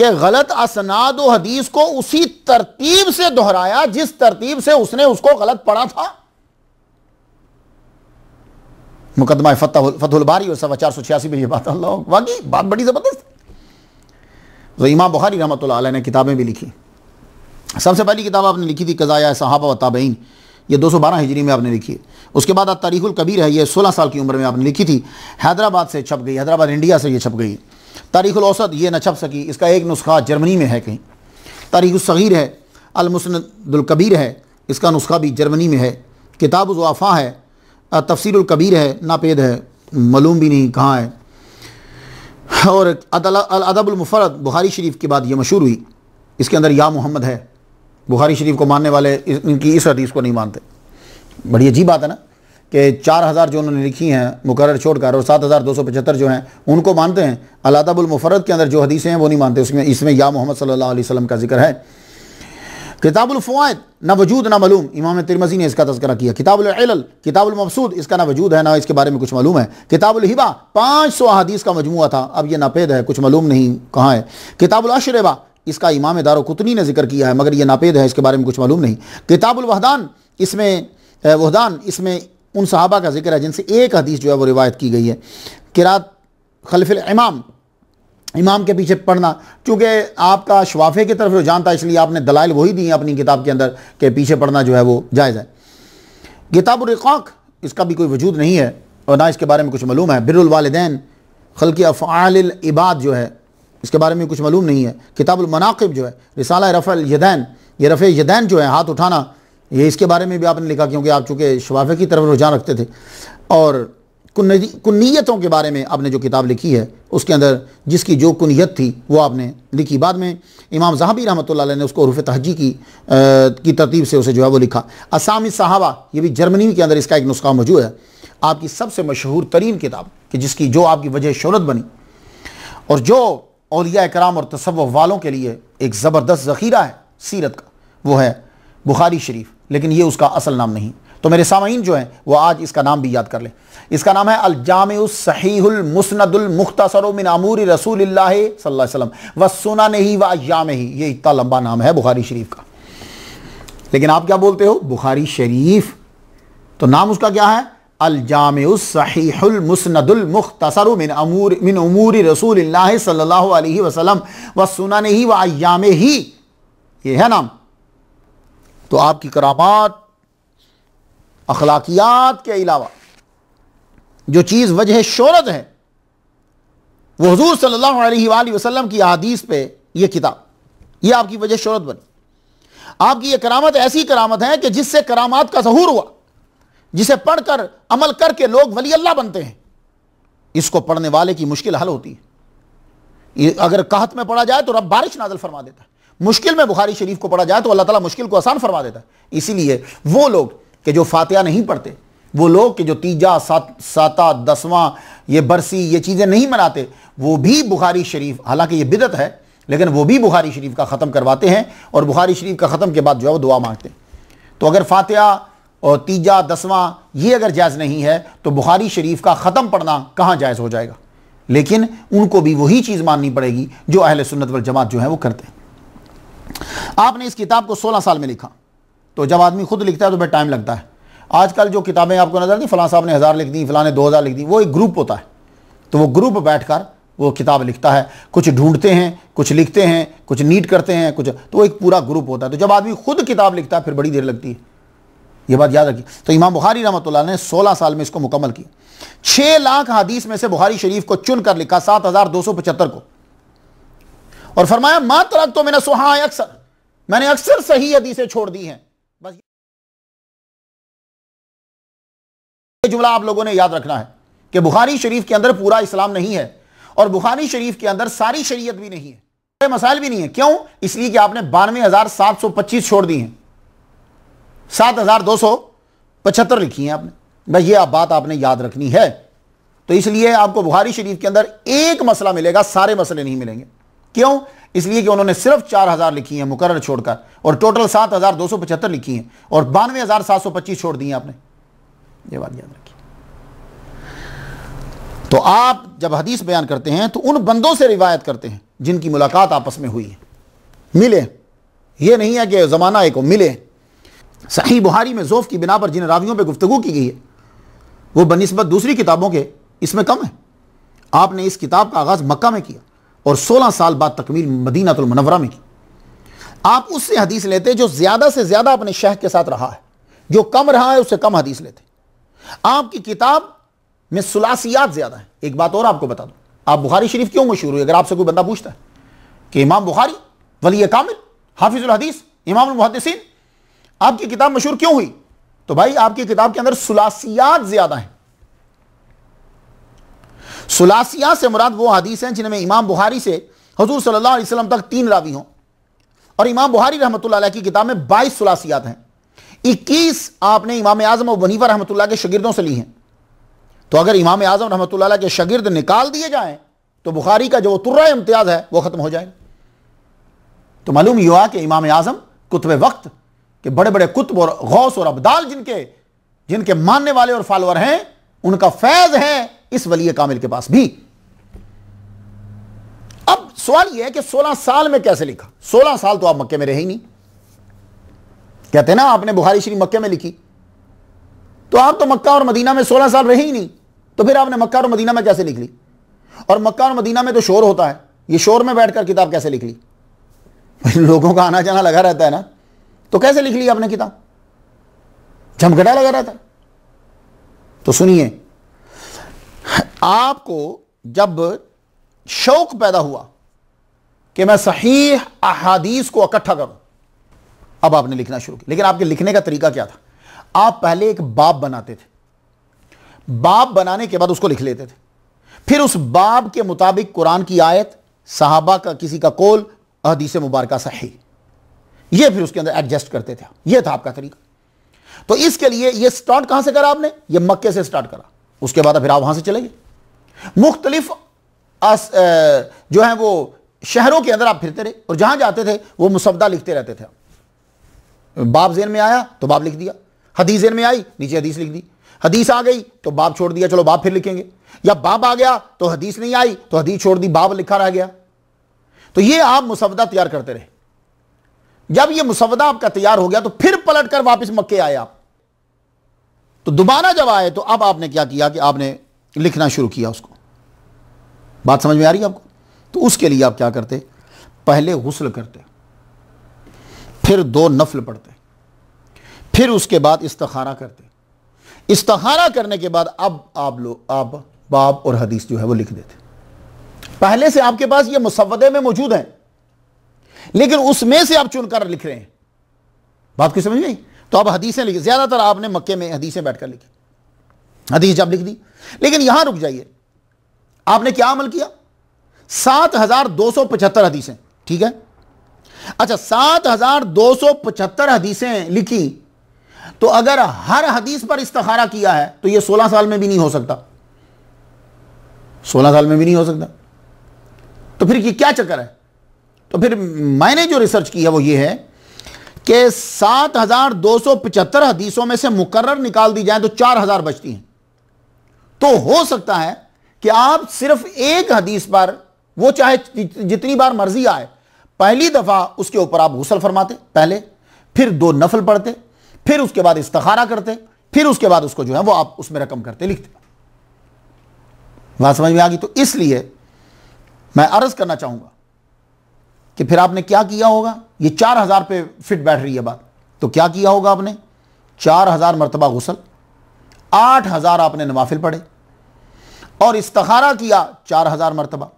[SPEAKER 1] कि गलत असनाद हदीस को उसी तरतीब से दोहराया जिस तरतीब से उसने उसको गलत पढ़ा था मुकदमा फतुलबारी और सवा चार सौ छियासी में यह बात वाकई बात बड़ी ज़बरदस्त तो इमाम बुखारी रमत ने किताबें भी लिखी सबसे पहली किताब आपने लिखी थी कज़ाया सहाबा व ताबेन ये 212 हिजरी में आपने लिखी है उसके बाद आप तारीखुल कबीर है ये 16 साल की उम्र में आपने लिखी थी हैदराबाद से छप गई हैदराबाद इंडिया से ये छप गई तारीखुल औसत ये न छप सकी इसका एक नुस्खा जर्मनी में है कहीं तारीखुलसग़ीर है अलमुसनदुल्कबीर है इसका नुस्खा भी जर्मनी में है किताब ज़ुआफ़ा है तफसीरकबीर है नापेद है मालूम भी नहीं कहाँ है और अदबुलमफरत बुखारी शरीफ के बाद ये मशहूर हुई इसके अंदर या मोहम्मद है बुखारी शरीफ को मानने वाले इनकी इस हदीस को नहीं मानते बड़ी अजीब बात है ना कि चार हज़ार जो उन्होंने लिखी हैं मुकर छोड़कर और सात हज़ार दो सौ पचहत्तर जो हैं उनको मानते हैं अलादाबुलमफरत के अंदर जो हदीसें हैं वो नहीं मानते उसमें इसमें या मोहम्मद सल्लल्लाहु अलैहि वसल्लम का जिक्र है किताबुलफ़वाद ना वजूद ना मालूम इमाम तिरमजी ने इसका तस्करा किया किताबुल किताबुलमफसूद इसका ना वजूद है ना इसके बारे में कुछ मालूम है किताबुलहिबा पाँच सौ अदीस का मजमू था अब यह नापेद है कुछ मालूम नहीं कहाँ है किताबुलशरबा इसका इमाम दारो कुतनी ने जिक्र किया है मगर ये नापेद है इसके बारे में कुछ मालूम नहीं किताबुल वहदान इसमें वहदान इसमें उन सहाबा का जिक्र है जिनसे एक हदीस जो है वो रिवायत की गई है किरात खलफिल इमाम इमाम के पीछे पढ़ना चूँकि आपका शवाफे की तरफ रुझान था इसलिए आपने दलाइल वही दी है अपनी किताब के अंदर के पीछे पढ़ना जो है वो जायज़ है किताब रिकॉक इसका भी कोई वजूद नहीं है और ना इसके बारे में कुछ मालूम है बिरुल वालदेन खल अफ़ाल इबाद जो है इसके बारे में कुछ मालूम नहीं है किताबुलमनाकब जो है रिसाला रफ़ल यदैन ये रफ़ यदैन जो है हाथ उठाना ये इसके बारे में भी आपने लिखा क्योंकि आप चूँकि शवाफ़े की तरफ रुझान रखते थे और कुनीतों के बारे में आपने जो किताब लिखी है उसके अंदर जिसकी जो कुनीत थी वो आपने लिखी बाद में इमाम जहाबी रहमत ने उसको रुफ़ तहजी की आ, की तरतीब से उसे जो है वो लिखा असामी साहबा ये भी जर्मनी के अंदर इसका एक नुस्खा मौजूद है आपकी सबसे मशहूर तरीन किताब कि जिसकी जो आपकी वजह शहरत बनी और जो अलिया कराम और तसव्व वालों के लिए एक ज़बरदस्त ज़ख़ीरा है सीरत का वो है बुखारी शरीफ लेकिन ये उसका असल नाम नहीं तो मेरे सामीन जो हैं वो आज इसका नाम भी याद कर लें इसका नाम है अलजामसहीमुसनदुलमुख्तसरमिन आमूर रसूल सल्लम व सुना नहीं व अजाम ही ये इतना लंबा नाम है बुखारी शरीफ का लेकिन आप क्या बोलते हो बुखारी शरीफ तो नाम उसका क्या है अलजामसनदुलमुख्तसर मिन अमूर मिन अमूर रसूल सल्ला वसलम व सुना नहीं व अयाम ही ये है नाम तो आपकी करामात अखलाकियात के अलावा जो चीज़ वजह शहरत है वह हजूर सल्ला वसलम की अदीस पे ये किताब यह आपकी वजह शहरत बनी आपकी यह करामत ऐसी करामत है कि जिससे करामात का जहूर हुआ जिसे पढ़कर अमल करके लोग वली अल्लाह बनते हैं इसको पढ़ने वाले की मुश्किल हल होती है अगर कहत में पढ़ा जाए तो रब बारिश नाजल फरमा देता है मुश्किल में बुखारी शरीफ को पढ़ा जाए तो अल्लाह ताला मुश्किल को आसान फरमा देता है इसीलिए वो लोग कि जो फातिहा नहीं पढ़ते वो लोग कि जो तीजा सात साता दसवां ये बरसी ये चीज़ें नहीं मनाते वो भी बुखारी शरीफ हालांकि ये बिदत है लेकिन वो भी बुखारी शरीफ का ख़त्म करवाते हैं और बुखारी शरीफ का ख़त्म के बाद जो है वो दुआ मांगते हैं तो अगर फातिहा और तीजा दसवां ये अगर जायज़ नहीं है तो बुखारी शरीफ का ख़त्म पढ़ना कहाँ जायज़ हो जाएगा लेकिन उनको भी वही चीज़ माननी पड़ेगी जो अहल सुन्नत वल जमात जो है वो करते हैं आपने इस किताब को 16 साल में लिखा तो जब आदमी खुद लिखता है तो फिर टाइम लगता है आजकल जो किताबें आपको नज़र आती फलां साहब ने हज़ार लिख दी फलाने दो हज़ार लिख दी वो एक ग्रुप होता है तो वो ग्रुप बैठ कर वो किताब लिखता है कुछ ढूंढते हैं कुछ लिखते हैं कुछ नीट करते हैं कुछ तो वो एक पूरा ग्रुप होता है तो जब आदमी खुद किताब लिखता है फिर बड़ी देर लगती है ये बात याद रखिए तो इमाम बुखारी रमत ने सोलह साल में इसको मुकम्मल किया छः लाख हदीस में से बुखारी शरीफ को चुन कर लिखा सात हज़ार दो सौ पचहत्तर को और फरमाया मात रख तो मैंने सुहा अक्सर मैंने अक्सर सही हदीसें छोड़ दी हैं बस ये जुमला आप लोगों ने याद रखना है कि बुखारी शरीफ के अंदर पूरा इस्लाम नहीं है और बुखारी शरीफ के अंदर सारी शरीयत भी नहीं है मसाइल भी नहीं है क्यों इसलिए कि आपने बानवे हज़ार सात सौ पच्चीस छोड़ दी हैं सात हज़ार दो सौ पचहत्तर लिखी है आपने भाई ये आप बात आपने याद रखनी है तो इसलिए आपको बुहारी शरीफ के अंदर एक मसला मिलेगा सारे मसले नहीं मिलेंगे क्यों इसलिए कि उन्होंने सिर्फ चार हज़ार लिखी है मुकर छोड़कर और टोटल सात हज़ार दो सौ पचहत्तर लिखी है और बानवे हज़ार सात सौ पच्चीस छोड़ दी आपने ये बात याद रखी तो आप जब हदीस बयान करते हैं तो उन बंदों से रिवायत करते हैं जिनकी मुलाकात आपस में हुई है मिले ये नहीं है कि ज़माना एक मिले सही बुहारी में जोफ की बिना पर जिन रावियों पर गुफ्तु की गई है वह बनस्बत दूसरी किताबों के इसमें कम है आपने इस किताब का आगाज़ मक्का में किया और 16 साल बाद तकमील मदीनातुलमनवरा में की आप उससे हदीस लेते जो ज़्यादा से ज़्यादा अपने शह के साथ रहा है जो कम रहा है उससे कम हदीस लेते आपकी किताब में सलासियात ज़्यादा है एक बात और आपको बता दो आप बुखारी शरीफ क्यों मशहूर हुई अगर आपसे कोई बंदा पूछता है कि इमाम बुखारी वली कामिल हाफिज़ुल हदीस इमाम मुहदसिन आपकी किताब मशहूर क्यों हुई तो भाई आपकी किताब के अंदर सुलासियात ज्यादा हैं सुलासियात से मुराद वो हदीस हैं जिनमें इमाम बुहारी से हजूर सल्लल्लाहु अलैहि वसल्लम तक तीन रावी हों और इमाम बुहारी रहमतुल्लाह की किताब में बाईस सुलासियात हैं इक्कीस आपने इमाम आजम और बनीफा रहमतुल्लाह के शगिर्दों से ली हैं तो अगर इमाम आजम रहमतुल्लाह के शगिर्द निकाल दिए जाएं तो बुखारी का जो तुर्रा इम्तियाज है वह ख़त्म हो जाएगा तो मालूम यह हुआ कि इमाम आजम कुतब वक्त कि बड़े बड़े कुतुब और गौस और अबदाल जिनके जिनके मानने वाले और फॉलोअर हैं उनका फैज है इस वली कामिल के पास भी अब सवाल यह है कि 16 साल में कैसे लिखा 16 साल तो आप मक्के में रहे ही नहीं कहते ना आपने बुहारी श्री मक्के में लिखी तो आप तो मक्का और मदीना में 16 साल रहे ही नहीं तो फिर आपने मक्का और मदीना में कैसे लिख ली और मक्का और मदीना में तो शोर होता है ये शोर में बैठकर किताब कैसे लिख ली लोगों का आना जाना लगा रहता है ना तो कैसे लिख लिया आपने किताब झमघटा लगा रहा था तो सुनिए आपको जब शौक पैदा हुआ कि मैं सही अहादीस को इकट्ठा करूं अब आपने लिखना शुरू किया लेकिन आपके लिखने का तरीका क्या था आप पहले एक बाप बनाते थे बाप बनाने के बाद उसको लिख लेते थे फिर उस बाब के मुताबिक कुरान की आयत साहबा का किसी का कोल अहदीस मुबारक सही ये फिर उसके अंदर एडजस्ट करते थे ये था आपका तरीका तो इसके लिए ये स्टार्ट कहां से करा आपने ये मक्के से स्टार्ट करा उसके बाद फिर आप वहां से चले गए मुख्तलिफ जो है वो शहरों के अंदर आप फिरते रहे और जहां जाते थे वो मुसवदा लिखते रहते थे बाप जेन में आया तो बाप लिख दिया हदीस जेन में आई नीचे हदीस लिख दी हदीस आ गई तो बाप छोड़ दिया चलो बाप फिर लिखेंगे या बाप आ गया तो हदीस नहीं आई तो हदीस छोड़ दी बाप लिखा रह गया तो ये आप मुसवदा तैयार करते रहे जब यह मुसवदा आपका तैयार हो गया तो फिर पलट कर वापिस मक्के आए आप तो दोबारा जब आए तो अब आपने क्या किया कि आपने लिखना शुरू किया उसको बात समझ में आ रही है आपको तो उसके लिए आप क्या करते पहले गसल करते फिर दो नफल पढ़ते फिर उसके बाद इस्तखारा करते इस्तारा करने के बाद अब आप लोग आप बाब और हदीस जो है वो लिख देते पहले से आपके पास ये मुसवदे में मौजूद हैं लेकिन उसमें से आप चुनकर लिख रहे हैं बात की समझ में तो आप हदीसें लिखी ज्यादातर आपने मक्के में हदीसें बैठकर लिखी हदीस जब लिख दी लेकिन यहां रुक जाइए आपने क्या अमल किया सात हजार दो सौ पचहत्तर हदीसें ठीक है अच्छा सात हजार दो सौ पचहत्तर हदीसें लिखी तो अगर हर हदीस पर इस्तखारा किया है तो यह सोलह साल में भी नहीं हो सकता सोलह साल में भी नहीं हो सकता तो फिर ये क्या चक्कर है तो फिर मैंने जो रिसर्च की है वो ये है कि सात हज़ार दो सौ पचहत्तर हदीसों में से मुकर्र निकाल दी जाए तो चार हज़ार बचती हैं तो हो सकता है कि आप सिर्फ एक हदीस पर वो चाहे जितनी बार मर्जी आए पहली दफ़ा उसके ऊपर आप गुसल फरमाते पहले फिर दो नफल पढ़ते फिर उसके बाद इस्तखारा करते फिर उसके बाद उसको जो है वो आप उसमें रकम करते लिखते बात समझ में आ गई तो इसलिए मैं अर्ज करना चाहूंगा कि फिर आपने क्या किया होगा ये चार हज़ार पे फिट बैठ रही है बात तो क्या किया होगा आपने चार हज़ार मरतबा गुसल आठ हज़ार आपने नवाफिल पढ़े और इस्तारा किया चार हज़ार मरतबा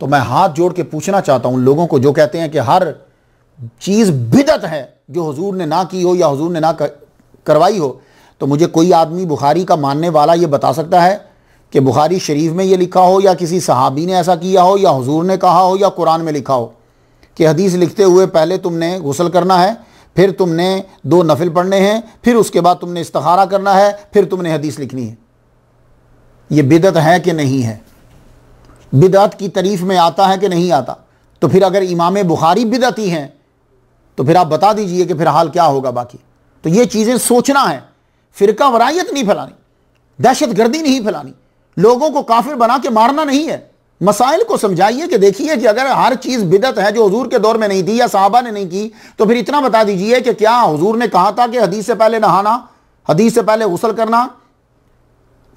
[SPEAKER 1] तो मैं हाथ जोड़ के पूछना चाहता हूँ लोगों को जो कहते हैं कि हर चीज़ बिदत है जो हजूर ने ना की हो या हजूर ने ना करवाई हो तो मुझे कोई आदमी बुखारी का मानने वाला ये बता सकता है कि बुखारी शरीफ में ये लिखा हो या किसी सहाबी ने ऐसा किया हो या हजूर ने कहा हो या कुरान में लिखा हो कि हदीस लिखते हुए पहले तुमने गसल करना है फिर तुमने दो नफिल पढ़ने हैं फिर उसके बाद तुमने इस्तारा करना है फिर तुमने हदीस लिखनी है ये बिदत है कि नहीं है बिदत की तरीफ़ में आता है कि नहीं आता तो फिर अगर इमाम बुखारी बिदत ही हैं तो फिर आप बता दीजिए कि फिर हाल क्या होगा बाकी तो ये चीज़ें सोचना है फिरका वरायत नहीं फैलानी दहशतगर्दी नहीं फैलानी लोगों को काफिर बना के मारना नहीं है मसाइल को समझाइए कि देखिए कि अगर हर चीज़ बिदत है जो हजूर के दौर में नहीं थी या साहबा ने नहीं की तो फिर इतना बता दीजिए कि क्या हजूर ने कहा था कि हदीस से पहले नहाना हदीस से पहले गसल करना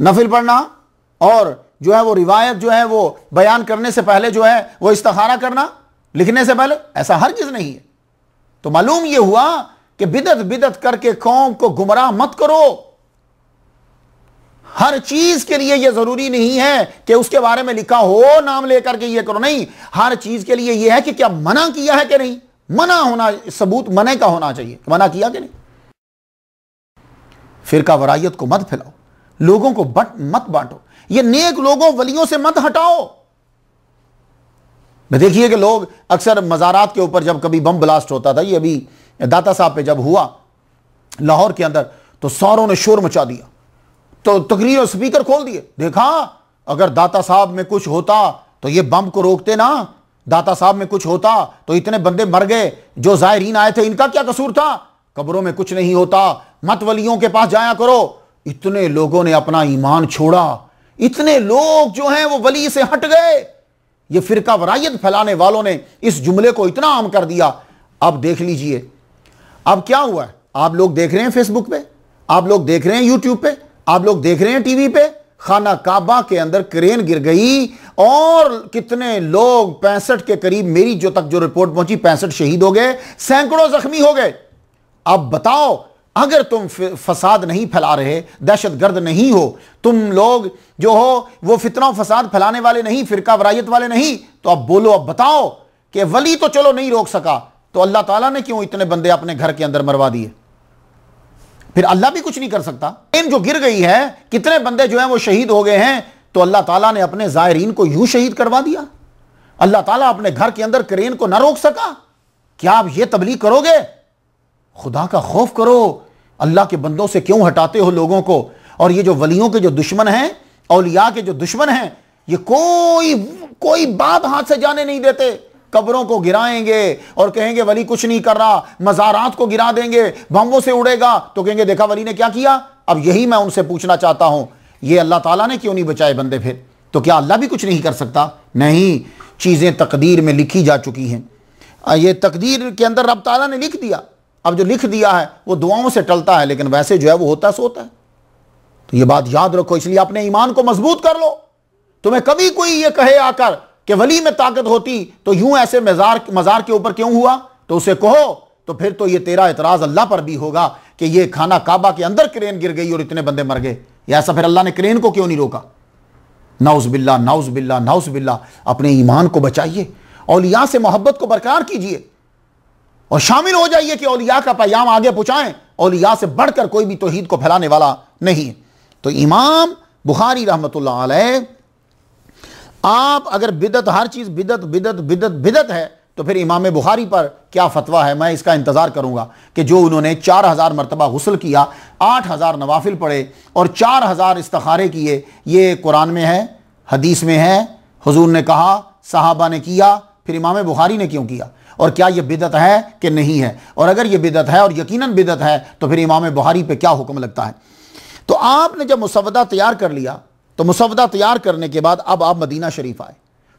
[SPEAKER 1] नफिल पढ़ना और जो है वो रिवायत जो है वो बयान करने से पहले जो है वो इस्तारा करना लिखने से पहले ऐसा हर चीज़ नहीं है तो मालूम यह हुआ कि बिदत बिदत करके कौम को गुमराह मत करो हर चीज के लिए यह जरूरी नहीं है कि उसके बारे में लिखा हो नाम लेकर के ये करो नहीं हर चीज के लिए यह है कि क्या मना किया है कि नहीं मना होना सबूत मने का होना चाहिए मना किया कि नहीं का वरायत को मत फैलाओ लोगों को बट मत बांटो ये नेक लोगों वलियों से मत हटाओ देखिए कि लोग अक्सर मज़ारात के ऊपर जब कभी बम ब्लास्ट होता था ये अभी दाता साहब पे जब हुआ लाहौर के अंदर तो सौरों ने शोर मचा दिया तो तकरीर और स्पीकर खोल दिए देखा अगर दाता साहब में कुछ होता तो ये बम को रोकते ना दाता साहब में कुछ होता तो इतने बंदे मर गए जो जायरीन आए थे इनका क्या कसूर था कब्रों में कुछ नहीं होता मत वलियों के पास जाया करो इतने लोगों ने अपना ईमान छोड़ा इतने लोग जो हैं वो वली से हट गए ये फिरका वरायत फैलाने वालों ने इस जुमले को इतना आम कर दिया अब देख लीजिए अब क्या हुआ है आप लोग देख रहे हैं फेसबुक पे आप लोग देख रहे हैं यूट्यूब पे आप लोग देख रहे हैं टीवी पे खाना काबा के अंदर क्रेन गिर गई और कितने लोग पैंसठ के करीब मेरी जो तक जो रिपोर्ट पहुंची पैंसठ शहीद हो गए सैकड़ों जख्मी हो गए अब बताओ अगर तुम फसाद नहीं फैला रहे दहशतगर्द नहीं हो तुम लोग जो हो वो फितना फसाद फैलाने वाले नहीं फिरका वरायत वाले नहीं तो अब बोलो अब बताओ कि वली तो चलो नहीं रोक सका तो अल्लाह ताला ने क्यों इतने बंदे अपने घर के अंदर मरवा दिए फिर अल्लाह भी कुछ नहीं कर सकता इन जो गिर गई है कितने बंदे जो हैं वो शहीद हो गए हैं तो अल्लाह ताला ने अपने ज़ायरीन को यूं शहीद करवा दिया अल्लाह ताला अपने घर के अंदर क्रेन को ना रोक सका क्या आप ये तबलीग करोगे खुदा का खौफ करो अल्लाह के बंदों से क्यों हटाते हो लोगों को और ये जो वलियों के जो दुश्मन हैं औलिया के जो दुश्मन हैं ये कोई कोई बात हाथ से जाने नहीं देते कब्रों को गिराएंगे और कहेंगे वली कुछ नहीं कर रहा मज़ारात को गिरा देंगे बम्बों से उड़ेगा तो कहेंगे देखा वली ने क्या किया अब यही मैं उनसे पूछना चाहता हूं ये अल्लाह ताला ने क्यों नहीं बचाए बंदे फिर तो क्या अल्लाह भी कुछ नहीं कर सकता नहीं चीज़ें तकदीर में लिखी जा चुकी हैं ये तकदीर के अंदर रब ताला ने लिख दिया अब जो लिख दिया है वो दुआओं से टलता है लेकिन वैसे जो है वो होता सोता है तो ये बात याद रखो इसलिए अपने ईमान को मजबूत कर लो तुम्हें कभी कोई ये कहे आकर कि वली में ताकत होती तो यूं ऐसे मजार मज़ार के ऊपर क्यों हुआ तो उसे कहो तो फिर तो ये तेरा एतराज़ अल्लाह पर भी होगा कि ये खाना काबा के अंदर क्रेन गिर गई और इतने बंदे मर गए या ऐसा फिर अल्लाह ने क्रेन को क्यों नहीं रोका नाउज बिल्ला नाउज बिल्ला नाउज बिल्ला अपने ईमान को बचाइए अलिया से मोहब्बत को बरकरार कीजिए और शामिल हो जाइए कि औलिया का पैयाम आगे पहुंचाएं औलिया से बढ़कर कोई भी तोहद को फैलाने वाला नहीं तो इमाम बुखारी रहमत आप अगर बिदत हर चीज़ बिदत बिदत बिदत बिदत है तो फिर इमाम बुखारी पर क्या फतवा है मैं इसका इंतज़ार करूंगा कि जो उन्होंने चार हज़ार मरतबा गसल किया आठ हज़ार नवाफिल पढ़े और चार हज़ार इस्तारे किए ये कुरान में है हदीस में है हजूर ने कहा साहबा ने किया फिर इमाम बुखारी ने क्यों किया और क्या यह बिदत है कि नहीं है और अगर यह बिदत है और यकीन बिदत है तो फिर इमाम बुहारी पर क्या हुक्म लगता है तो आपने जब मुसवदा तैयार कर लिया तो मुसवदा तैयार करने के बाद अब आप मदीना शरीफ आए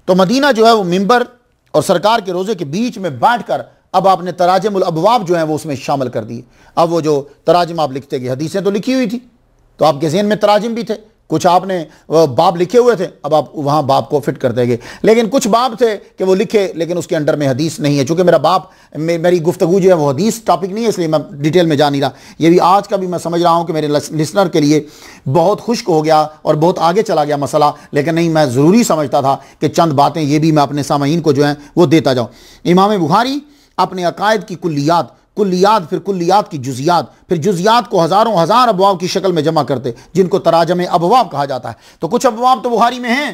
[SPEAKER 1] तो मदीना जो है वो मिंबर और सरकार के रोज़े के बीच में बैठकर अब आपने अबवाब जो है वो उसमें शामिल कर दिए अब वो जो तराजम आप लिखते गए हदीसें तो लिखी हुई थी तो आपके जहन में तराजम भी थे कुछ आपने बाप लिखे हुए थे अब आप वहाँ बाप को फिट कर देंगे लेकिन कुछ बाप थे कि वो लिखे लेकिन उसके अंडर में हदीस नहीं है चूँकि मेरा बाप मे, मेरी गुफ्तु जो है वो हदीस टॉपिक नहीं है इसलिए मैं डिटेल में जा नहीं रहा ये भी आज का भी मैं समझ रहा हूँ कि मेरे लिसनर के लिए बहुत खुश्क हो गया और बहुत आगे चला गया मसला लेकिन नहीं मैं ज़रूरी समझता था कि चंद बातें ये भी मैं अपने सामीन को जो है वो देता जाऊँ इमाम बुखारी अपने अकायद की कुलियात कुलियात फिर कुल्लियात की जुजियात फिर जुजियात को हज़ारों हज़ार अबवाब की शक्ल में जमा करते जिनको तराजम अबवाब कहा जाता है तो कुछ अबवाब तो बुहारी में हैं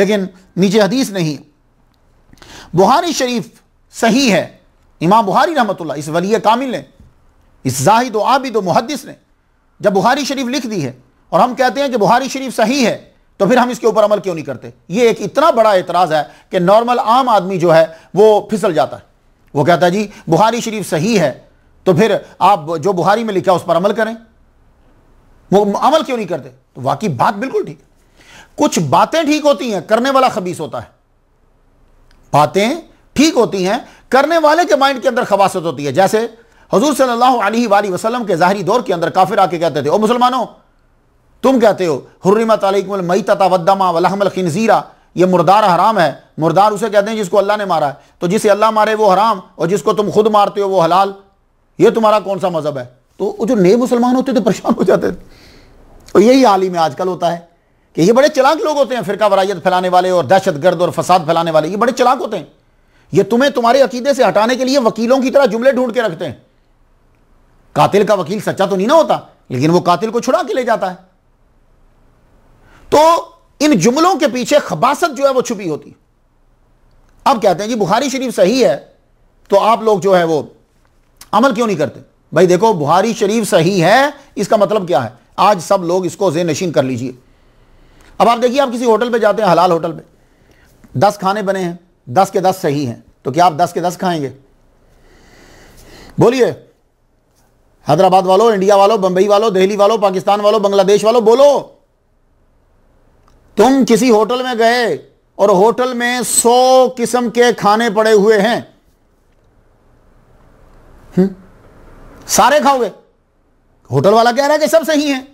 [SPEAKER 1] लेकिन नीचे हदीस नहीं बुहारी शरीफ सही है इमाम बुहारी रहमत इस वली कामिल ने इस जाहिद व आबिद व मुहदस ने जब बुहारी शरीफ लिख दी है और हम कहते हैं कि बुहारी शरीफ सही है तो फिर हम इसके ऊपर अमल क्यों नहीं करते ये एक इतना बड़ा एतराज़ है कि नॉर्मल आम आदमी जो है वो फिसल जाता है वो कहता जी बुहारी शरीफ सही है तो फिर आप जो बुहारी में लिखा उस पर अमल करें वो अमल क्यों नहीं करते तो वाकई बात बिल्कुल ठीक कुछ बातें ठीक होती हैं करने वाला खबीस होता है बातें ठीक होती हैं करने वाले के माइंड के अंदर खबासत होती है जैसे हजूर सल्लल्लाहु अलैहि वसल्लम के ज़ाहरी दौर के अंदर काफिर आके कहते थे ओ मुसलमानों तुम कहते हो हुर्रमत अलैकुम अलमईता वद्दमा वलहमल खिनजीरा ये मुर्दार हराम है मुर्दार उसे कहते हैं जिसको अल्लाह ने मारा है तो जिसे अल्लाह मारे वो हराम और जिसको तुम खुद मारते हो वो हलाल ये तुम्हारा कौन सा मज़हब है तो जो नए मुसलमान होते थे परेशान हो जाते थे और यही हाल ही में आजकल होता है कि ये बड़े चलाक लोग होते हैं फिरका वरायत फैलाने वाले और दहशत गर्द और फसाद फैलाने वाले ये बड़े चलाक होते हैं ये तुम्हें तुम्हारे अकीदे से हटाने के लिए वकीलों की तरह जुमले ढूंढ के रखते हैं कातिल का वकील सच्चा तो नहीं ना होता लेकिन वो कातिल को छुड़ा के ले जाता है तो इन जुमलों के पीछे खबासत जो है वो छुपी होती अब कहते हैं जी बुखारी शरीफ सही है तो आप लोग जो है वो अमल क्यों नहीं करते भाई देखो बुहारी शरीफ सही है इसका मतलब क्या है आज सब लोग इसको जे नशीन कर लीजिए अब आप देखिए आप किसी होटल पे जाते हैं हलाल होटल पे दस खाने बने हैं दस के दस सही हैं तो क्या आप दस के दस खाएंगे बोलिए हैदराबाद वालों इंडिया वालों बंबई वालों दिल्ली वालों पाकिस्तान वालों बांग्लादेश वालों बोलो तुम किसी होटल में गए और होटल में सौ किस्म के खाने पड़े हुए हैं हुँ? हम्म? सारे खाओगे होटल वाला कह रहा है कि सब सही है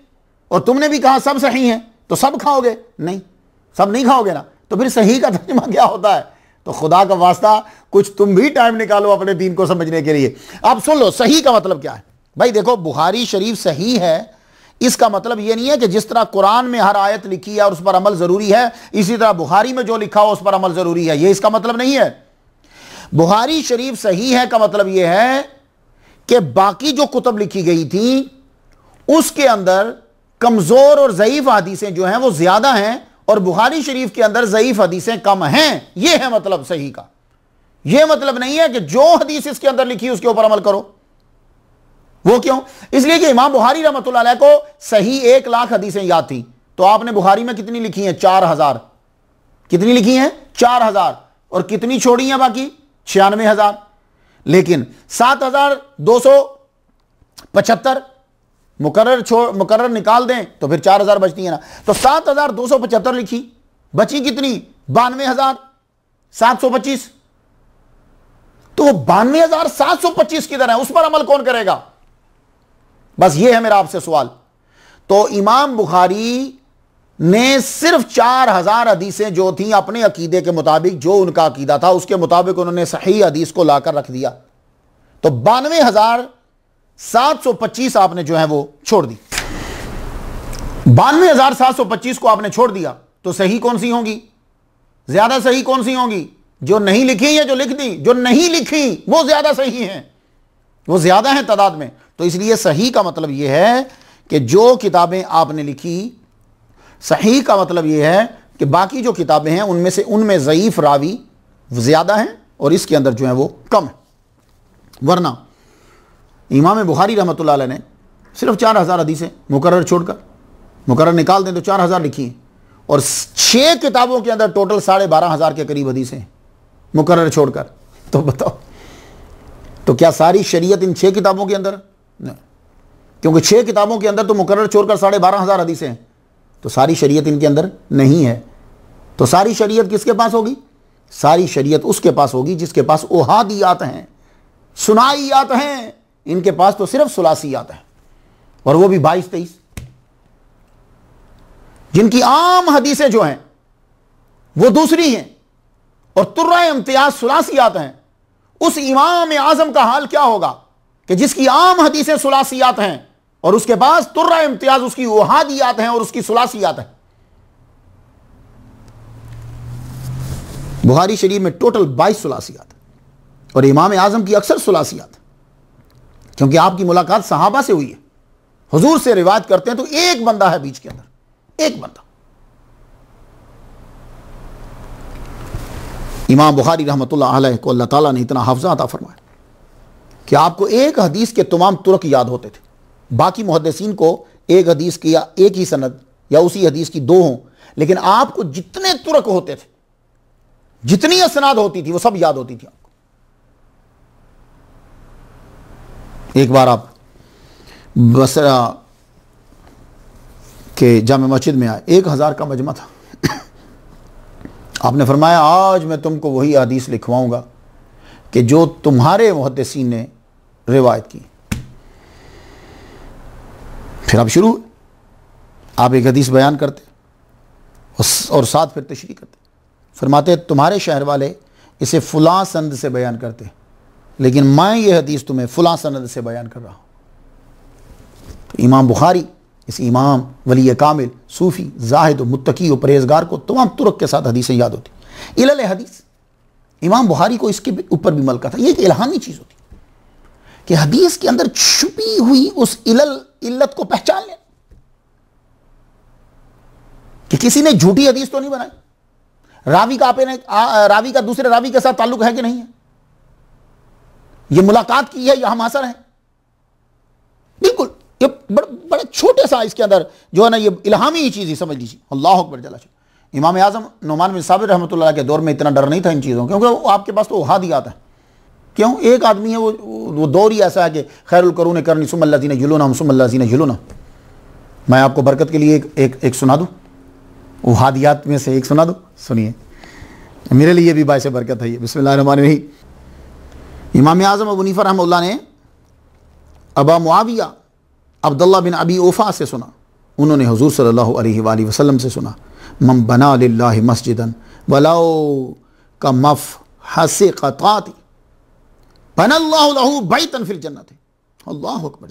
[SPEAKER 1] और तुमने भी कहा सब सही है तो सब खाओगे नहीं सब नहीं खाओगे ना तो फिर सही का तर्जमा क्या होता है तो खुदा का वास्ता कुछ तुम भी टाइम निकालो अपने दीन को समझने के लिए आप सुन लो सही का मतलब क्या है भाई देखो बुहारी शरीफ सही है इसका मतलब यह नहीं है कि जिस तरह कुरान में हर आयत लिखी है और उस पर अमल ज़रूरी है इसी तरह बुखारी में जो लिखा हो उस पर अमल ज़रूरी है यह इसका मतलब नहीं है बुखारी शरीफ सही है का मतलब यह है कि बाकी जो कुतब लिखी गई थी उसके अंदर कमज़ोर और ज़यीफ़ हदीसें जो हैं वो ज़्यादा हैं और बुखारी शरीफ के अंदर ज़यीफ़ हदीसें कम हैं यह है मतलब सही का यह मतलब नहीं है कि जो हदीस इसके अंदर लिखी उसके ऊपर अमल करो वो क्यों इसलिए कि इमाम बुहारी रमत को सही एक लाख हदीसें याद थी तो आपने बुहारी में कितनी लिखी हैं चार हजार कितनी लिखी हैं चार हजार और कितनी छोड़ी हैं बाकी छियानवे हजार लेकिन सात हजार दो सौ पचहत्तर मुकर मुकर मुकर्र निकाल दें तो फिर चार हजार बचती है ना तो सात हजार दो सौ पचहत्तर लिखी बची कितनी बानवे हजार सात सौ पच्चीस तो वह बानवे हजार सात सौ पच्चीस किधर है उस पर अमल कौन करेगा बस ये है मेरा आपसे सवाल तो इमाम बुखारी ने सिर्फ चार हज़ार हदीसें जो थी अपने अकीदे के मुताबिक जो उनका अकीदा था उसके मुताबिक उन्होंने सही हदीस को लाकर रख दिया तो बानवे हज़ार सात सौ पच्चीस आपने जो है वो छोड़ दी बानवे हज़ार सात सौ पच्चीस को आपने छोड़ दिया तो सही कौन सी होंगी ज़्यादा सही कौन सी होंगी जो नहीं लिखी या जो लिख दी जो नहीं लिखी वो ज़्यादा सही है वो ज़्यादा है तादाद में तो इसलिए सही का मतलब यह है कि जो किताबें आपने लिखी सही का मतलब यह है कि बाकी जो किताबें हैं उनमें से उनमें ज़यीफ़ रावी ज़्यादा हैं और इसके अंदर जो है वो कम है वरना इमाम बुखारी रहमत ने सिर्फ चार हज़ार हदीसें मुकर छोड़कर मुकर निकाल दें तो चार हज़ार लिखी हैं और छः किताबों के अंदर टोटल साढ़े बारह हज़ार के करीब हदीसें मुकर छोड़कर तो बताओ तो क्या सारी शरीयत इन छः किताबों के अंदर क्योंकि छह किताबों के अंदर तो मुकर छोड़ कर साढ़े बारह हज़ार हदीसें हैं तो सारी शरीयत इनके अंदर नहीं है तो सारी शरीयत किसके पास होगी सारी शरीयत उसके पास होगी जिसके पास ओहादियात हैं सुनाईयात हैं इनके पास तो सिर्फ सुलासीयात है और वो भी बाईस तेईस जिनकी आम हदीसें जो हैं वो दूसरी हैं और तुर्रा इम्तियाज सुलासीयात हैं उस इमाम आजम का हाल क्या होगा कि जिसकी आम हदीसें सुलासियात हैं और उसके पास तुर्रा इम्तियाज उसकी वहादियात हैं और उसकी सुलासियात है बुहारी शरीफ में टोटल बाईस सुलासियात और इमाम आजम की अक्सर सुलासियात क्योंकि आपकी मुलाकात सहाबा से हुई है हजूर से रिवायत करते हैं तो एक बंदा है बीच के अंदर एक बंदा इमाम बुखारी रहमत को अल्लाह ताला ने इतना हाफजा अता फरमाया कि आपको एक हदीस के तमाम तुरक याद होते थे बाकी मुहदसिन को एक हदीस की या एक ही सनद या उसी हदीस की दो हों लेकिन आपको जितने तुरक होते थे जितनी असनाद होती थी वो सब याद होती थी आपको एक बार आप बसरा के जाम मस्जिद में आए एक हज़ार का मजमा था आपने फरमाया आज मैं तुमको वही हदीस लिखवाऊंगा कि जो तुम्हारे मुहदसिन ने रिवायत की फिर आप शुरू आप एक हदीस बयान करते और साथ फिर तशरी करते फरमाते तुम्हारे शहर वाले इसे फुला संद से बयान करते लेकिन मैं ये हदीस तुम्हें फुला संद से बयान कर रहा हूँ तो इमाम बुखारी इस इमाम वली कामिल सूफ़ी जाहिद मुतकी और परहेजगार को तमाम तुरक के साथ हदीसें याद होती इलल हदीस इमाम बुहारी को इसके ऊपर भी मलका था ये एक इलाहानी चीज़ होती कि हदीस के अंदर छुपी हुई उस इलल इल्लत को पहचान ले कि किसी ने झूठी हदीस तो नहीं बनाई रावी का आपने रावी का दूसरे रावी के साथ ताल्लुक है कि नहीं है ये मुलाकात की है यह हम हासर है बिल्कुल ये बड़, बड़ा छोटे सा इसके अंदर जो है ना ये इलाहामी चीज़ ही समझ लीजिए अल्लाह अकबर जला इमाम आज़म नुमान बिन साबिर रहमत के दौर में इतना डर नहीं था इन चीज़ों क्योंकि वो आपके पास तो हादियात है क्यों एक आदमी है वो वो दौर ही ऐसा है कि खैरकरून करनी सुमल्लाजी ने जुलूना सुमल्लाजी ने ना मैं आपको बरकत के लिए एक एक, एक सुना दूँ वो हादियात में से एक सुना दूँ सुनिए मेरे लिए भी बायस बरकत है ये बिसमीम इमाम आज़म अबू नीफ़र ने अबा मुआविया अब्दुल्ला बिन अबी ओफ़ा से सुना उन्होंने हजूर सल्लल्लाहु अलैहि वसल्लम से सुना मम बना ला मस्जिदन वलाओ का मफ हस कताती बनल्लाहू जन्नत अकबर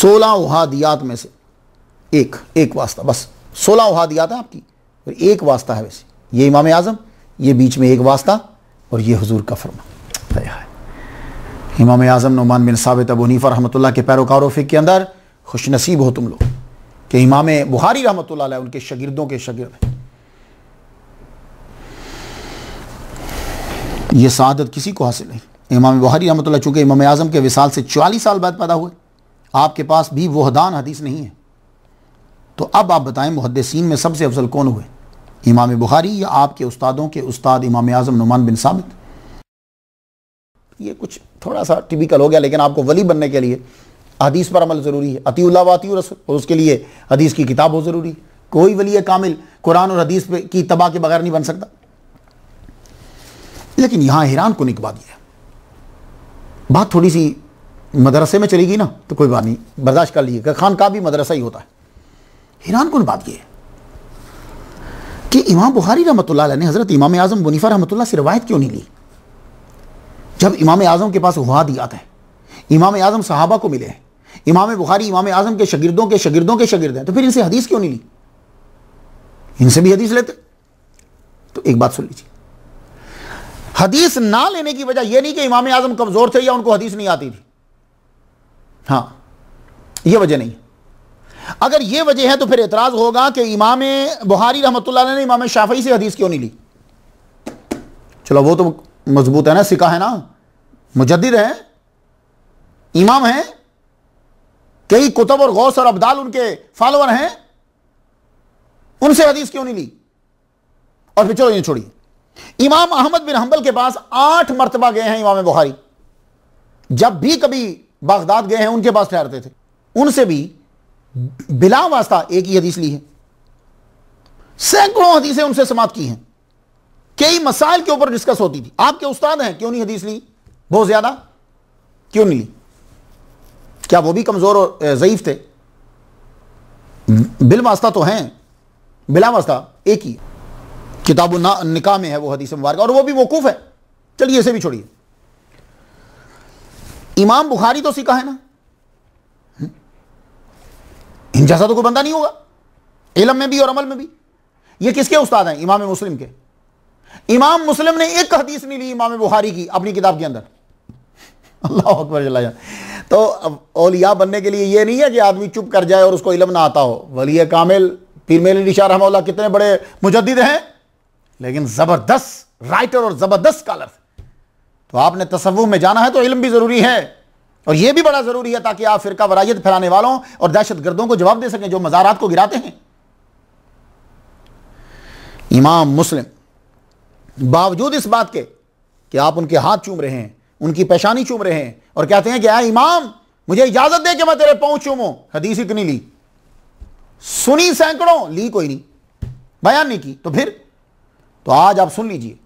[SPEAKER 1] सोलह उहादियात में से एक एक वास्ता बस सोलह उहादियात है आपकी और एक वास्ता है वैसे ये इमाम आज़म ये बीच में एक वास्ता और ये हजूर का फरमा इमाम आज़म नुमान बिन साबित अबू हनीफ़ा रहमतुल्लाह के पैरोकारों के अंदर खुश नसीब हो तुम लोग कि इमाम बुहारी रहमत उनके शगिर्दों के शगिर्द यह शहादत किसी को हासिल नहीं इमाम बुहारी रहमत चूंकि इमाम आज़म के विसाल से चालीस साल बाद पैदा हुए आपके पास भी वहदान हदीस नहीं है तो अब आप बताएं मुहदसिन में सबसे अफजल कौन हुए इमाम बुहारी या आपके उस्तादों के उस्ताद इमाम आज़म नुमान बिन साबित ये कुछ थोड़ा सा टिपिकल हो गया लेकिन आपको वली बनने के लिए हदीस पर अमल ज़रूरी है अतील्ला वाती रसूल उसके लिए हदीस की किताब हो ज़रूरी कोई वली कामिल कुरान और हदीस पे की तबाह के बगैर नहीं बन सकता लेकिन यहाँ हैरान को निकवा दिया बात थोड़ी सी मदरसे में चलेगी ना तो कोई बात नहीं बर्दाश्त कर लीजिएगा खान का भी मदरसा ही होता है हैरान कौन बात यह है कि इमाम बुखारी रहमत ने हज़रत इमाम आज़म मुनीफ़ा रहमत से रवायत क्यों नहीं ली जब इमाम आज़म के पास हुआ दिया था इमाम आज़म साहबा को मिले हैं इमाम बुखारी इमाम आजम के शगिर्दों के शगिर्दों के शगिर्द हैं तो फिर इनसे हदीस क्यों नहीं ली इनसे भी हदीस लेते तो एक बात सुन लीजिए हदीस ना लेने की वजह यह नहीं कि इमाम आजम कमज़ोर थे या उनको हदीस नहीं आती थी हाँ यह वजह नहीं अगर यह वजह है तो फिर एतराज़ होगा कि इमाम बुहारी रहमत ने इमाम शाफी से हदीस क्यों नहीं ली चलो वो तो मजबूत है ना सिका है ना मुजद है इमाम है कई कुतब और गौस और अब्दाल उनके फॉलोअर हैं उनसे हदीस क्यों नहीं ली और फिर चलो ये छोड़िए इमाम अहमद बिन हम्बल के पास आठ मरतबा गए हैं इमाम बुखारी जब भी कभी बागदाद गए हैं उनके पास ठहरते थे उनसे भी बिला वास्ता एक ही हदीस ली है सैकड़ों हदीसें उनसे समाप्त की हैं कई मसाइल के ऊपर डिस्कस होती थी आपके उस्ताद हैं क्यों नहीं हदीस ली बहुत ज्यादा क्यों नहीं ली क्या वो भी कमज़ोर और ज़यीफ थे बिल वास्ता तो हैं बिला वास्ता एक ही किताब ना निकाह में है वो हदीस मुबारक और वो भी वकूफ़ है चलिए इसे भी छोड़िए इमाम बुखारी तो सीखा है ना इन जैसा तो कोई बंदा नहीं होगा इलम में भी और अमल में भी ये किसके उस्ताद हैं इमाम मुस्लिम के इमाम मुस्लिम ने एक हदीस नहीं ली इमाम बुखारी की अपनी किताब के अंदर अल्लाह अकबर जला तो अलिया बनने के लिए ये नहीं है कि आदमी चुप कर जाए और उसको इलम ना आता हो वली कामिल पीर मेली निशा रहमल्ला कितने बड़े मुजद हैं लेकिन ज़बरदस्त राइटर और ज़बरदस्त कॉलर तो आपने तसवुफ़ में जाना है तो इलम भी ज़रूरी है और यह भी बड़ा ज़रूरी है ताकि आप फ़िरका वरायत फैलाने वालों और दहशत गर्दों को जवाब दे सकें जो मज़ारात को गिराते हैं इमाम मुस्लिम बावजूद इस बात के कि आप उनके हाथ चूम रहे हैं उनकी पेशानी चूम रहे हैं और कहते हैं कि आ इमाम मुझे इजाजत दे कि मैं तेरे पाँव चूमू हदीस इतनी ली सुनी सैकड़ों ली कोई नहीं बयान नहीं की तो फिर तो आज आप सुन लीजिए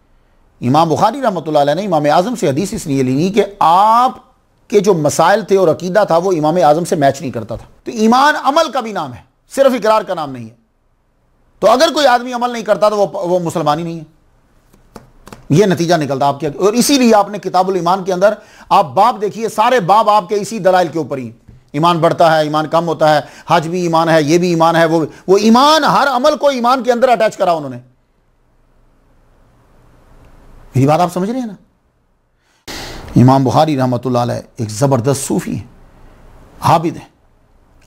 [SPEAKER 1] इमाम बुखारी रहमत ने इमाम आज़म से हदीस इसलिए ली नहीं कि आप के जो मसाइल थे और अकीदा था वो इमाम आज़म से मैच नहीं करता था तो ईमान अमल का भी नाम है सिर्फ इकरार का नाम नहीं है तो अगर कोई आदमी अमल नहीं करता तो वो वो मुसलमान ही नहीं है यह नतीजा निकलता आपके और इसीलिए आपने किताबुल ईमान के अंदर आप बाप देखिए सारे बाप आपके इसी दलाइल के ऊपर ही ईमान बढ़ता है ईमान कम होता है हज भी ईमान है यह भी ईमान है वो वो ईमान हर अमल को ईमान के अंदर अटैच करा उन्होंने मेरी बात आप समझ रहे हैं ना इमाम बुखारी रहमत एक ज़बरदस्त सूफ़ी है हाबिद है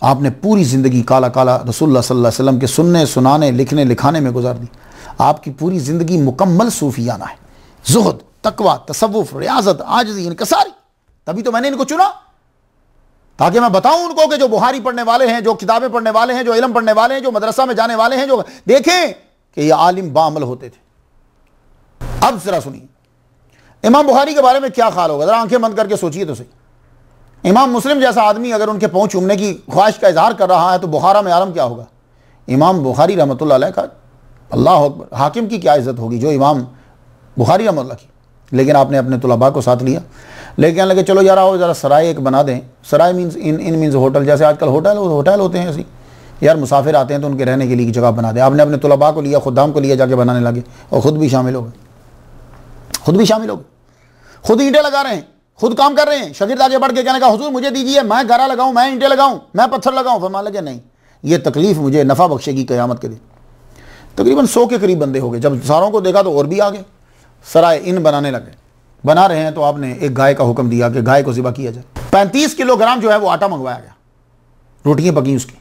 [SPEAKER 1] आपने पूरी ज़िंदगी काला काला रसोल्ला वसम के सुनने सुनाने लिखने लिखाने में गुजार दी आपकी पूरी ज़िंदगी मुकम्मल सूफियाना है जुहद तकवा तसवुफ रियाजत आज सारी तभी तो मैंने इनको चुना ताकि मैं बताऊं उनको कि जो बुहारी पढ़ने वाले हैं जो किताबें पढ़ने वाले हैं जो इलम पढ़ने वाले हैं जो मदरसा में जाने वाले हैं जो देखें कि ये आलिम बामल होते थे अब जरा सुनिए इमाम बुखारी के बारे में क्या ख्याल होगा जरा आंखें बंद करके सोचिए तो सही इमाम मुस्लिम जैसा आदमी अगर उनके पहुंच उमने की ख्वाहिश का इजहार कर रहा है तो बुखारा में आलम क्या होगा इमाम बुखारी रहमत का अल्लाह अकबर हाकिम की क्या इज्जत होगी जो इमाम बुखारी रहमत मतलब की लेकिन आपने अपने तलबा को साथ लिया लेकिन कहने लगे चलो यार आओ ज़रा सराय एक बना दें सराय means inn inn means hotel जैसे आजकल होटल होटल होते हैं ऐसी यार मुसाफिर आते हैं तो उनके रहने के लिए जगह बना दें आपने अपने तलबा को लिया खुदाम को लिया जाके बनाने लगे और ख़ुद भी शामिल हो गए खुद भी शामिल हो गए खुद ईंटें लगा रहे हैं खुद काम कर रहे हैं शगिर्द आगे बढ़ के कहने का हजूर मुझे दीजिए मैं गारा लगाऊँ मैं ईंटें लगाऊँ मैं पत्थर लगाऊँ फरमा लगे नहीं ये तकलीफ़ मुझे नफ़ा बख्शेगी क़्यामत के लिए तकरीबन सौ के करीब बंदे हो गए जब सारों को देखा तो और भी आ गए सराय इन बनाने लगे बना रहे हैं तो आपने एक गाय का हुक्म दिया कि गाय को ज़िबा किया जाए पैंतीस किलोग्राम जो है वो आटा मंगवाया गया रोटियां पकी उसकी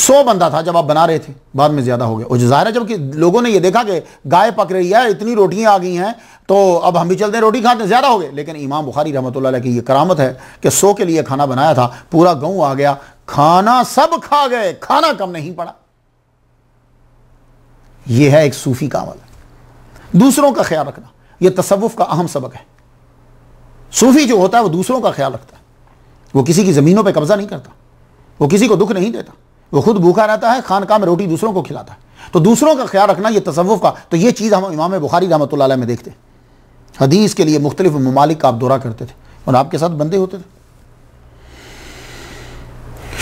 [SPEAKER 1] सौ बंदा था जब आप बना रहे थे बाद में ज़्यादा हो गया और ज़ाहिर है जबकि लोगों ने ये देखा कि गाय पक रही है इतनी रोटियां आ गई हैं तो अब हम भी चलते हैं रोटी खाते ज़्यादा हो गए लेकिन इमाम बुखारी रहमत की ये करामत है कि सौ के लिए खाना बनाया था पूरा गाँव आ गया खाना सब खा गए खाना कम नहीं पड़ा यह है एक सूफ़ी का अमल दूसरों का ख्याल रखना यह तसवुफ़ का अहम सबक है सूफ़ी जो होता है वह दूसरों का ख्याल रखता है वो किसी की ज़मीनों पर कब्ज़ा नहीं करता वो किसी को दुख नहीं देता वो खुद भूखा रहता है खान में रोटी दूसरों को खिलाता है तो दूसरों का ख्याल रखना यह तसवुफ़ का तो ये चीज़ हम इमाम बुखारी रहमत में देखते हदीस के लिए मुख्तलिफ ममालिक का आप दौरा करते थे और आपके साथ बंदे होते थे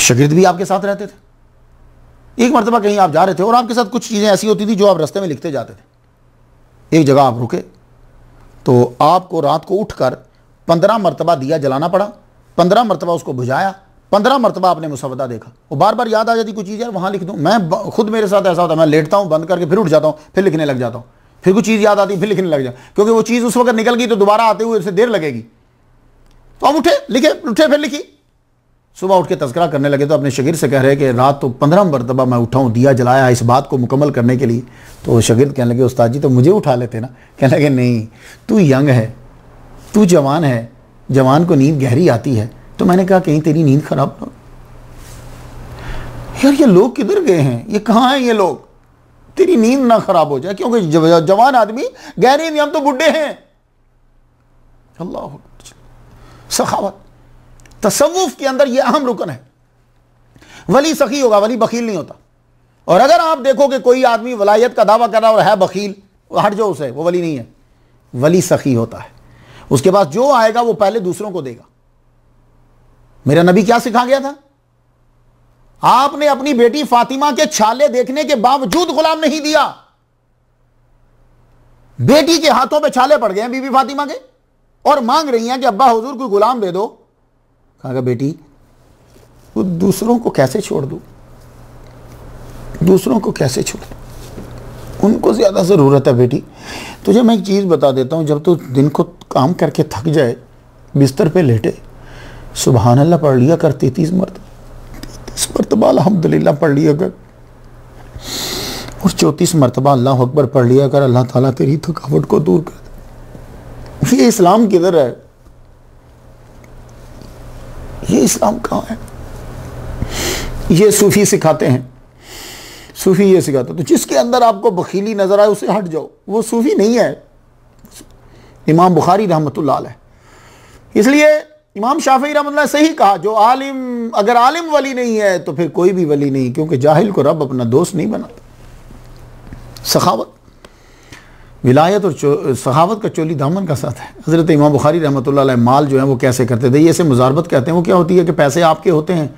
[SPEAKER 1] शगिर्द भी आपके साथ रहते थे एक मरतबा कहीं आप जा रहे थे और आपके साथ कुछ चीज़ें ऐसी होती थी जो आप रस्ते में लिखते जाते थे एक जगह आप रुके तो आपको रात को उठकर पंद्रह मरतबा दिया जलाना पड़ा पंद्रह मरतबा उसको बुझाया पंद्रह मरतबा आपने मुसवदा देखा वो बार बार याद आ जाती कोई चीज़ यार वहाँ लिख दूँ मैं खुद मेरे साथ ऐसा होता है मैं लेटता हूँ बंद करके फिर उठ जाता हूँ फिर लिखने लग जाता हूँ फिर कुछ चीज़ याद आती फिर लिखने लग जाता क्योंकि वो चीज़ उस वक्त निकल गई तो दोबारा आते हुए उससे देर लगेगी तो हम उठे लिखे उठे फिर लिखी सुबह उठ के तस्करा करने लगे तो अपने शगिर से कह रहे कि रात तो पंद्रह मरतबा मैं उठाऊँ दिया जलाया इस बात को मुकम्मल करने के लिए तो शगिर कहने लगे उस्ताद जी तो मुझे उठा लेते ना कहने लगे नहीं तू यंग है तू जवान है जवान को नींद गहरी आती है तो मैंने कहा कहीं तेरी नींद खराब ना यार ये लोग किधर गए हैं ये कहाँ हैं ये लोग तेरी नींद ना खराब हो जाए क्योंकि जवान आदमी गहरी नींद हम तो बुढ़े हैं अल्लाह सखावत तसवुफ के अंदर यह अहम रुकन है वली सखी होगा वली बकील नहीं होता और अगर आप देखो कि कोई आदमी वलायत का दावा कर रहा और है बकील हट जो उसे वो वली नहीं है वली सखी होता है उसके पास जो आएगा वो पहले दूसरों को देगा मेरा नबी क्या सिखा गया था आपने अपनी बेटी फातिमा के छाले देखने के बावजूद गुलाम नहीं दिया बेटी के हाथों पे छाले पड़ गए हैं बीबी फातिमा के और मांग रही हैं कि अब्बा हुजूर कोई गुलाम दे दो कहा गया बेटी तो दूसरों को कैसे छोड़ दूँ दूसरों को कैसे छोड़ दू उनको ज़्यादा ज़रूरत है बेटी तुझे मैं एक चीज़ बता देता हूँ जब तू तो दिन को काम करके थक जाए बिस्तर पे लेटे सुबहान अल्लाह पढ़ लिया कर तैतीस मरतबा तैतीस मरतबा अलहमदिल्ला पढ़ लिया कर और चौंतीस मरतबा अल्लाह अकबर पढ़ लिया कर अल्लाह ताला तेरी थकावट को दूर कर ये इस्लाम किधर है ये इस्लाम कहाँ है ये सूफ़ी सिखाते हैं सूफ़ी ये सिखाते तो जिसके अंदर आपको बखीली नज़र आए उसे हट जाओ वो सूफ़ी नहीं है इमाम बुखारी रहमत है इसलिए इमाम शाफी रहमत सही कहा जो आलिम अगर आलिम वली नहीं है तो फिर कोई भी वली नहीं क्योंकि जाहिल को रब अपना दोस्त नहीं बनाता सखावत विलायत और सहावत का चोली दामन का साथ है हज़रत इमाम बुखारी रहमत माल जो है वो कैसे करते थे ये ऐसे मुजारबत कहते हैं वो क्या होती है कि पैसे आपके होते हैं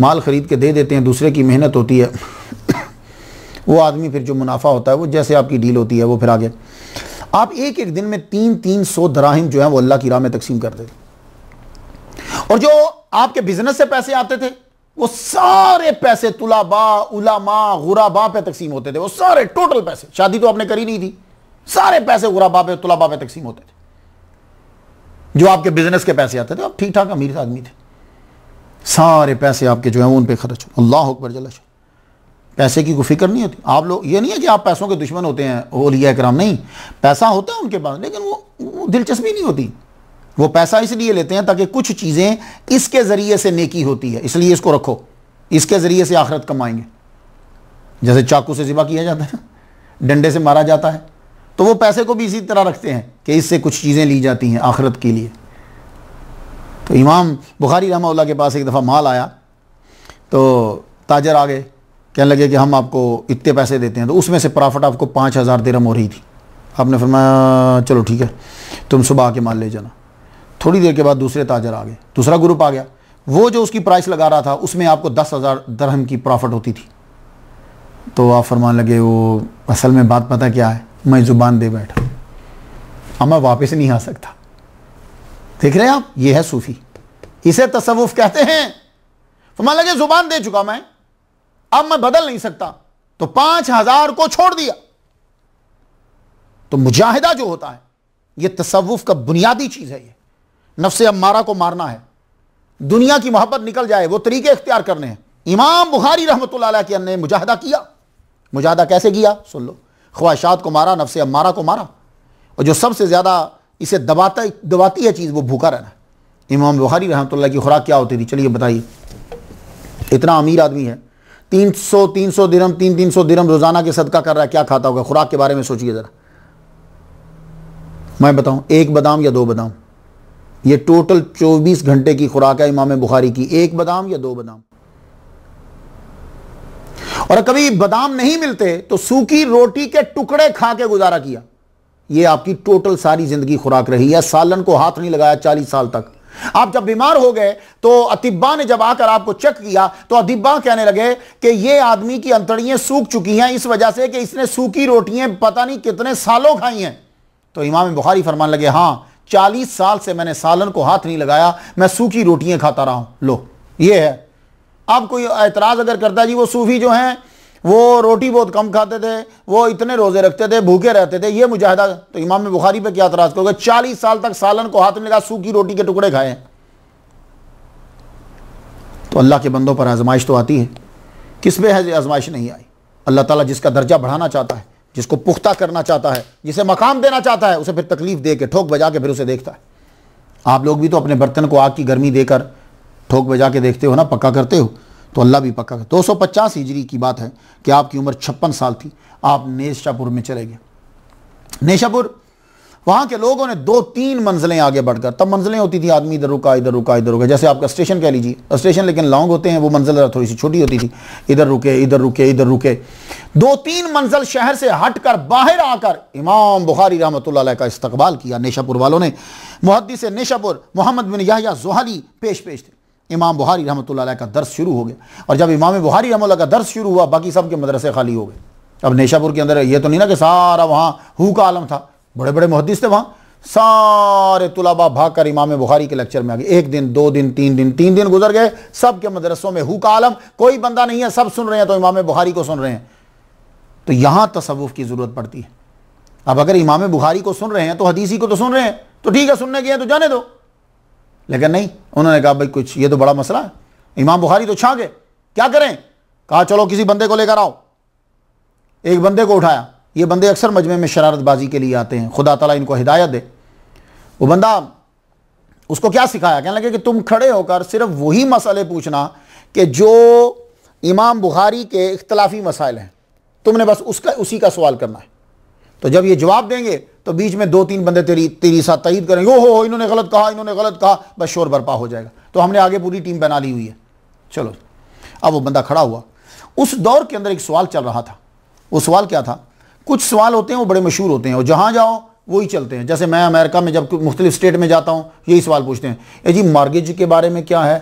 [SPEAKER 1] माल ख़रीद के दे देते हैं दूसरे की मेहनत होती है वो आदमी फिर जो मुनाफा होता है वो जैसे आपकी डील होती है वो फिर आगे आप एक एक दिन में तीन तीन सौ दराहिम जो है वो अल्लाह की राह में तकसीम करते थे और जो आपके बिजनेस से पैसे आते थे वो सारे पैसे तुलाबा उलामा गुराबा पे तकसीम होते थे वो सारे टोटल पैसे शादी तो आपने करी नहीं थी सारे पैसे गुराबा पे तुलाबा पे तकसीम होते थे जो आपके बिजनेस के पैसे आते थे आप ठीक ठाक अमीर आदमी थे सारे पैसे आपके जो है उन पर खर्च अल्लाह अकबर जला पैसे की कोई फिक्र नहीं होती आप लोग ये नहीं है कि आप पैसों के दुश्मन होते हैं ओलिया कराम नहीं पैसा होता है उनके पास लेकिन वो, वो दिलचस्पी नहीं होती वो पैसा इसलिए लेते हैं ताकि कुछ चीज़ें इसके ज़रिए से नेकी होती है इसलिए इसको रखो इसके ज़रिए से आखरत कमाएंगे जैसे चाकू से ज़िबा किया जाता है डंडे से मारा जाता है तो वो पैसे को भी इसी तरह रखते हैं कि इससे कुछ चीज़ें ली जाती हैं आखरत के लिए तो इमाम बुखारी रहमा के पास एक दफ़ा माल आया तो ताजर आ गए कहने लगे कि हम आपको इतने पैसे देते हैं तो उसमें से प्रॉफिट आपको पाँच हज़ार दिरम हो रही थी आपने फरमाया चलो ठीक है तुम सुबह आके माल ले जाना थोड़ी देर के बाद दूसरे ताजर आ गए दूसरा ग्रुप आ गया वो जो उसकी प्राइस लगा रहा था उसमें आपको दस हज़ार दरहम की प्रॉफिट होती थी तो आप फरमान लगे वो असल में बात पता क्या है मैं ज़ुबान दे बैठा अब मैं वापस नहीं आ सकता देख रहे हैं आप ये है सूफी इसे तसवुफ कहते हैं तो मान लगे जुबान दे चुका मैं अब मैं बदल नहीं सकता तो पांच हजार को छोड़ दिया तो मुजाहिदा जो होता है ये तसवुफ का बुनियादी चीज है ये नफ्स अम्मारा को मारना है दुनिया की मोहब्बत निकल जाए वो तरीके इख्तियार करने हैं इमाम बुखारी रहमत ने मुजाहिदा किया मुजाहिदा कैसे किया सुन लो ख्वाहिशात को मारा नफ्स अमारा को मारा और जो सबसे ज़्यादा इसे दबाता दबाती है चीज़ वो भूखा रहना इमाम बुखारी रहमत की खुराक क्या होती थी चलिए बताइए इतना अमीर आदमी है तीन सौ तीन सौ दिनम तीन तीन सौ दिनम रोज़ाना के सदका कर रहा है क्या खाता होगा खुराक के बारे में सोचिए ज़रा मैं बताऊँ एक बादाम या दो बादाम ये टोटल चौबीस घंटे की खुराक है इमाम बुखारी की एक बादाम या दो बादाम और कभी बादाम नहीं मिलते तो सूखी रोटी के टुकड़े खा के गुजारा किया ये आपकी टोटल सारी जिंदगी खुराक रही है सालन को हाथ नहीं लगाया चालीस साल तक आप जब बीमार हो गए तो अतिब्बा ने जब आकर आपको चेक किया तो अतिब्बा कहने लगे कि यह आदमी की अंतड़ियां सूख चुकी हैं इस वजह से कि इसने सूखी रोटियां पता नहीं कितने सालों खाई हैं तो इमाम बुखारी फरमान लगे हां चालीस साल से मैंने सालन को हाथ नहीं लगाया मैं सूखी रोटियां खाता रहा हूं लो ये है आप कोई एतराज़ अगर करता जी वो सूफ़ी जो हैं वो रोटी बहुत कम खाते थे वो इतने रोज़े रखते थे भूखे रहते थे ये मुजाहिदा तो इमाम बुखारी पे क्या एतराज़ करोगे चालीस साल तक सालन को हाथ में लगा सूखी रोटी के टुकड़े खाए तो अल्लाह के बंदों पर आजमाइश तो आती है किस पे है आजमाइश नहीं आई अल्लाह ताला जिसका दर्जा बढ़ाना चाहता है जिसको पुख्ता करना चाहता है जिसे मकाम देना चाहता है उसे फिर तकलीफ़ दे के ठोक बजा के फिर उसे देखता है आप लोग भी तो अपने बर्तन को आग की गर्मी देकर ठोक बजा के देखते हो ना पक्का करते हो तो अल्लाह भी पक्का दो सौ पचास हिजरी की बात है कि आपकी उम्र छप्पन साल थी आप नेशापुर में चले गए नेशापुर वहाँ के लोगों ने दो तीन मंजिलें आगे बढ़कर तब मंजिलें होती थी आदमी इधर रुका इधर रुका इधर रुका जैसे आपका स्टेशन कह लीजिए स्टेशन लेकिन लॉन्ग होते हैं वो मंजिल थोड़ी सी छोटी होती थी इधर रुके इधर रुके इधर रुके दो तीन मंजिल शहर से हटकर बाहर आकर इमाम बुखारी रहमत का इस्तकबाल किया नेशापुर वालों ने मुहदस नेशापुर मोहम्मद बिन याहिया जोहाली पेश पेश थे इमाम बुहारी रहमत का दर्स शुरू हो गया और जब इमाम बुहारी रहमत का दर्स शुरू हुआ बाकी सब के मदरसे खाली हो गए अब नेशापुर के अंदर ये तो नहीं ना कि सारा वहाँ हु का आलम था बड़े बड़े मुहदस थे वहाँ सारे भाग कर इमाम बुखारी के लेक्चर में आ गए एक दिन दो दिन तीन दिन तीन दिन गुजर गए सब के मदरसों में हु का आलम कोई बंदा नहीं है सब सुन रहे हैं तो इमाम बुखारी को सुन रहे हैं तो यहाँ तसवुफ़ की ज़रूरत पड़ती है अब अगर इमाम बुखारी को सुन रहे हैं तो हदीसी को तो सुन रहे हैं तो ठीक है सुनने के हैं तो जाने दो लेकिन नहीं उन्होंने कहा भाई कुछ ये तो बड़ा मसला है इमाम बुखारी तो छा गए क्या करें कहा चलो किसी बंदे को लेकर आओ एक बंदे को उठाया ये बंदे अक्सर मजमे में शरारतबाजी के लिए आते हैं खुदा तला इनको हिदायत दे वो बंदा उसको क्या सिखाया कहने लगे कि तुम खड़े होकर सिर्फ वही मसले पूछना कि जो इमाम बुखारी के इख्तलाफी मसाइल हैं तुमने बस उसका उसी का सवाल करना है तो जब ये जवाब देंगे तो बीच में दो तीन बंदे तेरी तेरी साथ तईद करेंगे ओहो हो इन्होंने गलत कहा इन्होंने गलत कहा बस शोर बरपा हो जाएगा तो हमने आगे पूरी टीम बना ली हुई है चलो अब वो बंदा खड़ा हुआ उस दौर के अंदर एक सवाल चल रहा था वो सवाल क्या था कुछ सवाल होते हैं वो बड़े मशहूर होते हैं और जहाँ जाओ वही चलते हैं जैसे मैं अमेरिका में जब मुख्तलिफ स्टेट में जाता हूँ यही सवाल पूछते हैं ए जी मार्गेज के बारे में क्या है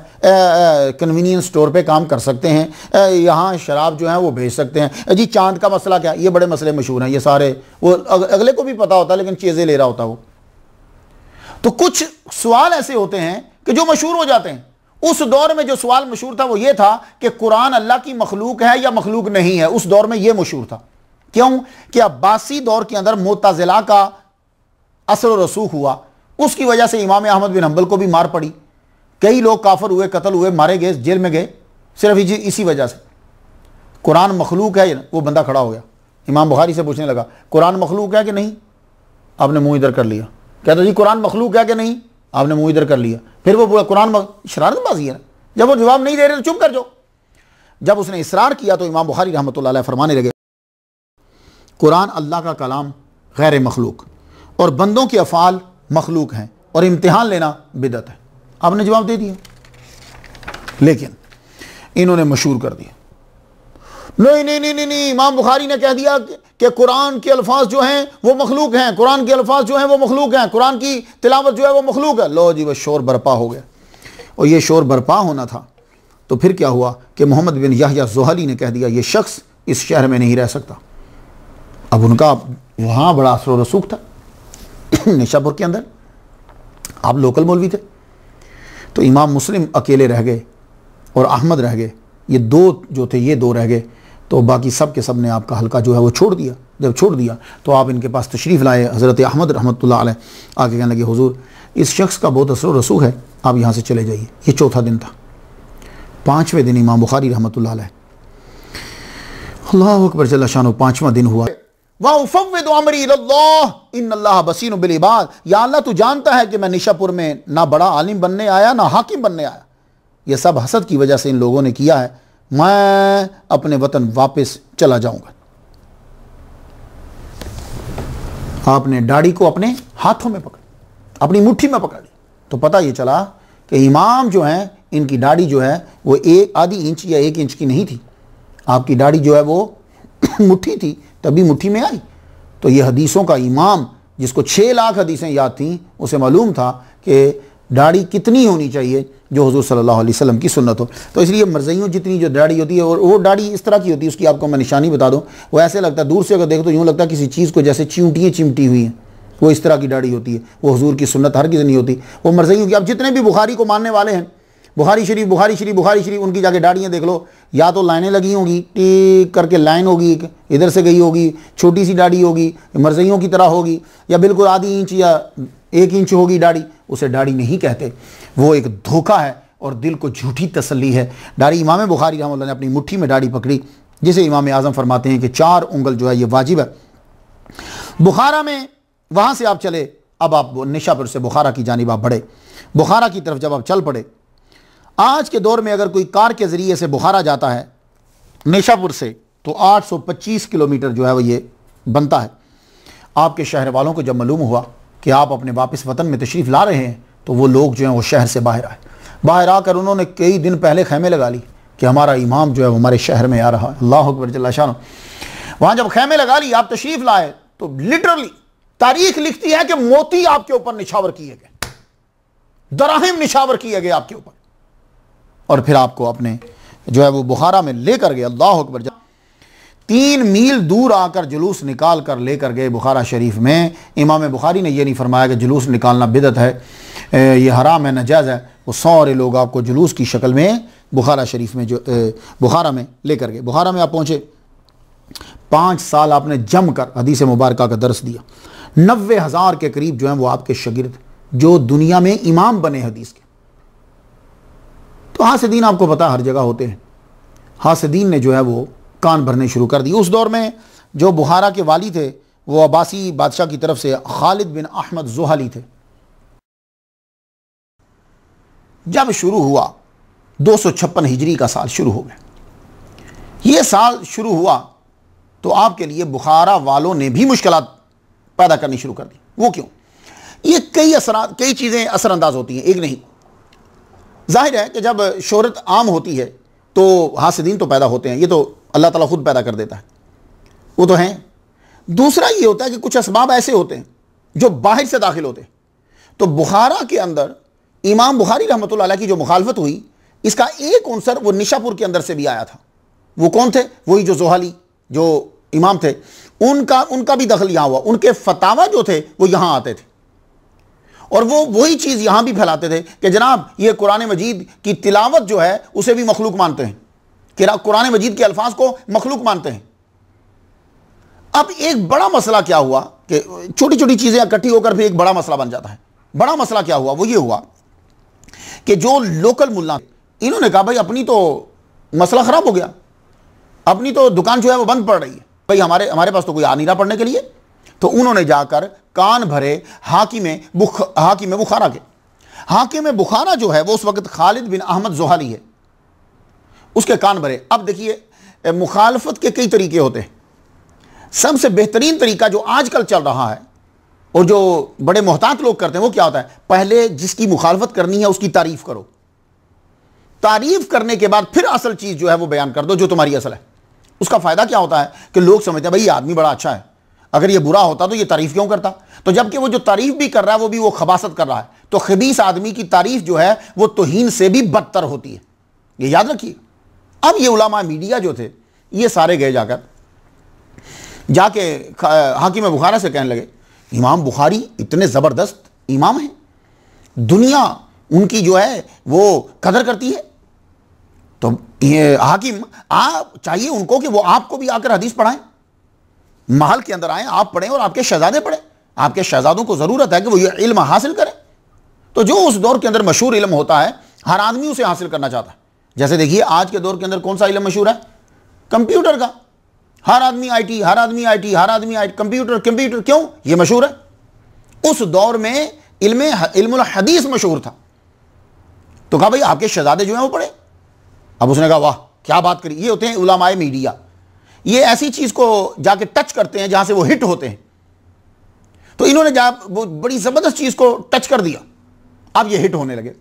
[SPEAKER 1] कन्वीनियंस स्टोर पे काम कर सकते हैं यहाँ शराब जो है वो भेज सकते हैं ए जी चांद का मसला क्या है ये बड़े मसले मशहूर हैं ये सारे वो अगले को भी पता होता है लेकिन चीज़ें ले रहा होता वो तो कुछ सवाल ऐसे होते हैं कि जो मशहूर हो जाते हैं उस दौर में जो सवाल मशहूर था वो ये था कि कुरान अल्लाह की मखलूक है या मखलूक नहीं है उस दौर में ये मशहूर था क्यों कि अब्बासी दौर के अंदर मोताजिला का असर रसूख हुआ उसकी वजह से इमाम अहमद बिन हम्बल को भी मार पड़ी कई लोग काफर हुए कत्ल हुए मारे गए जेल में गए सिर्फ इसी वजह से कुरान मखलूक है वो बंदा खड़ा हो गया इमाम बुखारी से पूछने लगा कुरान मखलूक है कि नहीं आपने मुंह इधर कर लिया कहता जी कुरान मखलूक है कि नहीं आपने मुंह इधर कर लिया फिर वो बोला कुरान शरारतबाजी है जब वो जवाब नहीं दे रहे तो चुप कर जो जब उसने इसरार किया तो इमाम बुखारी रहमत फरमाने लगे कुरान अल्लाह का कलाम गैर मखलूक और बंदों के अफ़ाल मखलूक हैं और इम्तिहान लेना बिदत है आपने जवाब दे दिया लेकिन इन्होंने मशहूर कर दिया नहीं नहीं नहीं नहीं इमाम बुखारी ने कह दिया कि कुरान के अल्फाज जो हैं वो मखलूक हैं कुरान के अल्फाज जो हैं वो मखलूक हैं कुरान की तिलावत जो है वो मखलूक है लो जी वह शोर बरपा हो गया और ये शोर बरपा होना था तो फिर क्या हुआ कि मोहम्मद बिन याहिया जोहली ने कह दिया ये शख्स इस शहर में नहीं रह सकता अब उनका वहाँ बड़ा असर रसूख था निशापुर के अंदर आप लोकल मौलवी थे तो इमाम मुस्लिम अकेले रह गए और अहमद रह गए ये दो जो थे ये दो रह गए तो बाकी सब के सब ने आपका हल्का जो है वो छोड़ दिया जब छोड़ दिया तो आप इनके पास तशरीफ़ लाए हज़रत अहमद रहमत आल आके कहने लगे हजूर इस शख्स का बहुत असर रसूख है आप यहाँ से चले जाइए ये चौथा दिन था पाँचवें दिन इमाम बुखारी रहमत आल अल्लाह अकबर चल शाह पाँचवा दिन हुआ बसीन या तू जानता है कि मैं निशापुर में ना बड़ा आलिम बनने आया ना हाकिम बनने आया ये सब हसद की वजह से इन लोगों ने किया है मैं अपने वतन वापस चला जाऊंगा आपने दाढ़ी को अपने हाथों में पकड़ अपनी मुट्ठी में पकड़ ली तो पता ये चला कि इमाम जो है इनकी दाढ़ी जो है वो एक आधी इंच या एक इंच की नहीं थी आपकी दाढ़ी जो है वो मुट्ठी थी तभी मुट्ठी में आई तो ये हदीसों का इमाम जिसको छः लाख हदीसें याद थीं उसे मालूम था कि दाढ़ी कितनी होनी चाहिए जो हजूर सल्लल्लाहु अलैहि वसल्लम की सुन्नत हो तो इसलिए मरजयों जितनी जो दाढ़ी होती है और वो दाढ़ी इस तरह की होती है उसकी आपको मैं निशानी बता दूँ वो ऐसे लगता है दूर से अगर देखो तो यूँ लगता है किसी चीज़ को जैसे चिमटियाँ चिमटी हुई हैं वो इस तरह की दाढ़ी होती है वो हजूर की सुन्नत हर किसी नहीं होती वो मरजयों की आप जितने भी बुखारी को मानने वाले हैं बुखारी शरीफ बुखारी शरीफ बुखारी शरीफ उनकी जाके दाढ़ियाँ देख लो या तो लाइनें लगी होंगी टी करके लाइन होगी एक इधर से गई होगी छोटी सी दाढ़ी होगी मरजियों की तरह होगी या बिल्कुल आधी इंच या एक इंच होगी दाढ़ी उसे दाढ़ी नहीं कहते वो एक धोखा है और दिल को झूठी तसली है दाढ़ी इमाम बुखारी राम ने अपनी मुठ्ठी में दाढ़ी पकड़ी जिसे इमाम आज़म फरमाते हैं कि चार उंगल जो है ये वाजिब है बुखारा में वहाँ से आप चले अब आप निशापुर से बुखारा की जानब आप बढ़े बुखारा की तरफ जब आप चल पड़े आज के दौर में अगर कोई कार के ज़रिए से बुखारा जाता है नेशापुर से तो 825 किलोमीटर जो है वो ये बनता है आपके शहर वालों को जब मालूम हुआ कि आप अपने वापस वतन में तशरीफ़ ला रहे हैं तो वो लोग जो हैं वो शहर से बाहर आए बाहर आकर उन्होंने कई दिन पहले खेमे लगा ली कि हमारा इमाम जो है वो हमारे शहर में आ रहा है अल्लाह अकबर शाह वहाँ जब खेमे लगा ली आप तशरीफ़ लाए तो लिटरली तारीख लिखती है कि मोती आपके ऊपर निछावर किए गए दराहिम निछावर किए गए आपके ऊपर और फिर आपको अपने जो है वो बुखारा में लेकर गए अल्लाह अकबर तीन मील दूर आकर जुलूस निकाल कर लेकर गए बुखारा शरीफ में इमाम बुखारी ने यह नहीं फरमाया कि जुलूस निकालना बिदत है ये हराम है नजायज़ है वो सारे लोग आपको जुलूस की शक्ल में बुखारा शरीफ में जो बुखारा में लेकर गए बुखारा में आप पहुँचे पाँच साल आपने जम कर हदीस मुबारक का दर्स दिया नबे हज़ार के करीब जो हैं वो आपके शगिर्द जो दुनिया में इमाम बने हदीस के तो हासदीन आपको पता हर जगह होते हैं हासदीन ने जो है वो कान भरने शुरू कर दिए उस दौर में जो बुहारा के वाली थे वो अब्बासी बादशाह की तरफ से खालिद बिन अहमद जोहाली थे जब शुरू हुआ दो सौ छप्पन हिजरी का साल शुरू हो गया ये साल शुरू हुआ तो आपके लिए बुखारा वालों ने भी मुश्किल पैदा करनी शुरू कर दी वो क्यों ये कई असरा कई चीज़ें असरअंदाज होती हैं एक नहीं जाहिर है कि जब शहरत आम होती है तो हासदीन तो पैदा होते हैं ये तो अल्लाह ताला खुद पैदा कर देता है वो तो हैं दूसरा ये होता है कि कुछ इसबाब ऐसे होते हैं जो बाहर से दाखिल होते हैं तो बुखारा के अंदर इमाम बुखारी रहमत की जो मुखालफत हुई इसका एक अंसर वो निशापुर के अंदर से भी आया था वो कौन थे वही जो जोहाली जो इमाम थे उनका उनका भी दखल यहाँ हुआ उनके फतावा जो थे वो यहाँ आते थे और वो वही चीज़ यहां भी फैलाते थे कि जनाब ये कुरान मजीद की तिलावत जो है उसे भी मखलूक मानते हैं कुरान मजीद के अल्फाज को मखलूक मानते हैं अब एक बड़ा मसला क्या हुआ कि छोटी छोटी चीज़ें इकट्ठी होकर भी एक बड़ा मसला बन जाता है बड़ा मसला क्या हुआ वो ये हुआ कि जो लोकल मुल्ला इन्होंने कहा भाई अपनी तो मसला ख़राब हो गया अपनी तो दुकान जो है वो बंद पड़ रही है भाई हमारे हमारे पास तो कोई आ नहीं रहा पढ़ने के लिए तो उन्होंने जाकर कान भरे हाकी में बुख हाकी में बुखारा के हाकी में बुखारा जो है वो उस वक्त खालिद बिन अहमद जोहाली है उसके कान भरे अब देखिए मुखालफत के कई तरीके होते हैं सबसे बेहतरीन तरीका जो आजकल चल रहा है और जो बड़े मोहतात लोग करते हैं वो क्या होता है पहले जिसकी मुखालफत करनी है उसकी तारीफ करो तारीफ करने के बाद फिर असल चीज़ जो है वो बयान कर दो जो तुम्हारी असल है उसका फ़ायदा क्या होता है कि लोग समझते हैं भाई ये आदमी बड़ा अच्छा है अगर ये बुरा होता तो ये तारीफ क्यों करता तो जबकि वो जो तारीफ भी कर रहा है वो भी वो खबासत कर रहा है तो खबीस आदमी की तारीफ जो है वो तोहन से भी बदतर होती है ये याद रखिए अब ये उलामा मीडिया जो थे ये सारे गए जाकर जाके हाकिम बुखारा से कहने लगे इमाम बुखारी इतने ज़बरदस्त इमाम हैं दुनिया उनकी जो है वो कदर करती है तो ये हाकिम आप चाहिए उनको कि वो आपको भी आकर हदीस पढ़ाएं महल के अंदर आए आप पढ़ें और आपके शहजादे पढ़ें आपके शहजादों को ज़रूरत है कि वो ये इल्म हासिल करें तो जो उस दौर के अंदर मशहूर इल्म होता है हर आदमी उसे हासिल करना चाहता है जैसे देखिए आज के दौर के अंदर कौन सा इलम मशहूर है कंप्यूटर का हर आदमी आईटी हर आदमी आईटी हर आदमी आई कंप्यूटर कंप्यूटर क्यों ये मशहूर है उस दौर में इल्म इल्म हदीस मशहूर था तो कहा भाई आपके शहजादे जो हैं वो पढ़े अब उसने कहा वाह क्या बात करी ये होते हैं उलामाए मीडिया ये ऐसी चीज़ को जाके टच करते हैं जहाँ से वो हिट होते हैं तो इन्होंने जा वो बड़ी ज़बरदस्त चीज़ को टच कर दिया अब ये हिट होने लगे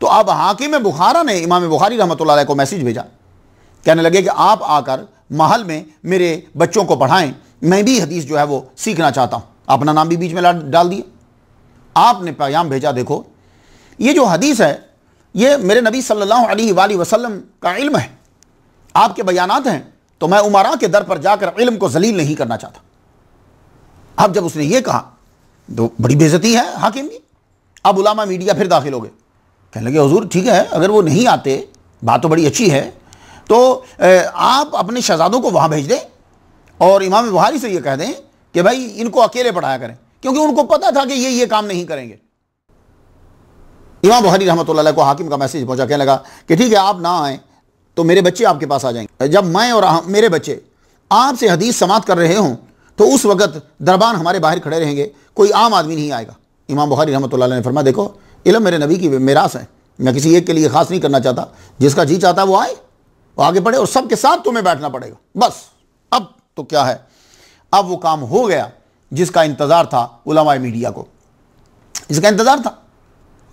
[SPEAKER 1] तो अब हाकिम बुखारा ने इमाम बुखारी रहमत को मैसेज भेजा कहने लगे कि आप आकर महल में मेरे बच्चों को पढ़ाएं मैं भी हदीस जो है वो सीखना चाहता हूँ अपना नाम भी बीच में डाल दिया आपने प्याम भेजा देखो ये जो हदीस है ये मेरे नबी सल्लल्लाहु अलैहि वसल्लम का इल्म है आपके बयानात हैं तो मैं उमरा के दर पर जाकर इलम को जलील नहीं करना चाहता अब जब उसने ये कहा तो बड़ी बेजती है हाकिम की अब उलामा मीडिया फिर दाखिल हो गए कहने लगे हजूर ठीक है अगर वो नहीं आते बात तो बड़ी अच्छी है तो आप अपने शहजादों को वहाँ भेज दें और इमाम बुहारी से ये कह दें कि भाई इनको अकेले पढ़ाया करें क्योंकि उनको पता था कि ये ये काम नहीं करेंगे इमाम बुहारी रहमत को हाकिम का मैसेज पहुंचा कहने लगा कि ठीक है आप ना आएँ तो मेरे बच्चे आपके पास आ जाएंगे जब मैं और मेरे बच्चे आपसे हदीस समाप्त कर रहे हों तो उस वक़्त दरबान हमारे बाहर खड़े रहेंगे कोई आम आदमी नहीं आएगा इमाम बुखारी रहमत ने फरमा देखो इलम मेरे नबी की मेरास है मैं किसी एक के लिए खास नहीं करना चाहता जिसका जी चाहता वो आए वो आगे बढ़े और सबके साथ तुम्हें बैठना पड़ेगा बस अब तो क्या है अब वो काम हो गया जिसका इंतज़ार था उलामा मीडिया को इसका इंतज़ार था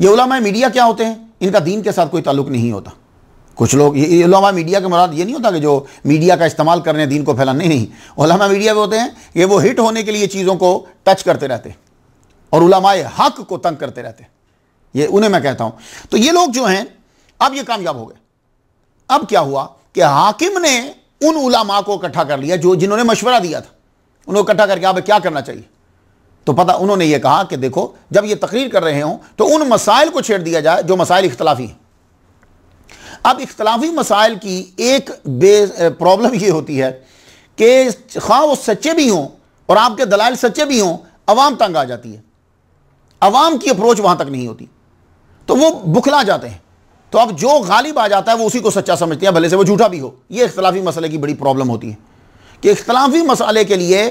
[SPEAKER 1] ये उलामा मीडिया क्या होते हैं इनका दीन के साथ कोई ताल्लुक नहीं होता कुछ लोग ये मीडिया के मुराद ये नहीं होता कि जो मीडिया का इस्तेमाल कर रहे हैं दीन को फैलाने नहीं नहीं उलमा मीडिया भी होते हैं ये वो हिट होने के लिए चीज़ों को टच करते रहते और उलमाए हक को तंग करते रहते ये उन्हें मैं कहता हूँ तो ये लोग जो हैं अब ये कामयाब हो गए अब क्या हुआ कि हाकिम ने उन उलामा को इकट्ठा कर लिया जो जिन्होंने मशवरा दिया था उन्होंने इकट्ठा करके अब क्या करना चाहिए तो पता उन्होंने ये कहा कि देखो जब ये तकरीर कर रहे हों तो उन मसाइल को छेड़ दिया जाए जो मसाइल इख्तलाफी हैं अब इख्तलाफी मसाइल की एक प्रॉब्लम ये होती है कि ख़ा वो सच्चे भी हों और आपके दलाल सच्चे भी हों आवाम तंग आ जाती है आवाम की अप्रोच वहाँ तक नहीं होती तो वो बुखला जाते हैं तो अब जो गालिब आ जाता है वो उसी को सच्चा समझते हैं भले से वो झूठा भी हो ये इख्तलाफी मसले की बड़ी प्रॉब्लम होती है कि इख्तलाफी मसाले के लिए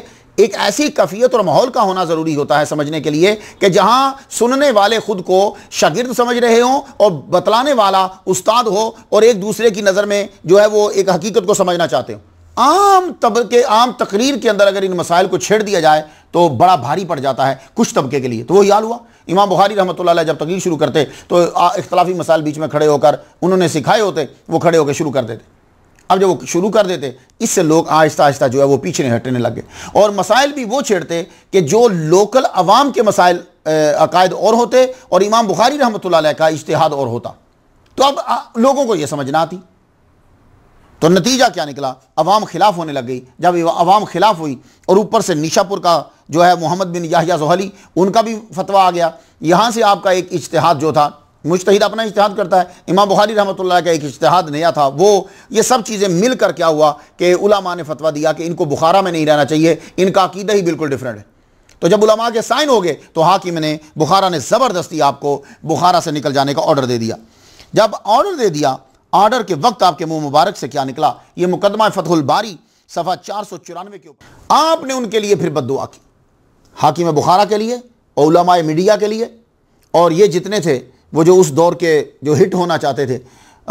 [SPEAKER 1] एक ऐसी कफियत और माहौल का होना ज़रूरी होता है समझने के लिए कि जहाँ सुनने वाले खुद को शागिर्द समझ रहे हों और बतलाने वाला उस्ताद हो और एक दूसरे की नज़र में जो है वो एक हकीकत को समझना चाहते हो आम तबके आम तकरीर के अंदर अगर इन मसाइल को छेड़ दिया जाए तो बड़ा भारी पड़ जाता है कुछ तबके के लिए तो वो याद हुआ इमाम बुखारी रहमत जब तकरीर शुरू करते तो इख्तलाफी मसाइल बीच में खड़े होकर उन्होंने सिखाए होते वो खड़े होकर शुरू कर देते अब जब वो शुरू कर देते इससे लोग आहिस्ता आहिस्ता जो है वो पीछे हटने लगे और मसाइल भी वो छेड़ते कि जो लोकल अवाम के मसाइल अकायद और होते और इमाम बुखारी रहमत का इश्तहाद और होता तो अब आ, लोगों को ये समझ ना आती तो नतीजा क्या निकला अवाम खिलाफ होने लग गई जब अवाम खिलाफ हुई और ऊपर से निशापुर का जो है मोहम्मद बिन याहिया जोहली उनका भी फतवा आ गया यहाँ से आपका एक इश्तहाद जो था मुश्तद अपना इश्तहाद करता है इमाम बुखारी रहमत का एक इश्तहाद नया था वो ये सब चीज़ें मिल कर क्या हुआ कि उलामा ने फतवा दिया कि इनको बुखारा में नहीं रहना चाहिए इनका अकीदा ही बिल्कुल डिफरेंट है तो जब उलामा के साइन हो गए तो हाकिम ने बुखारा ने ज़बरदस्ती आपको बुखारा से निकल जाने का ऑर्डर दे दिया जब ऑर्डर दे दिया ऑर्डर के वक्त आपके मुंह मुबारक से क्या निकला ये मुकदमा फतहुल बारी सफ़ा चार सौ चौरानवे के ऊपर आपने उनके लिए फिर बद की हाकिम बुखारा के लिए और उलमा मीडिया के लिए और ये जितने थे वो जो उस दौर के जो हिट होना चाहते थे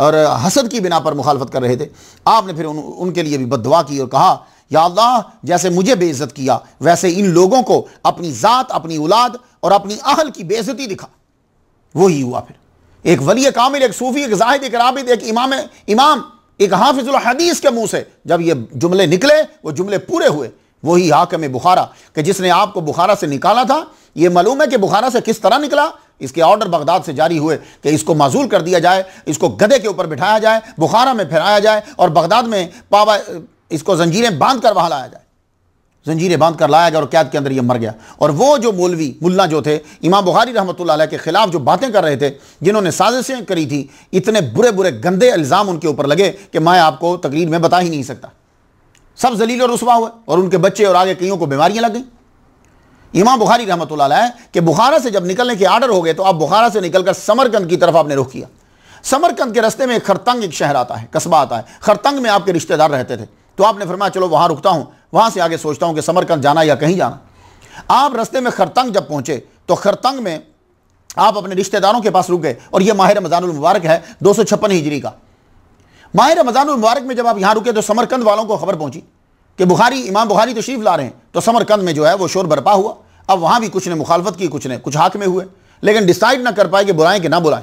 [SPEAKER 1] और हसद की बिना पर मुखालफत कर रहे थे आपने फिर उन, उनके लिए भी बदवा की और कहा या अल्लाह जैसे मुझे बेइज्जत किया वैसे इन लोगों को अपनी ज़ात अपनी औलाद और अपनी अहल की बेइज्जती दिखा वही हुआ फिर एक वली कामिल एक सूफी एक जाहिद एक राबिद एक इमाम इमाम एक हाफिजुल हदीस के मुंह से जब ये जुमले निकले वो जुमले पूरे हुए वही हाकम बुखारा कि जिसने आपको बुखारा से निकाला था ये मालूम है कि बुखारा से किस तरह निकला इसके ऑर्डर बगदाद से जारी हुए कि इसको माजूल कर दिया जाए इसको गधे के ऊपर बिठाया जाए बुखारा में फहराया जाए और बगदाद में पावा इसको जंजीरें बांध कर वहाँ लाया जाए जंजीरें बांध कर लाया गया और कैद के अंदर ये मर गया और वो जो मौलवी मुल्ला जो थे इमाम बुखारी रहमत के ख़िलाफ़ जो बातें कर रहे थे जिन्होंने साजिशें करी थी इतने बुरे बुरे गंदे इल्ज़ाम उनके ऊपर लगे कि मैं आपको तकरीर में बता ही नहीं सकता सब जलील और रसवा हुए और उनके बच्चे और आगे कईयों को बीमारियाँ लग गई इमाम बुखारी रहमत के बुखारा से जब निकलने के आर्डर हो गए तो आप बुखारा से निकलकर समरकंद की तरफ आपने रुख किया समरकंद के रस्ते में एक खरतंग एक शहर आता है कस्बा आता है खरतंग में आपके रिश्तेदार रहते थे तो आपने फरमाया चलो वहाँ रुकता हूँ वहाँ से आगे सोचता हूँ कि समरकंद जाना या कहीं जाना आप रस्ते में खरतंग जब पहुँचे तो खरतंग में आप अपने रिश्तेदारों के पास रुक गए और यह माहिर रमज़ानमबारक है दो सौ छप्पन हिजरी का माहिर रमज़ानमबारक में जब आप यहाँ रुके तो समरकंद वालों को खबर पहुँची कि बुखारी इमाम बुखारी तशरीफ ला रहे हैं तो समरकंद में जो है वो शोर बरपा हुआ अब वहाँ भी कुछ ने मुखालफत की कुछ ने कुछ हाक में हुए लेकिन डिसाइड ना कर पाए कि बुलाएं कि ना बुलाएं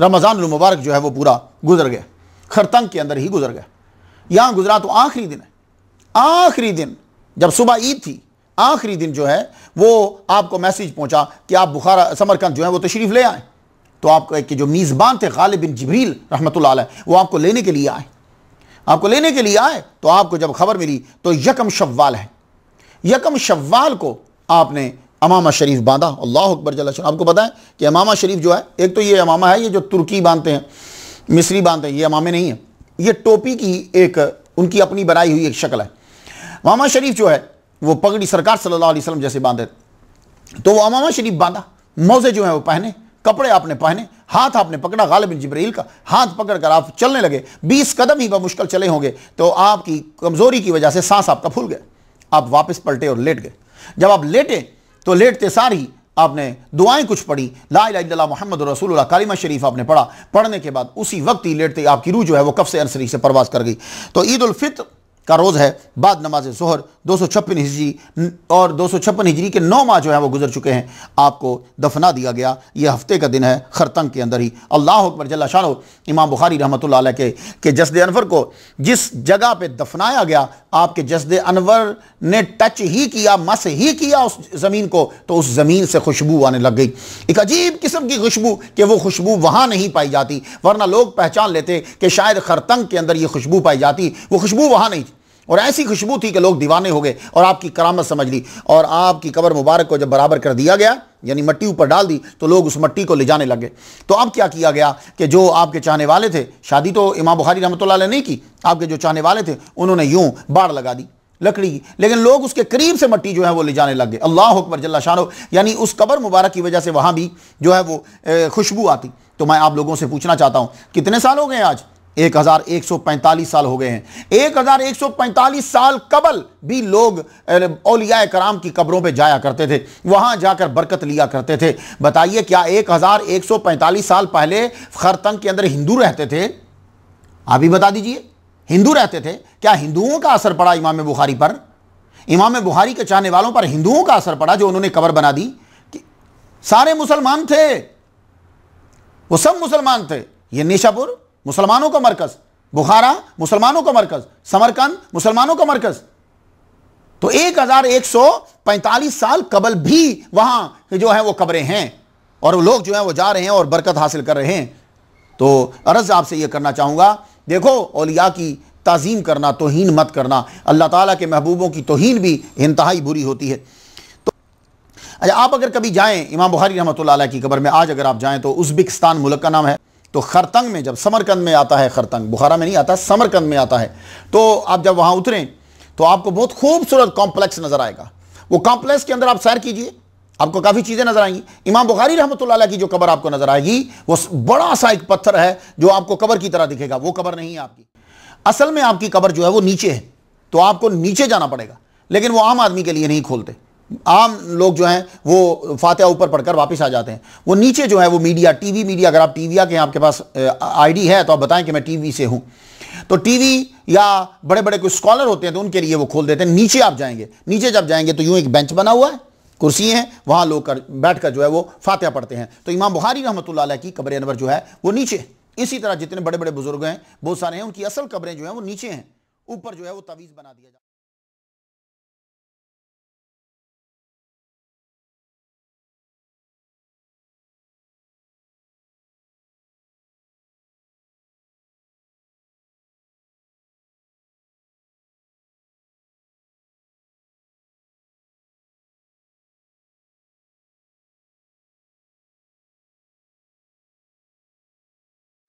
[SPEAKER 1] रमज़ान मुबारक जो है वो पूरा गुजर गया खरतंग के अंदर ही गुजर गया यहाँ गुजरा तो आखिरी दिन है आखिरी दिन जब सुबह ईद थी आखिरी दिन जो है वो आपको मैसेज पहुँचा कि आप बुखारा समरकंद जो है वो तशरीफ़ ले आएँ तो एक जो मेज़बान थे गालिब बिन जबरील रहमत वो आपको लेने के लिए आए आपको लेने के लिए आए तो आपको जब खबर मिली तो यकम शव्वाल है यकम शव्वाल को आपने अमामा शरीफ बांधा अल्लाह अकबर जला आपको पता है कि अमामा शरीफ जो है एक तो ये अमामा है ये जो तुर्की बांधते हैं मिस्री बांधते हैं ये अमामे नहीं है ये टोपी की एक उनकी अपनी बनाई हुई एक शक्ल है अमामा शरीफ जो है वो पगड़ी सरकार सल्लल्लाहु अलैहि वसल्लम जैसे बांधे तो वो अमामा शरीफ बांधा मोज़े जो हैं वो पहने कपड़े आपने पहने हाथ आपने पकड़ा गालिब जबरील का हाथ पकड़कर आप चलने लगे बीस कदम ही मुश्किल चले होंगे तो आपकी कमज़ोरी की वजह से सांस आपका फूल गया आप वापस पलटे और लेट गए जब आप लेटे तो लेटते सारी आपने दुआएं कुछ पढ़ी ला इला मोहम्मद रसूल कालिमा शरीफ आपने पढ़ा पढ़ने के बाद उसी वक्त ही लेटते आपकी रूह जो है वो कफ से अंसरी से परवास कर गई तो ईद उल फित्र का रोज़ है बाद नमाज जहर दो सौ छप्पन हिजरी और दो सौ छप्पन हिजरी के नौ माह जो है वो गुजर चुके हैं आपको दफना दिया गया ये हफ्ते का दिन है खरतंग के अंदर ही अल्लाह अकबर जल्ला शाह इमाम बुखारी रहमत ला के, के जसद अनवर को जिस जगह पर दफनाया गया आपके जसद अनवर ने टच ही किया मस ही किया उस ज़मीन को तो उस ज़मीन से खुशबू आने लग गई एक अजीब किस्म की खुशबू कि वो खुशबू वहाँ नहीं पाई जाती वरना लोग पहचान लेते कि शायद खरतंग के अंदर ये खुशबू पाई जाती वो खुशबू वहाँ नहीं और ऐसी खुशबू थी कि लोग दीवाने हो गए और आपकी करामत समझ ली और आपकी कबर मुबारक को जब बराबर कर दिया गया यानी मट्टी ऊपर डाल दी तो लोग उस मट्टी को ले जाने लगे तो अब क्या किया गया कि जो आपके चाहने वाले थे शादी तो इमाम बुखारी रहमत नहीं की आपके जो चाहने वाले थे उन्होंने यूँ बाढ़ लगा दी लकड़ी की लेकिन लोग उसके करीब से मट्टी जो है वो ले जाने लग गए अल्लाह अकबर जल्ला शाह यानी उस कबर मुबारक की वजह से वहाँ भी जो है वो खुशबू आती तो मैं आप लोगों से पूछना चाहता हूँ कितने साल हो गए आज 1145 साल हो गए हैं 1145 साल कबल भी लोग औलिया कराम की कब्रों पे जाया करते थे वहां जाकर बरकत लिया करते थे बताइए क्या 1145 साल पहले खरतंग के अंदर हिंदू रहते थे आप ही बता दीजिए हिंदू रहते थे क्या हिंदुओं का असर पड़ा इमाम बुखारी पर इमाम बुखारी के चाहने वालों पर हिंदुओं का असर पड़ा जो उन्होंने कबर बना दी सारे मुसलमान थे वो सब मुसलमान थे ये निशापुर मुसलमानों का मरकज बुखारा मुसलमानों का मरकज समरकंद मुसलमानों का मरकज तो 1145 साल कबल भी वहां जो है वो कब्रें हैं और लोग जो हैं वो जा रहे हैं और बरकत हासिल कर रहे हैं तो अरज आपसे ये करना चाहूंगा देखो औलिया की तज़ीम करना तोहन मत करना अल्लाह ताला के महबूबों की तोहन भी इंतहाई बुरी होती है तो अच्छा आप अगर कभी जाएं इमाम बुखारी रहमत की कब्र में आज अगर आप जाएं तो उज़्बेकिस्तान मुल्क का नाम है तो खरतंग में जब समरकंद में आता है खरतंग बुखारा में नहीं आता समरकंद में आता है तो आप जब वहां उतरें तो आपको बहुत खूबसूरत कॉम्प्लेक्स नज़र आएगा वो कॉम्प्लेक्स के अंदर आप सैर कीजिए आपको काफ़ी चीज़ें नजर आएंगी इमाम बुखारी रहमत की जो कबर आपको नजर आएगी वो बड़ा सा एक पत्थर है जो आपको कबर की तरह दिखेगा वो कबर नहीं है आपकी असल में आपकी कबर जो है वो नीचे है तो आपको नीचे जाना पड़ेगा लेकिन वो आम आदमी के लिए नहीं खोलते आम लोग जो हैं वो फातिहा ऊपर पढ़कर वापस आ जाते हैं वो नीचे जो है वो मीडिया टीवी मीडिया अगर आप टीवी के आपके पास आईडी है तो आप बताएं कि मैं टीवी से हूं तो टीवी या बड़े बड़े कोई स्कॉलर होते हैं तो उनके लिए वो खोल देते हैं नीचे आप जाएंगे नीचे जब जाएंगे तो यूं एक बेंच बना हुआ है कुर्सी हैं वहां लोग कर बैठ कर जो है वो फातिहा पढ़ते हैं तो इमाम बुहारी रहमत की कब्र अनवर जो है वो नीचे इसी तरह जितने बड़े बड़े बुजुर्ग हैं बहुत सारे हैं उनकी असल कब्रें जो है वो नीचे हैं ऊपर जो है वो तवीज़ बना दिया जाता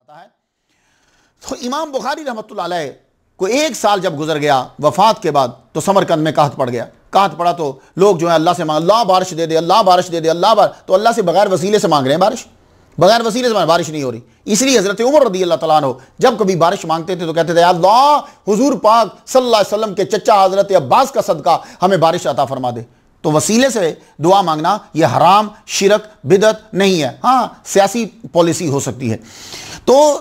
[SPEAKER 1] पता है तो इमाम बुखारी रहमत को एक साल जब गुजर गया वफात के बाद तो समरकंद में कहत पड़ गया कहत पड़ा तो लोग जो है अल्लाह से मांग अल्लाह बारिश दे दे अल्लाह बारिश दे दे अल्लाह बार तो अल्लाह से बगैर वसीले से मांग रहे हैं बारिश बगैर वसीले से बारिश नहीं हो रही इसलिए हज़रत उमर रदी अल्लाह तला जब कभी बारिश मांगते थे तो कहते थे अल्लाह हजूर पाक सल्लाम के चचा हज़रत अब्बास का सदका हमें बारिश अता फरमा दे तो वसीले से दुआ मांगना यह हराम शिरक बिदत नहीं है हाँ सियासी पॉलिसी हो सकती है तो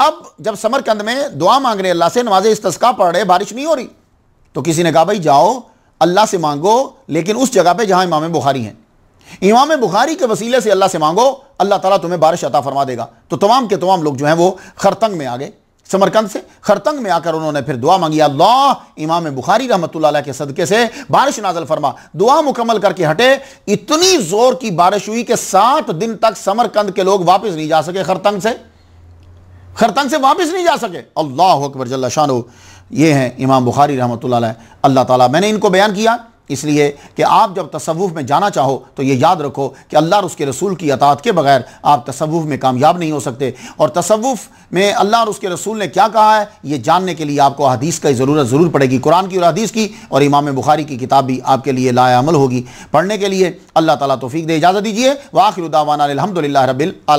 [SPEAKER 1] अब जब समरकंद में दुआ मांग रहे अल्लाह से नमाज तस्का पढ़ रहे बारिश नहीं हो रही तो किसी ने कहा भाई जाओ अल्लाह से मांगो लेकिन उस जगह पे जहां इमाम बुखारी हैं इमाम बुखारी के वसीले से अल्लाह से मांगो अल्लाह ताला तुम्हें बारिश अता फरमा देगा तो तमाम के तमाम लोग जो हैं वो खरतंग में आ गए समरकंद से खरतंग में आकर उन्होंने फिर दुआ मांगी अल्लाह इमाम बुखारी रहमत के सदक़े से बारिश नाजल फरमा दुआ मुकम्मल करके हटे इतनी ज़ोर की बारिश हुई कि सात दिन तक समरकंद के लोग वापस नहीं जा सके खरतंग से खरतंग से वापस नहीं जा सके अल्लाह अकबर जल्ला शाह ये हैं इमाम बुखारी रहमत अल्लाह ताला मैंने इनको बयान किया इसलिए कि आप जब तसवुफ़ में जाना चाहो तो ये याद रखो कि अल्लाह और उसके रसूल की अतात के बगैर आप तसवुफ़ में कामयाब नहीं हो सकते और तसवुफ़ में अल्लाह और उसके रसूल ने क्या कहा है ये जानने के लिए आपको हदीस ही ज़रूरत ज़रूर पड़ेगी कुरान की और हदीस की और इमाम बुखारी की किताब भी आपके लिए लायामल होगी पढ़ने के लिए अल्लाह ताली तोफ़ी दे इजाज़त दीजिए वाखिर उदावाना अलहमदिल्ला रबिल